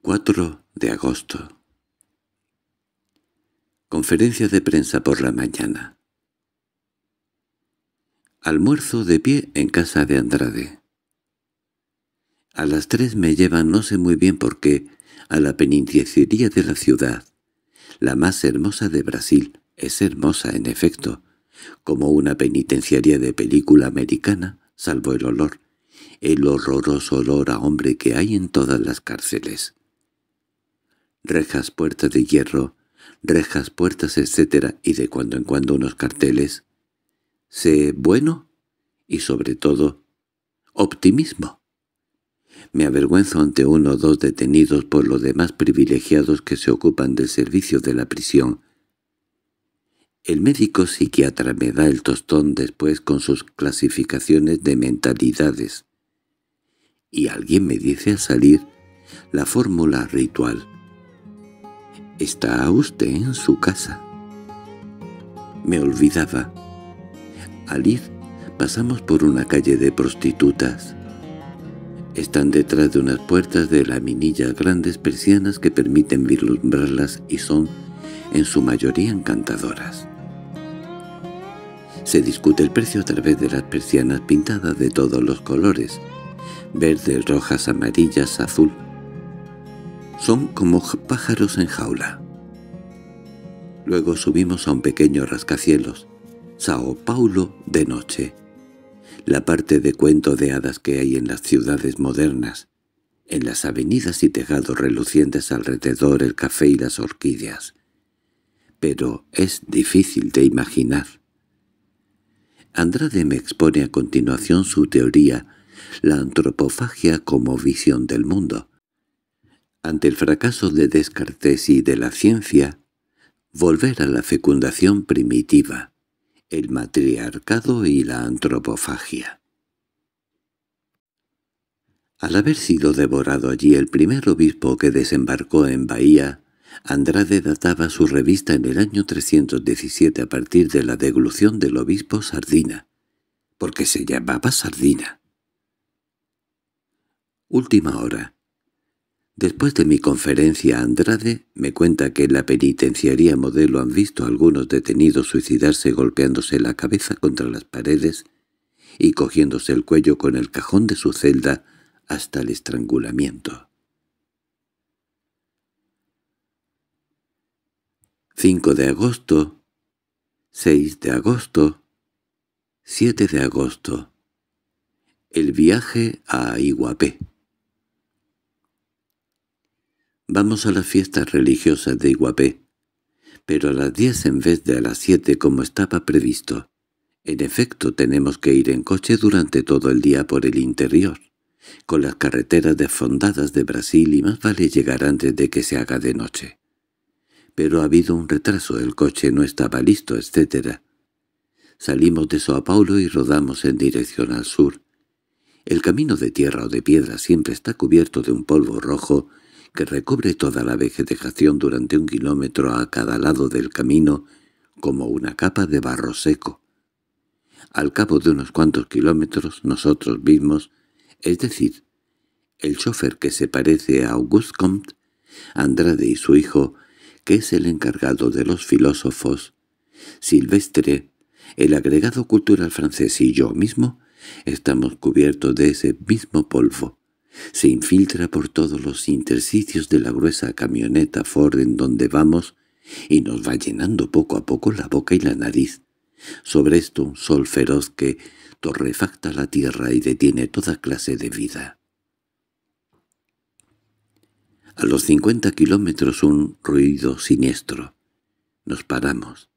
4 de agosto Conferencia de prensa por la mañana. Almuerzo de pie en casa de Andrade. A las tres me llevan no sé muy bien por qué, a la penitenciaría de la ciudad, la más hermosa de Brasil. Es hermosa, en efecto, como una penitenciaría de película americana, salvo el olor, el horroroso olor a hombre que hay en todas las cárceles. Rejas, puertas de hierro, rejas, puertas, etc., y de cuando en cuando unos carteles. Sé bueno y, sobre todo, optimismo. Me avergüenzo ante uno o dos detenidos por los demás privilegiados que se ocupan del servicio de la prisión. El médico psiquiatra me da el tostón después con sus clasificaciones de mentalidades. Y alguien me dice al salir la fórmula ritual. «Está usted en su casa». Me olvidaba. Al ir, pasamos por una calle de prostitutas. Están detrás de unas puertas de laminillas grandes persianas que permiten vislumbrarlas y son, en su mayoría, encantadoras. Se discute el precio a través de las persianas pintadas de todos los colores, verdes, rojas, amarillas, azul. Son como pájaros en jaula. Luego subimos a un pequeño rascacielos, Sao Paulo de noche la parte de cuento de hadas que hay en las ciudades modernas, en las avenidas y tejados relucientes alrededor el café y las orquídeas. Pero es difícil de imaginar. Andrade me expone a continuación su teoría, la antropofagia como visión del mundo. Ante el fracaso de Descartes y de la ciencia, volver a la fecundación primitiva, el matriarcado y la antropofagia. Al haber sido devorado allí el primer obispo que desembarcó en Bahía, Andrade databa su revista en el año 317 a partir de la deglución del obispo Sardina, porque se llamaba Sardina. Última hora. Después de mi conferencia Andrade me cuenta que en la penitenciaría modelo han visto a algunos detenidos suicidarse golpeándose la cabeza contra las paredes y cogiéndose el cuello con el cajón de su celda hasta el estrangulamiento. 5 de agosto, 6 de agosto, 7 de agosto. El viaje a Iguapé. Vamos a las fiestas religiosas de Iguapé. Pero a las diez en vez de a las siete como estaba previsto. En efecto, tenemos que ir en coche durante todo el día por el interior, con las carreteras desfondadas de Brasil y más vale llegar antes de que se haga de noche. Pero ha habido un retraso, el coche no estaba listo, etc. Salimos de São Paulo y rodamos en dirección al sur. El camino de tierra o de piedra siempre está cubierto de un polvo rojo que recubre toda la vegetación durante un kilómetro a cada lado del camino como una capa de barro seco. Al cabo de unos cuantos kilómetros nosotros mismos, es decir, el chofer que se parece a Auguste Comte, Andrade y su hijo, que es el encargado de los filósofos, Silvestre, el agregado cultural francés y yo mismo, estamos cubiertos de ese mismo polvo. Se infiltra por todos los intersticios de la gruesa camioneta Ford en donde vamos y nos va llenando poco a poco la boca y la nariz. Sobre esto un sol feroz que torrefacta la tierra y detiene toda clase de vida. A los cincuenta kilómetros un ruido siniestro. Nos paramos.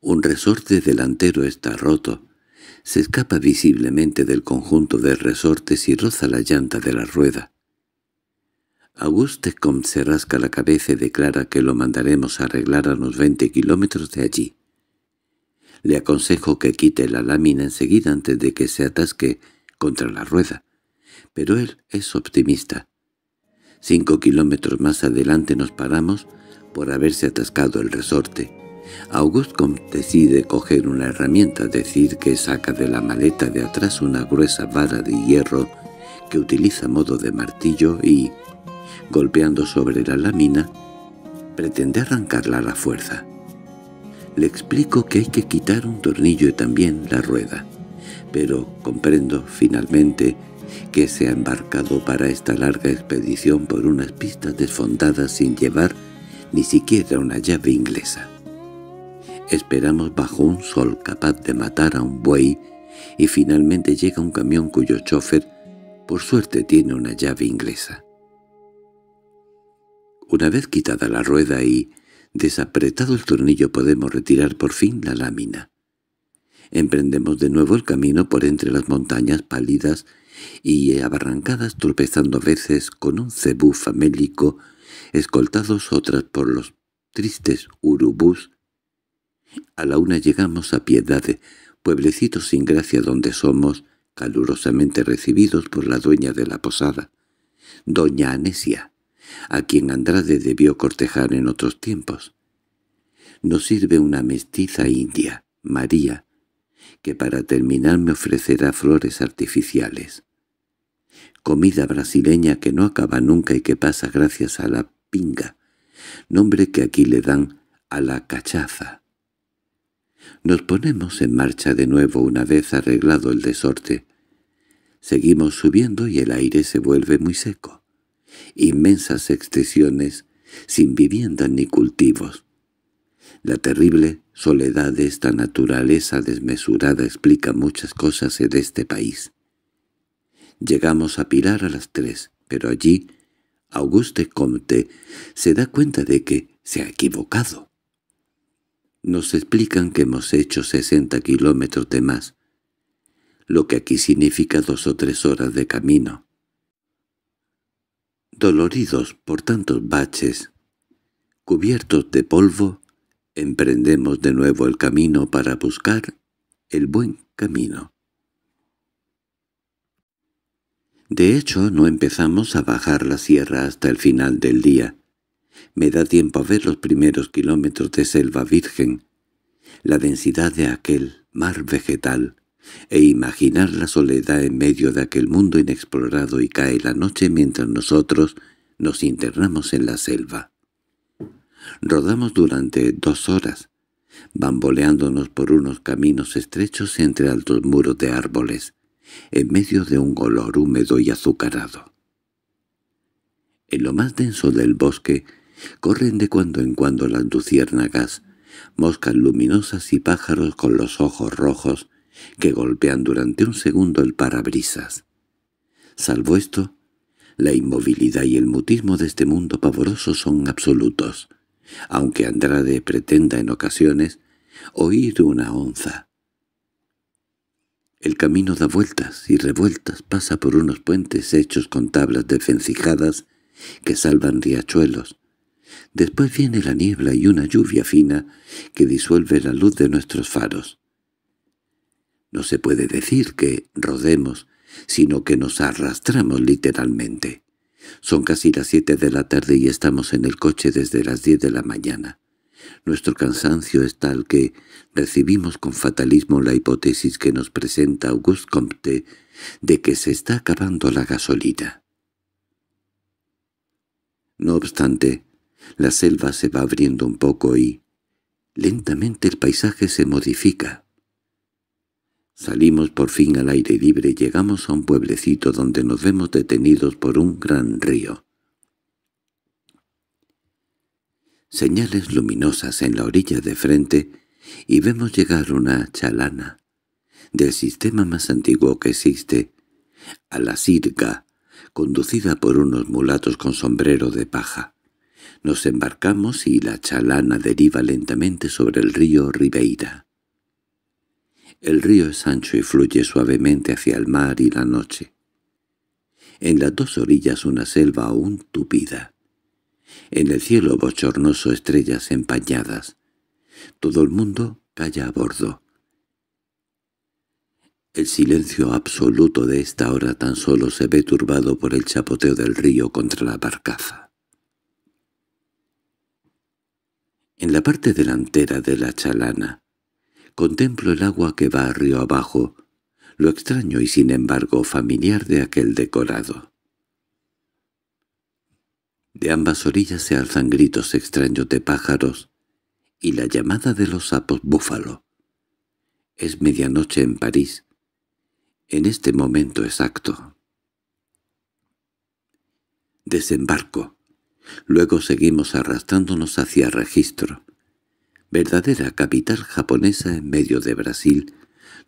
Un resorte delantero está roto se escapa visiblemente del conjunto de resortes y roza la llanta de la rueda. Auguste Comte se rasca la cabeza y declara que lo mandaremos a arreglar a unos 20 kilómetros de allí. Le aconsejo que quite la lámina enseguida antes de que se atasque contra la rueda. Pero él es optimista. Cinco kilómetros más adelante nos paramos por haberse atascado el resorte. August decide coger una herramienta, decir que saca de la maleta de atrás una gruesa vara de hierro que utiliza modo de martillo y, golpeando sobre la lámina, pretende arrancarla a la fuerza. Le explico que hay que quitar un tornillo y también la rueda, pero comprendo finalmente que se ha embarcado para esta larga expedición por unas pistas desfondadas sin llevar ni siquiera una llave inglesa. Esperamos bajo un sol capaz de matar a un buey y finalmente llega un camión cuyo chofer, por suerte, tiene una llave inglesa. Una vez quitada la rueda y desapretado el tornillo podemos retirar por fin la lámina. Emprendemos de nuevo el camino por entre las montañas pálidas y abarrancadas tropezando a veces con un cebú famélico, escoltados otras por los tristes urubús a la una llegamos a Piedade, pueblecito sin gracia donde somos calurosamente recibidos por la dueña de la posada, doña Anesia, a quien Andrade debió cortejar en otros tiempos. Nos sirve una mestiza india, María, que para terminar me ofrecerá flores artificiales. Comida brasileña que no acaba nunca y que pasa gracias a la pinga, nombre que aquí le dan a la cachaza. Nos ponemos en marcha de nuevo una vez arreglado el desorte. Seguimos subiendo y el aire se vuelve muy seco. Inmensas extensiones, sin viviendas ni cultivos. La terrible soledad de esta naturaleza desmesurada explica muchas cosas en este país. Llegamos a Pilar a las tres, pero allí Auguste Comte se da cuenta de que se ha equivocado. Nos explican que hemos hecho 60 kilómetros de más, lo que aquí significa dos o tres horas de camino. Doloridos por tantos baches, cubiertos de polvo, emprendemos de nuevo el camino para buscar el buen camino. De hecho, no empezamos a bajar la sierra hasta el final del día. Me da tiempo a ver los primeros kilómetros de selva virgen, la densidad de aquel mar vegetal, e imaginar la soledad en medio de aquel mundo inexplorado y cae la noche mientras nosotros nos internamos en la selva. Rodamos durante dos horas, bamboleándonos por unos caminos estrechos entre altos muros de árboles, en medio de un olor húmedo y azucarado. En lo más denso del bosque Corren de cuando en cuando las luciérnagas, moscas luminosas y pájaros con los ojos rojos que golpean durante un segundo el parabrisas. Salvo esto, la inmovilidad y el mutismo de este mundo pavoroso son absolutos, aunque Andrade pretenda en ocasiones oír una onza. El camino da vueltas y revueltas, pasa por unos puentes hechos con tablas desvencijadas que salvan riachuelos, Después viene la niebla y una lluvia fina que disuelve la luz de nuestros faros. No se puede decir que rodemos, sino que nos arrastramos literalmente. Son casi las siete de la tarde y estamos en el coche desde las diez de la mañana. Nuestro cansancio es tal que recibimos con fatalismo la hipótesis que nos presenta Auguste Comte de que se está acabando la gasolina. No obstante, la selva se va abriendo un poco y, lentamente, el paisaje se modifica. Salimos por fin al aire libre y llegamos a un pueblecito donde nos vemos detenidos por un gran río. Señales luminosas en la orilla de frente y vemos llegar una chalana, del sistema más antiguo que existe, a la sirga, conducida por unos mulatos con sombrero de paja. Nos embarcamos y la chalana deriva lentamente sobre el río Ribeira. El río es ancho y fluye suavemente hacia el mar y la noche. En las dos orillas una selva aún tupida. En el cielo bochornoso estrellas empañadas. Todo el mundo calla a bordo. El silencio absoluto de esta hora tan solo se ve turbado por el chapoteo del río contra la barcaza. en la parte delantera de la chalana. Contemplo el agua que va río abajo, lo extraño y sin embargo familiar de aquel decorado. De ambas orillas se alzan gritos extraños de pájaros y la llamada de los sapos búfalo. Es medianoche en París, en este momento exacto. Desembarco. Luego seguimos arrastrándonos hacia registro. Verdadera capital japonesa en medio de Brasil,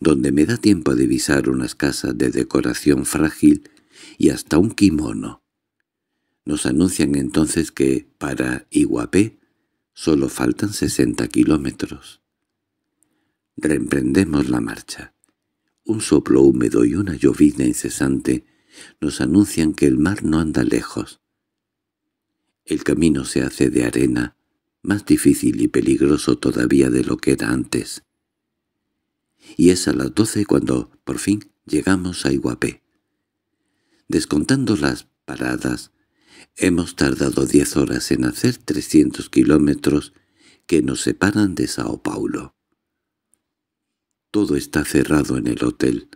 donde me da tiempo a divisar unas casas de decoración frágil y hasta un kimono. Nos anuncian entonces que, para Iguapé, solo faltan 60 kilómetros. Reemprendemos la marcha. Un soplo húmedo y una llovizna incesante nos anuncian que el mar no anda lejos. El camino se hace de arena, más difícil y peligroso todavía de lo que era antes. Y es a las doce cuando, por fin, llegamos a Iguapé. Descontando las paradas, hemos tardado diez horas en hacer trescientos kilómetros que nos separan de Sao Paulo. Todo está cerrado en el hotel.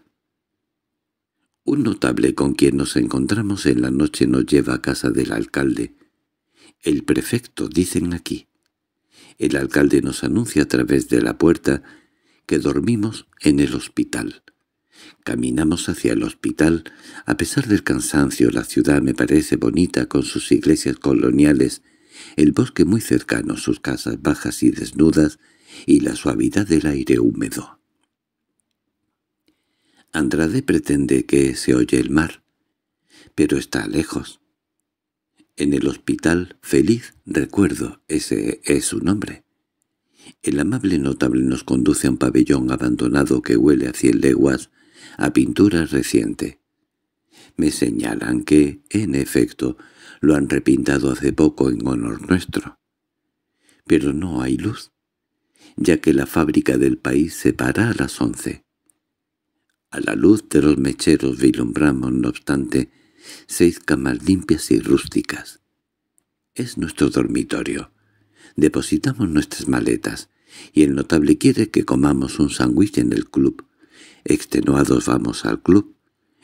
Un notable con quien nos encontramos en la noche nos lleva a casa del alcalde, el prefecto, dicen aquí. El alcalde nos anuncia a través de la puerta que dormimos en el hospital. Caminamos hacia el hospital. A pesar del cansancio, la ciudad me parece bonita con sus iglesias coloniales, el bosque muy cercano, sus casas bajas y desnudas, y la suavidad del aire húmedo. Andrade pretende que se oye el mar, pero está lejos en el hospital Feliz Recuerdo, ese es su nombre. El amable notable nos conduce a un pabellón abandonado que huele a cien leguas, a pintura reciente. Me señalan que, en efecto, lo han repintado hace poco en honor nuestro. Pero no hay luz, ya que la fábrica del país se para a las once. A la luz de los mecheros vilumbramos, no obstante, seis camas limpias y rústicas. Es nuestro dormitorio. Depositamos nuestras maletas, y el notable quiere que comamos un sándwich en el club. Extenuados vamos al club.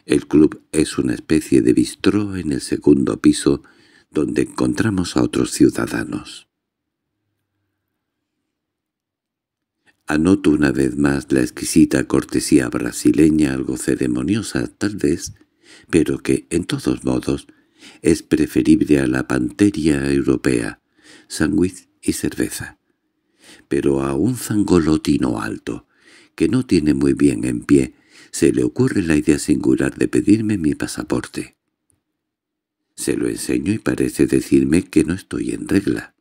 El club es una especie de bistró en el segundo piso donde encontramos a otros ciudadanos. Anoto una vez más la exquisita cortesía brasileña algo ceremoniosa, tal vez, pero que, en todos modos, es preferible a la panteria europea, sándwich y cerveza. Pero a un zangolotino alto, que no tiene muy bien en pie, se le ocurre la idea singular de pedirme mi pasaporte. Se lo enseño y parece decirme que no estoy en regla.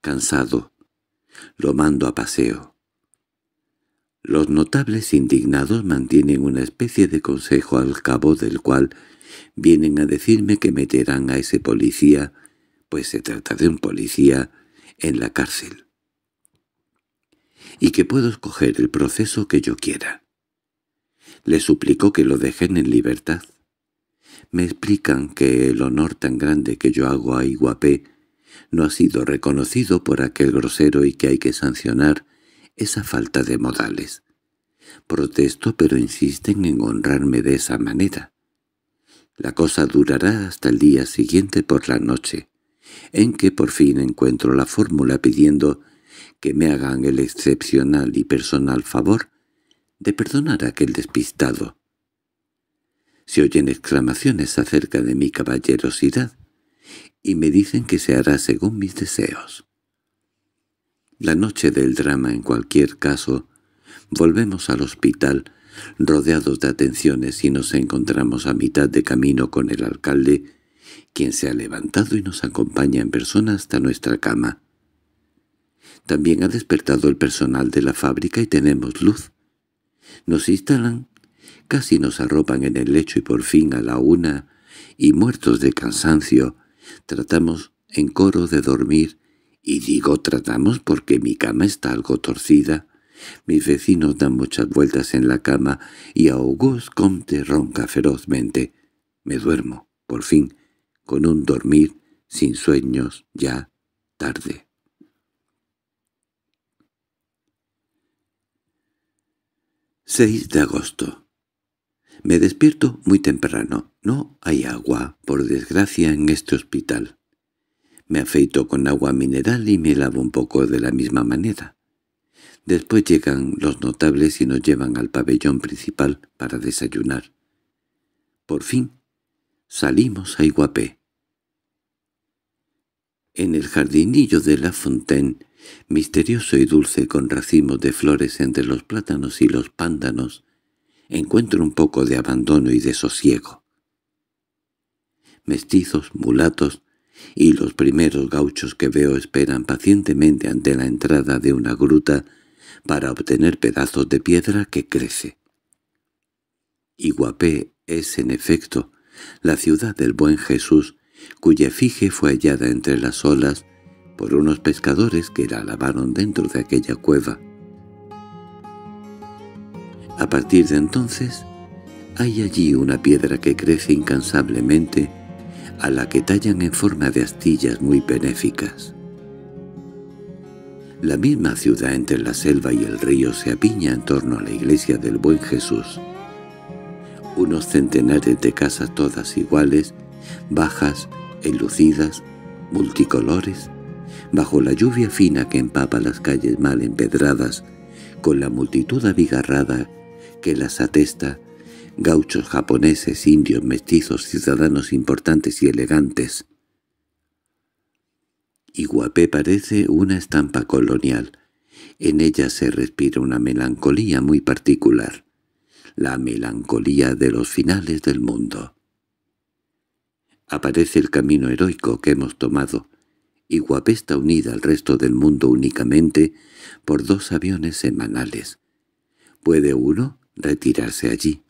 Cansado, lo mando a paseo. Los notables indignados mantienen una especie de consejo al cabo del cual vienen a decirme que meterán a ese policía, pues se trata de un policía, en la cárcel. Y que puedo escoger el proceso que yo quiera. Le suplico que lo dejen en libertad. Me explican que el honor tan grande que yo hago a Iguapé no ha sido reconocido por aquel grosero y que hay que sancionar esa falta de modales. Protesto, pero insisten en honrarme de esa manera. La cosa durará hasta el día siguiente por la noche, en que por fin encuentro la fórmula pidiendo que me hagan el excepcional y personal favor de perdonar a aquel despistado. Se oyen exclamaciones acerca de mi caballerosidad, y me dicen que se hará según mis deseos. La noche del drama, en cualquier caso, volvemos al hospital, rodeados de atenciones y nos encontramos a mitad de camino con el alcalde, quien se ha levantado y nos acompaña en persona hasta nuestra cama. También ha despertado el personal de la fábrica y tenemos luz. Nos instalan, casi nos arropan en el lecho y por fin a la una, y muertos de cansancio, tratamos en coro de dormir y digo tratamos porque mi cama está algo torcida. Mis vecinos dan muchas vueltas en la cama y Auguste Comte ronca ferozmente. Me duermo, por fin, con un dormir, sin sueños, ya tarde. —6 de agosto. Me despierto muy temprano. No hay agua, por desgracia, en este hospital. Me afeito con agua mineral y me lavo un poco de la misma manera. Después llegan los notables y nos llevan al pabellón principal para desayunar. Por fin, salimos a Iguapé. En el jardinillo de La Fontaine, misterioso y dulce con racimos de flores entre los plátanos y los pándanos, encuentro un poco de abandono y de sosiego. Mestizos, mulatos, y los primeros gauchos que veo esperan pacientemente ante la entrada de una gruta para obtener pedazos de piedra que crece. Iguapé es, en efecto, la ciudad del buen Jesús, cuya efigie fue hallada entre las olas por unos pescadores que la lavaron dentro de aquella cueva. A partir de entonces, hay allí una piedra que crece incansablemente a la que tallan en forma de astillas muy benéficas. La misma ciudad entre la selva y el río se apiña en torno a la iglesia del Buen Jesús. Unos centenares de casas todas iguales, bajas, enlucidas, multicolores, bajo la lluvia fina que empapa las calles mal empedradas, con la multitud abigarrada que las atesta, gauchos japoneses, indios, mestizos, ciudadanos importantes y elegantes. Iguapé parece una estampa colonial. En ella se respira una melancolía muy particular, la melancolía de los finales del mundo. Aparece el camino heroico que hemos tomado, Iguapé está unida al resto del mundo únicamente por dos aviones semanales. ¿Puede uno retirarse allí?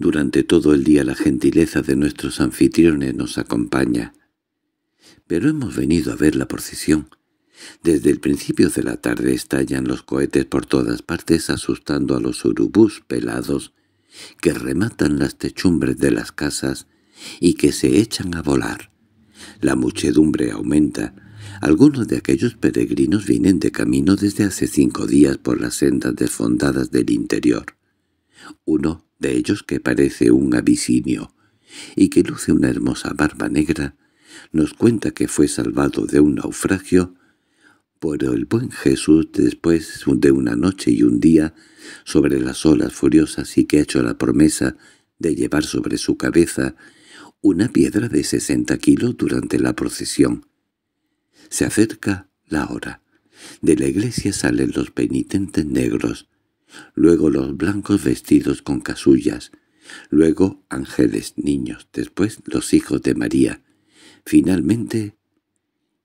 Durante todo el día la gentileza de nuestros anfitriones nos acompaña. Pero hemos venido a ver la procesión. Desde el principio de la tarde estallan los cohetes por todas partes asustando a los urubús pelados que rematan las techumbres de las casas y que se echan a volar. La muchedumbre aumenta. Algunos de aquellos peregrinos vienen de camino desde hace cinco días por las sendas desfondadas del interior uno de ellos que parece un abisinio, y que luce una hermosa barba negra, nos cuenta que fue salvado de un naufragio por el buen Jesús después de una noche y un día sobre las olas furiosas y que ha hecho la promesa de llevar sobre su cabeza una piedra de sesenta kilos durante la procesión. Se acerca la hora. De la iglesia salen los penitentes negros, luego los blancos vestidos con casullas, luego ángeles niños, después los hijos de María, finalmente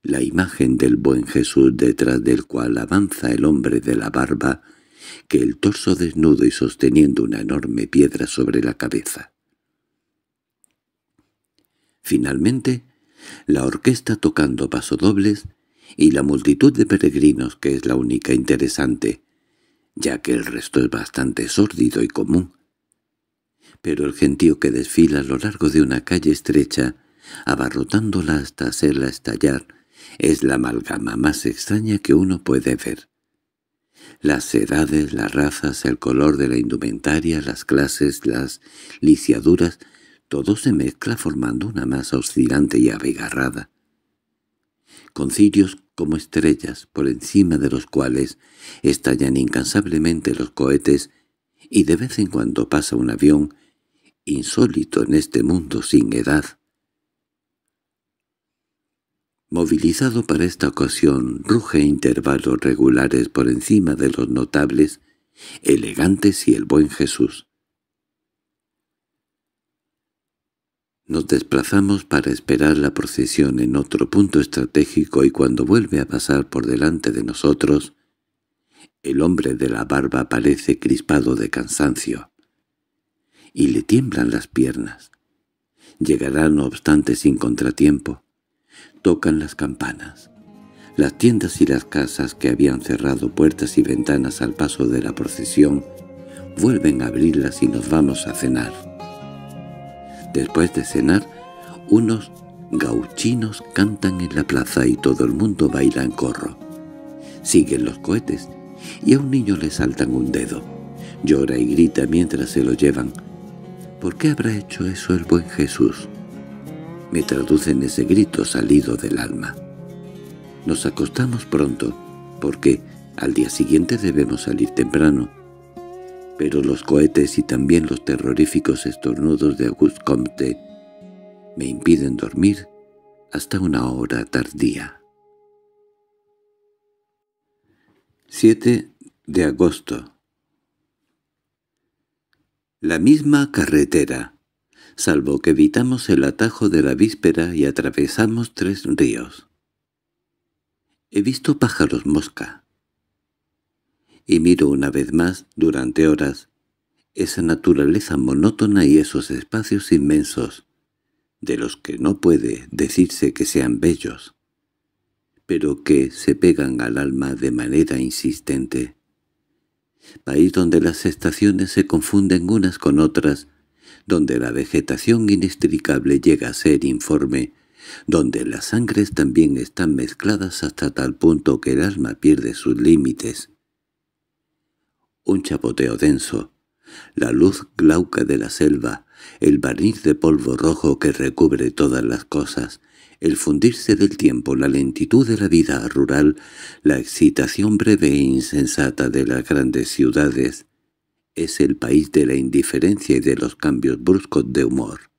la imagen del buen Jesús detrás del cual avanza el hombre de la barba, que el torso desnudo y sosteniendo una enorme piedra sobre la cabeza. Finalmente, la orquesta tocando pasodobles y la multitud de peregrinos que es la única interesante, ya que el resto es bastante sórdido y común. Pero el gentío que desfila a lo largo de una calle estrecha, abarrotándola hasta hacerla estallar, es la amalgama más extraña que uno puede ver. Las edades, las razas, el color de la indumentaria, las clases, las lisiaduras, todo se mezcla formando una masa oscilante y abigarrada cirios como estrellas por encima de los cuales estallan incansablemente los cohetes y de vez en cuando pasa un avión, insólito en este mundo sin edad. Movilizado para esta ocasión, ruge intervalos regulares por encima de los notables, elegantes y el buen Jesús. Nos desplazamos para esperar la procesión en otro punto estratégico y cuando vuelve a pasar por delante de nosotros, el hombre de la barba parece crispado de cansancio y le tiemblan las piernas. Llegará no obstante sin contratiempo. Tocan las campanas. Las tiendas y las casas que habían cerrado puertas y ventanas al paso de la procesión vuelven a abrirlas y nos vamos a cenar. Después de cenar, unos gauchinos cantan en la plaza y todo el mundo baila en corro. Siguen los cohetes y a un niño le saltan un dedo. Llora y grita mientras se lo llevan. ¿Por qué habrá hecho eso el buen Jesús? Me traducen ese grito salido del alma. Nos acostamos pronto, porque al día siguiente debemos salir temprano pero los cohetes y también los terroríficos estornudos de Auguste Comte me impiden dormir hasta una hora tardía. 7 de agosto La misma carretera, salvo que evitamos el atajo de la víspera y atravesamos tres ríos. He visto pájaros mosca, y miro una vez más, durante horas, esa naturaleza monótona y esos espacios inmensos, de los que no puede decirse que sean bellos, pero que se pegan al alma de manera insistente. País donde las estaciones se confunden unas con otras, donde la vegetación inextricable llega a ser informe, donde las sangres también están mezcladas hasta tal punto que el alma pierde sus límites, un chapoteo denso, la luz glauca de la selva, el barniz de polvo rojo que recubre todas las cosas, el fundirse del tiempo, la lentitud de la vida rural, la excitación breve e insensata de las grandes ciudades, es el país de la indiferencia y de los cambios bruscos de humor.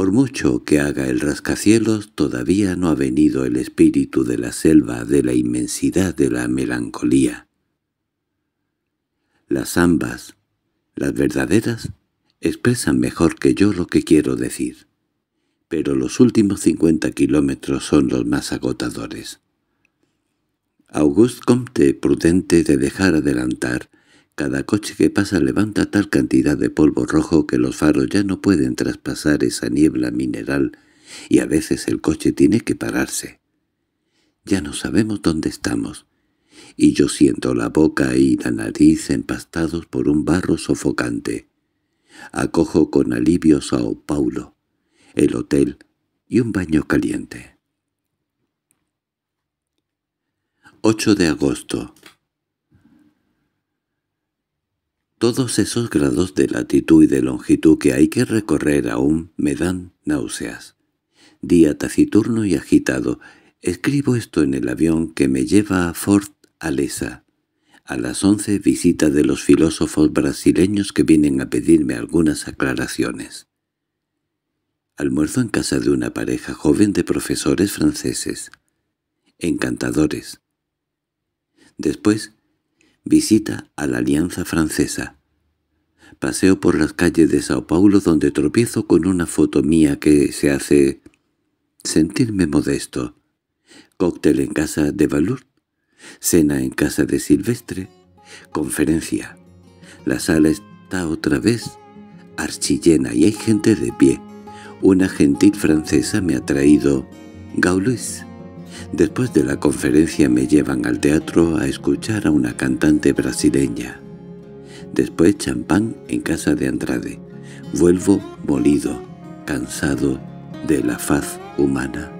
Por mucho que haga el rascacielos, todavía no ha venido el espíritu de la selva, de la inmensidad de la melancolía. Las ambas, las verdaderas, expresan mejor que yo lo que quiero decir. Pero los últimos 50 kilómetros son los más agotadores. Auguste Comte, prudente de dejar adelantar, cada coche que pasa levanta tal cantidad de polvo rojo que los faros ya no pueden traspasar esa niebla mineral y a veces el coche tiene que pararse. Ya no sabemos dónde estamos, y yo siento la boca y la nariz empastados por un barro sofocante. Acojo con alivio Sao Paulo, el hotel y un baño caliente. 8 de agosto Todos esos grados de latitud y de longitud que hay que recorrer aún me dan náuseas. Día taciturno y agitado, escribo esto en el avión que me lleva a Fort Alessa. A las once visita de los filósofos brasileños que vienen a pedirme algunas aclaraciones. Almuerzo en casa de una pareja joven de profesores franceses. Encantadores. Después Visita a la Alianza Francesa. Paseo por las calles de Sao Paulo donde tropiezo con una foto mía que se hace sentirme modesto. Cóctel en casa de Balur. Cena en casa de Silvestre. Conferencia. La sala está otra vez archillena y hay gente de pie. Una gentil francesa me ha traído Gaulois. Después de la conferencia me llevan al teatro a escuchar a una cantante brasileña. Después champán en casa de Andrade. Vuelvo molido, cansado de la faz humana.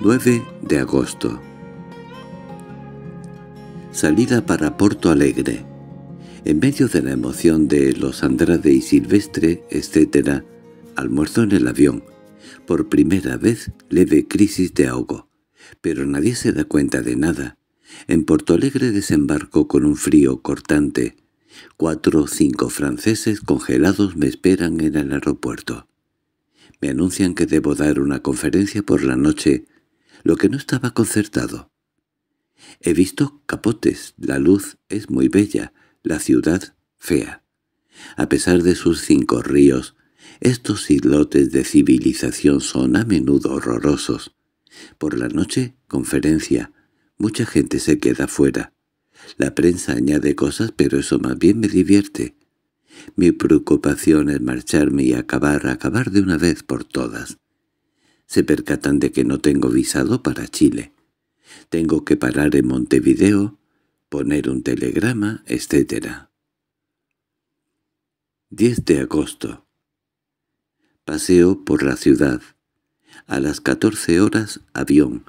9 de agosto Salida para Porto Alegre En medio de la emoción de los Andrade y Silvestre, etc., almuerzo en el avión, por primera vez leve crisis de ahogo. Pero nadie se da cuenta de nada. En Porto Alegre desembarco con un frío cortante. Cuatro o cinco franceses congelados me esperan en el aeropuerto. Me anuncian que debo dar una conferencia por la noche, lo que no estaba concertado. He visto capotes, la luz es muy bella, la ciudad fea. A pesar de sus cinco ríos, estos islotes de civilización son a menudo horrorosos. Por la noche, conferencia. Mucha gente se queda fuera. La prensa añade cosas, pero eso más bien me divierte. Mi preocupación es marcharme y acabar, acabar de una vez por todas. Se percatan de que no tengo visado para Chile. Tengo que parar en Montevideo, poner un telegrama, etc. 10 de agosto. Paseo por la ciudad. A las catorce horas, avión,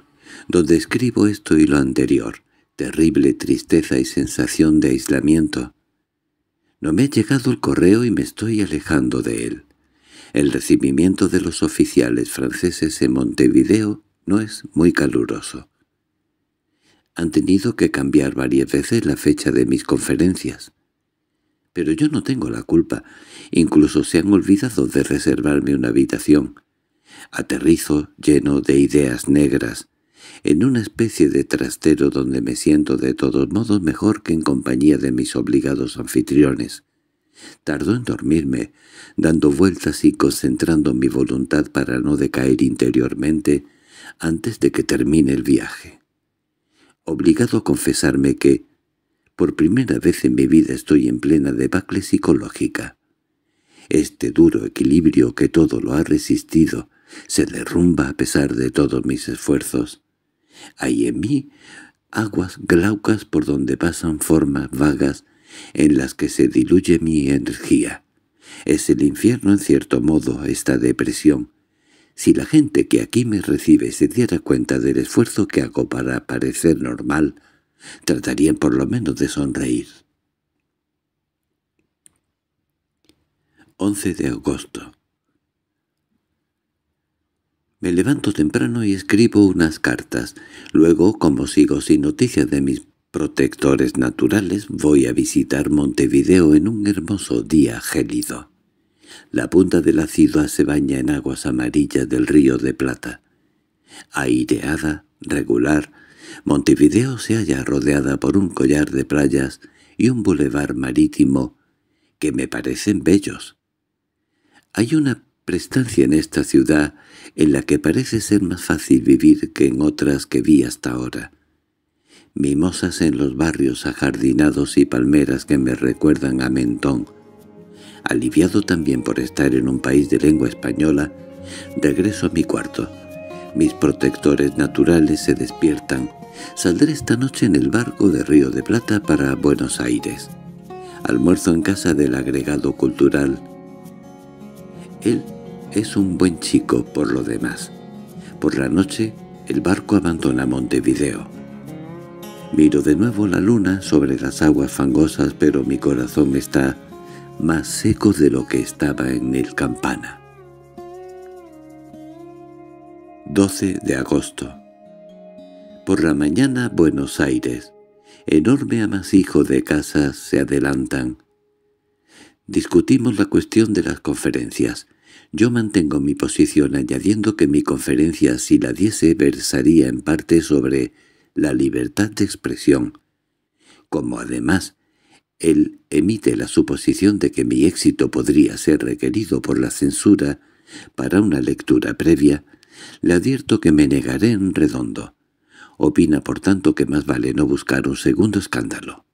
donde escribo esto y lo anterior. Terrible tristeza y sensación de aislamiento. No me ha llegado el correo y me estoy alejando de él. El recibimiento de los oficiales franceses en Montevideo no es muy caluroso. Han tenido que cambiar varias veces la fecha de mis conferencias pero yo no tengo la culpa. Incluso se han olvidado de reservarme una habitación. Aterrizo lleno de ideas negras, en una especie de trastero donde me siento de todos modos mejor que en compañía de mis obligados anfitriones. Tardó en dormirme, dando vueltas y concentrando mi voluntad para no decaer interiormente antes de que termine el viaje. Obligado a confesarme que, por primera vez en mi vida estoy en plena debacle psicológica. Este duro equilibrio que todo lo ha resistido se derrumba a pesar de todos mis esfuerzos. Hay en mí aguas glaucas por donde pasan formas vagas en las que se diluye mi energía. Es el infierno en cierto modo esta depresión. Si la gente que aquí me recibe se diera cuenta del esfuerzo que hago para parecer normal, Tratarían por lo menos de sonreír. 11 de agosto me levanto temprano y escribo unas cartas. Luego, como sigo sin noticias de mis protectores naturales, voy a visitar Montevideo en un hermoso día gélido. La punta de la ciudad se baña en aguas amarillas del río de Plata. Aireada, regular, Montevideo se halla rodeada por un collar de playas y un bulevar marítimo que me parecen bellos. Hay una prestancia en esta ciudad en la que parece ser más fácil vivir que en otras que vi hasta ahora. Mimosas en los barrios ajardinados y palmeras que me recuerdan a Mentón. Aliviado también por estar en un país de lengua española, regreso a mi cuarto. Mis protectores naturales se despiertan Saldré esta noche en el barco de Río de Plata para Buenos Aires. Almuerzo en casa del agregado cultural. Él es un buen chico por lo demás. Por la noche, el barco abandona Montevideo. Miro de nuevo la luna sobre las aguas fangosas, pero mi corazón está más seco de lo que estaba en el campana. 12 de agosto por la mañana Buenos Aires. Enorme amasijo de casas se adelantan. Discutimos la cuestión de las conferencias. Yo mantengo mi posición añadiendo que mi conferencia, si la diese, versaría en parte sobre la libertad de expresión. Como además, él emite la suposición de que mi éxito podría ser requerido por la censura para una lectura previa, le advierto que me negaré en redondo. Opina, por tanto, que más vale no buscar un segundo escándalo.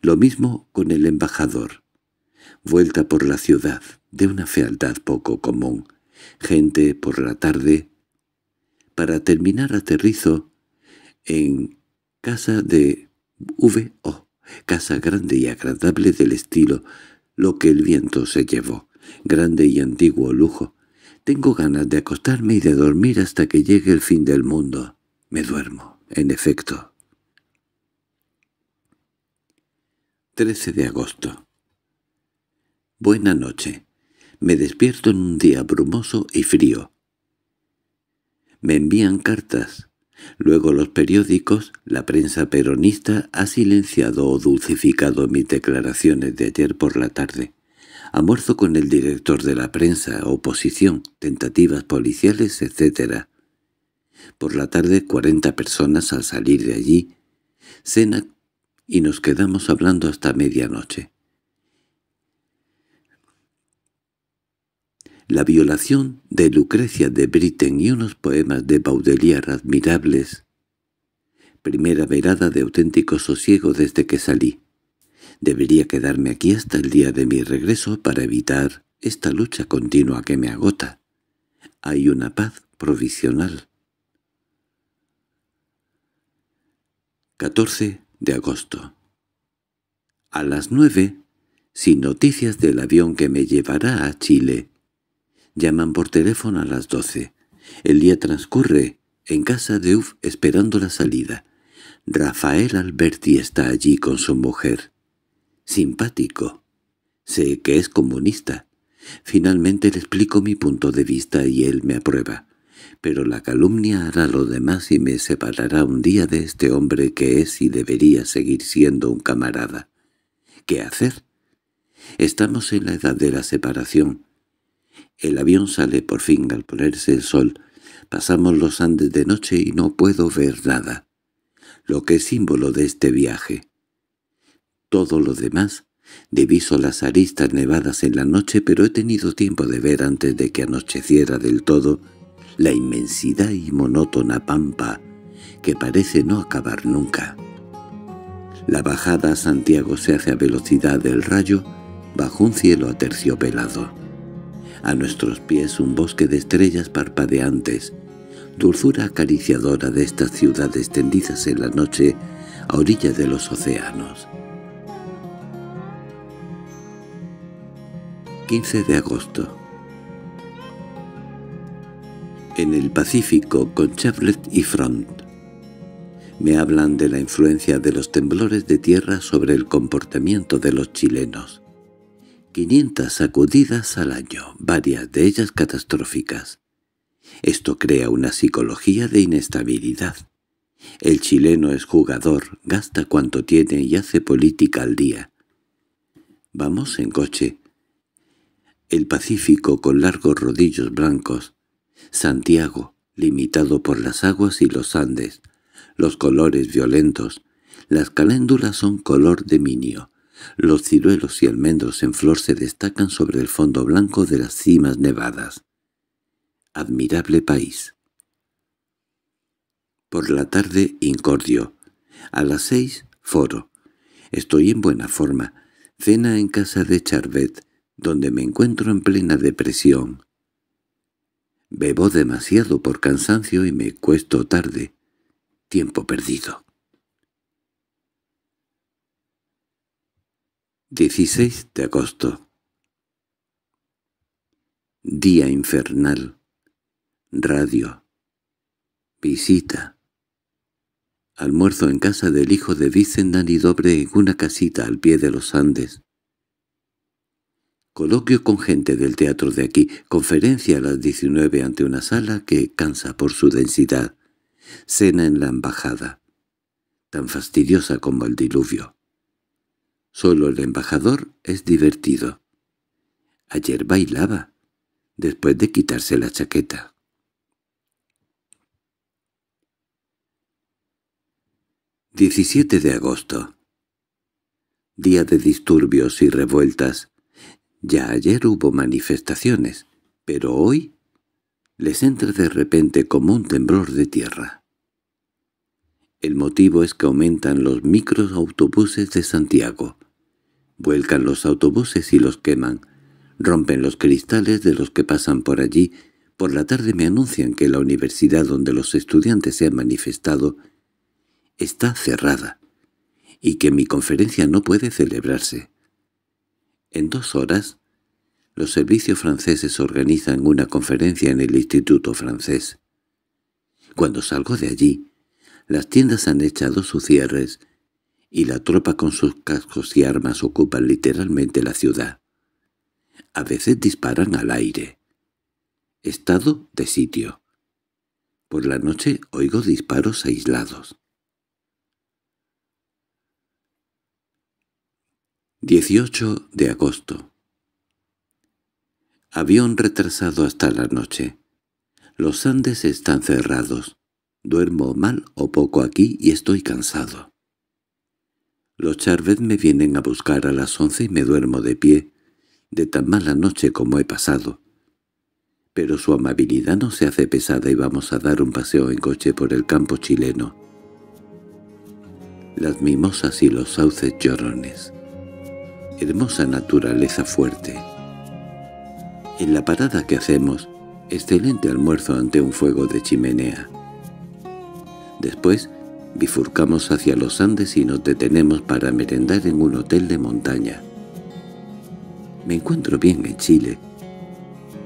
Lo mismo con el embajador. Vuelta por la ciudad, de una fealdad poco común. Gente por la tarde. Para terminar aterrizo en casa de V.O., casa grande y agradable del estilo, lo que el viento se llevó, grande y antiguo lujo. Tengo ganas de acostarme y de dormir hasta que llegue el fin del mundo. Me duermo, en efecto. 13 de agosto. Buena noche. Me despierto en un día brumoso y frío. Me envían cartas. Luego los periódicos, la prensa peronista ha silenciado o dulcificado mis declaraciones de ayer por la tarde. Amorzo con el director de la prensa, oposición, tentativas policiales, etc. Por la tarde cuarenta personas al salir de allí, cena y nos quedamos hablando hasta medianoche. La violación de Lucrecia de Britten y unos poemas de Baudelaire admirables. Primera verada de auténtico sosiego desde que salí. Debería quedarme aquí hasta el día de mi regreso para evitar esta lucha continua que me agota. Hay una paz provisional. 14 de agosto. A las nueve, sin noticias del avión que me llevará a Chile. Llaman por teléfono a las doce. El día transcurre en casa de Uf esperando la salida. Rafael Alberti está allí con su mujer. Simpático. Sé que es comunista. Finalmente le explico mi punto de vista y él me aprueba pero la calumnia hará lo demás y me separará un día de este hombre que es y debería seguir siendo un camarada. ¿Qué hacer? Estamos en la edad de la separación. El avión sale por fin al ponerse el sol. Pasamos los Andes de noche y no puedo ver nada. Lo que es símbolo de este viaje. Todo lo demás Diviso las aristas nevadas en la noche, pero he tenido tiempo de ver antes de que anocheciera del todo la inmensidad y monótona pampa que parece no acabar nunca. La bajada a Santiago se hace a velocidad del rayo bajo un cielo aterciopelado. A nuestros pies un bosque de estrellas parpadeantes, dulzura acariciadora de estas ciudades tendidas en la noche a orilla de los océanos. 15 de agosto en el Pacífico con Chevlet y Front. Me hablan de la influencia de los temblores de tierra sobre el comportamiento de los chilenos. 500 sacudidas al año, varias de ellas catastróficas. Esto crea una psicología de inestabilidad. El chileno es jugador, gasta cuanto tiene y hace política al día. Vamos en coche. El Pacífico con largos rodillos blancos, Santiago, limitado por las aguas y los Andes, los colores violentos, las caléndulas son color de minio, los ciruelos y almendros en flor se destacan sobre el fondo blanco de las cimas nevadas. Admirable país. Por la tarde, incordio. A las seis, foro. Estoy en buena forma. Cena en casa de Charvet, donde me encuentro en plena depresión. Bebo demasiado por cansancio y me cuesto tarde. Tiempo perdido. 16 de agosto Día infernal. Radio. Visita. Almuerzo en casa del hijo de Vicendan y Dobre en una casita al pie de los Andes. Coloquio con gente del teatro de aquí, conferencia a las 19 ante una sala que cansa por su densidad. Cena en la embajada, tan fastidiosa como el diluvio. Solo el embajador es divertido. Ayer bailaba, después de quitarse la chaqueta. «17 de agosto. Día de disturbios y revueltas. Ya ayer hubo manifestaciones, pero hoy les entra de repente como un temblor de tierra. El motivo es que aumentan los microautobuses de Santiago. Vuelcan los autobuses y los queman. Rompen los cristales de los que pasan por allí. Por la tarde me anuncian que la universidad donde los estudiantes se han manifestado está cerrada y que mi conferencia no puede celebrarse. En dos horas, los servicios franceses organizan una conferencia en el Instituto francés. Cuando salgo de allí, las tiendas han echado sus cierres y la tropa con sus cascos y armas ocupa literalmente la ciudad. A veces disparan al aire. Estado de sitio. Por la noche oigo disparos aislados. 18 de agosto. Avión retrasado hasta la noche. Los Andes están cerrados. Duermo mal o poco aquí y estoy cansado. Los Charvet me vienen a buscar a las once y me duermo de pie, de tan mala noche como he pasado. Pero su amabilidad no se hace pesada y vamos a dar un paseo en coche por el campo chileno. Las mimosas y los sauces llorones hermosa naturaleza fuerte. En la parada que hacemos, excelente almuerzo ante un fuego de chimenea. Después, bifurcamos hacia los Andes y nos detenemos para merendar en un hotel de montaña. Me encuentro bien en Chile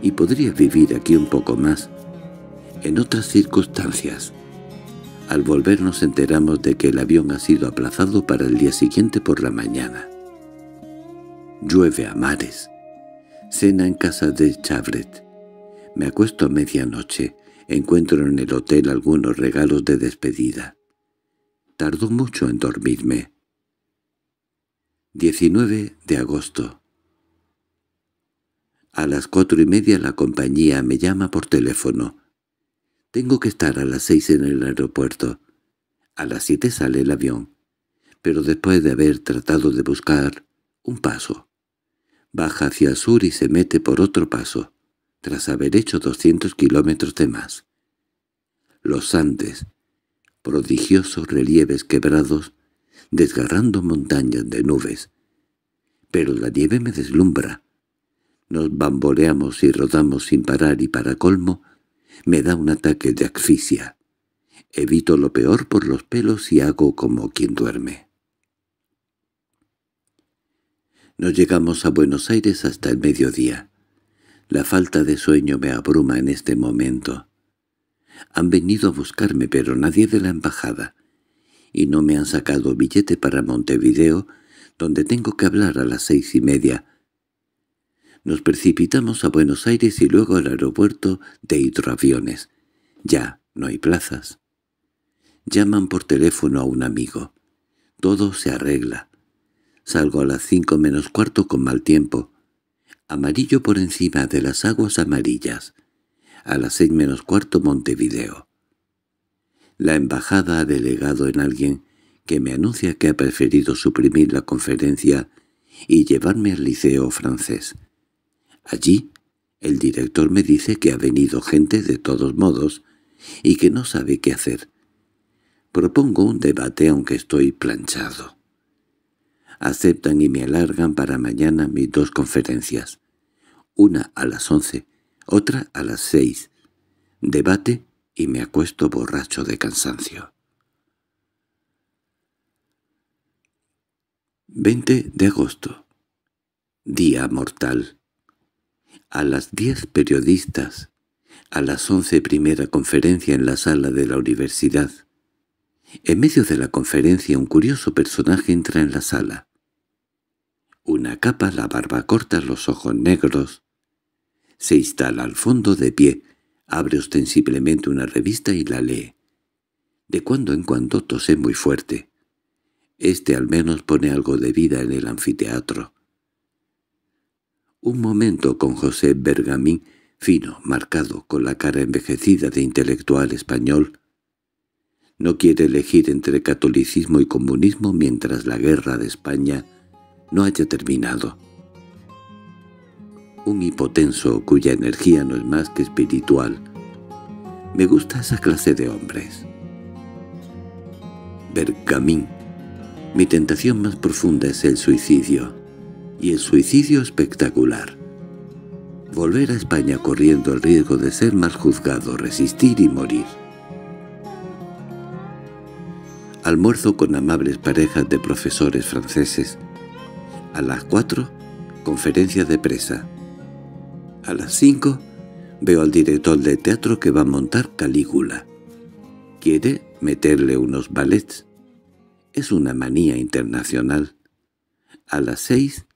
y podría vivir aquí un poco más. En otras circunstancias, al volver nos enteramos de que el avión ha sido aplazado para el día siguiente por la mañana llueve a mares. Cena en casa de Chavret. Me acuesto a medianoche, encuentro en el hotel algunos regalos de despedida. Tardó mucho en dormirme. 19 de agosto. A las cuatro y media la compañía me llama por teléfono. Tengo que estar a las seis en el aeropuerto. A las siete sale el avión, pero después de haber tratado de buscar un paso, baja hacia el sur y se mete por otro paso, tras haber hecho 200 kilómetros de más. Los Andes, prodigiosos relieves quebrados, desgarrando montañas de nubes. Pero la nieve me deslumbra. Nos bamboleamos y rodamos sin parar y para colmo, me da un ataque de asfixia. Evito lo peor por los pelos y hago como quien duerme. No llegamos a Buenos Aires hasta el mediodía. La falta de sueño me abruma en este momento. Han venido a buscarme, pero nadie de la embajada. Y no me han sacado billete para Montevideo, donde tengo que hablar a las seis y media. Nos precipitamos a Buenos Aires y luego al aeropuerto de hidroaviones. Ya no hay plazas. Llaman por teléfono a un amigo. Todo se arregla. Salgo a las cinco menos cuarto con mal tiempo. Amarillo por encima de las aguas amarillas. A las seis menos cuarto Montevideo. La embajada ha delegado en alguien que me anuncia que ha preferido suprimir la conferencia y llevarme al liceo francés. Allí, el director me dice que ha venido gente de todos modos y que no sabe qué hacer. Propongo un debate aunque estoy planchado aceptan y me alargan para mañana mis dos conferencias. Una a las once, otra a las seis. Debate y me acuesto borracho de cansancio. 20 de agosto. Día mortal. A las diez periodistas. A las once primera conferencia en la sala de la universidad. En medio de la conferencia un curioso personaje entra en la sala una capa, la barba corta, los ojos negros. Se instala al fondo de pie, abre ostensiblemente una revista y la lee. De cuando en cuando tose muy fuerte. Este al menos pone algo de vida en el anfiteatro. Un momento con José Bergamín, fino, marcado, con la cara envejecida de intelectual español, no quiere elegir entre catolicismo y comunismo mientras la guerra de España no haya terminado. Un hipotenso cuya energía no es más que espiritual. Me gusta esa clase de hombres. Bergamín. Mi tentación más profunda es el suicidio, y el suicidio espectacular. Volver a España corriendo el riesgo de ser mal juzgado, resistir y morir. Almuerzo con amables parejas de profesores franceses, a las cuatro, conferencia de presa. A las cinco, veo al director de teatro que va a montar Calígula. Quiere meterle unos ballets. Es una manía internacional. A las seis,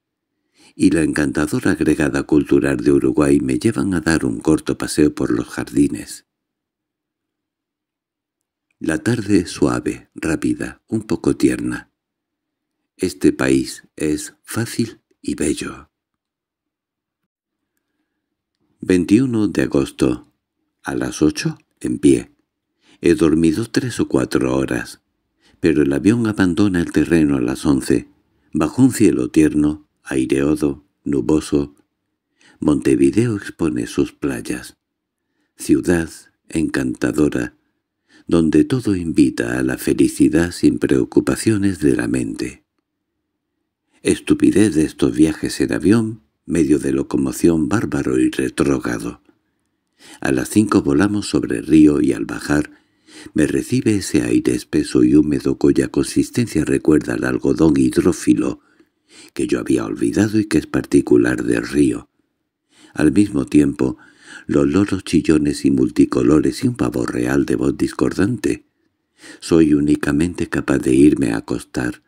y la encantadora agregada cultural de Uruguay me llevan a dar un corto paseo por los jardines. La tarde es suave, rápida, un poco tierna. Este país es fácil y bello. 21 de agosto. A las 8, en pie. He dormido tres o cuatro horas, pero el avión abandona el terreno a las 11. Bajo un cielo tierno, aireodo, nuboso, Montevideo expone sus playas. Ciudad encantadora, donde todo invita a la felicidad sin preocupaciones de la mente estupidez de estos viajes en avión, medio de locomoción bárbaro y retrógado. A las cinco volamos sobre el río y al bajar me recibe ese aire espeso y húmedo cuya consistencia recuerda al algodón hidrófilo que yo había olvidado y que es particular del río. Al mismo tiempo, los loros chillones y multicolores y un pavo real de voz discordante. Soy únicamente capaz de irme a acostar,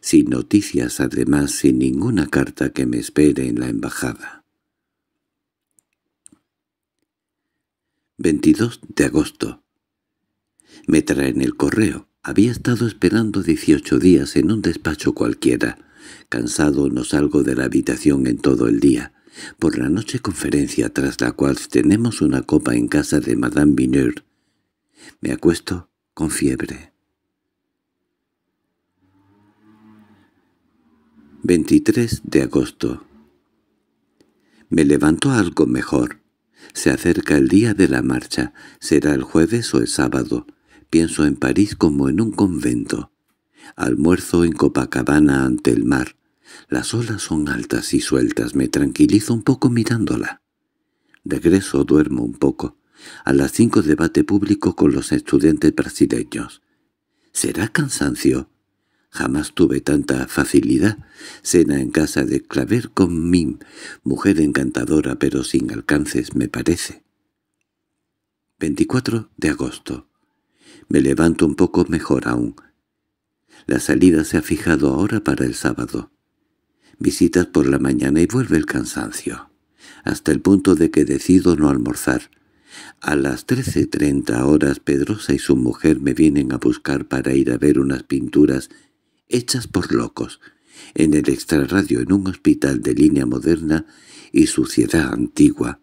sin noticias además, sin ninguna carta que me espere en la embajada. 22 de agosto. Me traen el correo. Había estado esperando 18 días en un despacho cualquiera. Cansado no salgo de la habitación en todo el día. Por la noche conferencia tras la cual tenemos una copa en casa de Madame Vigneur, Me acuesto con fiebre. 23 de agosto. Me levanto algo mejor. Se acerca el día de la marcha. Será el jueves o el sábado. Pienso en París como en un convento. Almuerzo en Copacabana ante el mar. Las olas son altas y sueltas. Me tranquilizo un poco mirándola. Regreso, duermo un poco. A las cinco debate público con los estudiantes brasileños. ¿Será cansancio? Jamás tuve tanta facilidad. Cena en casa de Claver con Mim, mujer encantadora pero sin alcances, me parece. 24 de agosto. Me levanto un poco mejor aún. La salida se ha fijado ahora para el sábado. Visitas por la mañana y vuelve el cansancio, hasta el punto de que decido no almorzar. A las 13.30 horas Pedrosa y su mujer me vienen a buscar para ir a ver unas pinturas hechas por locos, en el extrarradio en un hospital de línea moderna y suciedad antigua.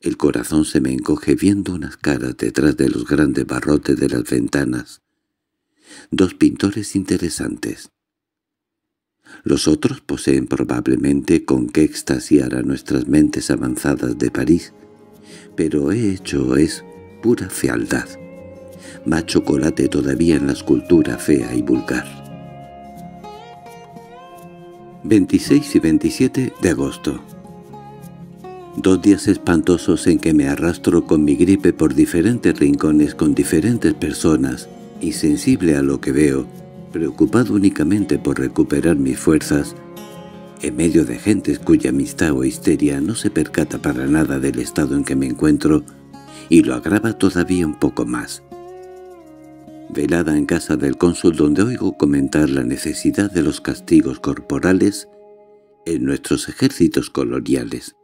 El corazón se me encoge viendo unas caras detrás de los grandes barrotes de las ventanas. Dos pintores interesantes. Los otros poseen probablemente con qué extasiar a nuestras mentes avanzadas de París, pero he hecho es pura fealdad, más chocolate todavía en la escultura fea y vulgar. 26 y 27 de agosto. Dos días espantosos en que me arrastro con mi gripe por diferentes rincones con diferentes personas, insensible a lo que veo, preocupado únicamente por recuperar mis fuerzas, en medio de gentes cuya amistad o histeria no se percata para nada del estado en que me encuentro y lo agrava todavía un poco más velada en casa del cónsul donde oigo comentar la necesidad de los castigos corporales en nuestros ejércitos coloniales.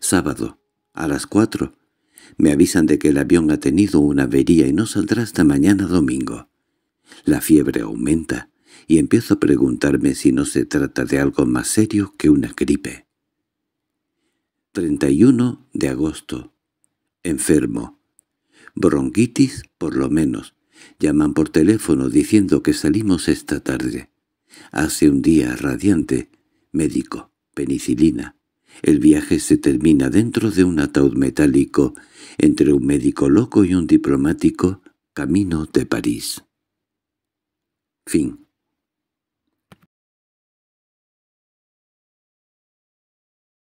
Sábado, a las cuatro, me avisan de que el avión ha tenido una avería y no saldrá hasta mañana domingo. La fiebre aumenta y empiezo a preguntarme si no se trata de algo más serio que una gripe. 31 de agosto. Enfermo. Bronquitis, por lo menos. Llaman por teléfono diciendo que salimos esta tarde. Hace un día radiante. Médico. Penicilina. El viaje se termina dentro de un ataúd metálico entre un médico loco y un diplomático camino de París. Fin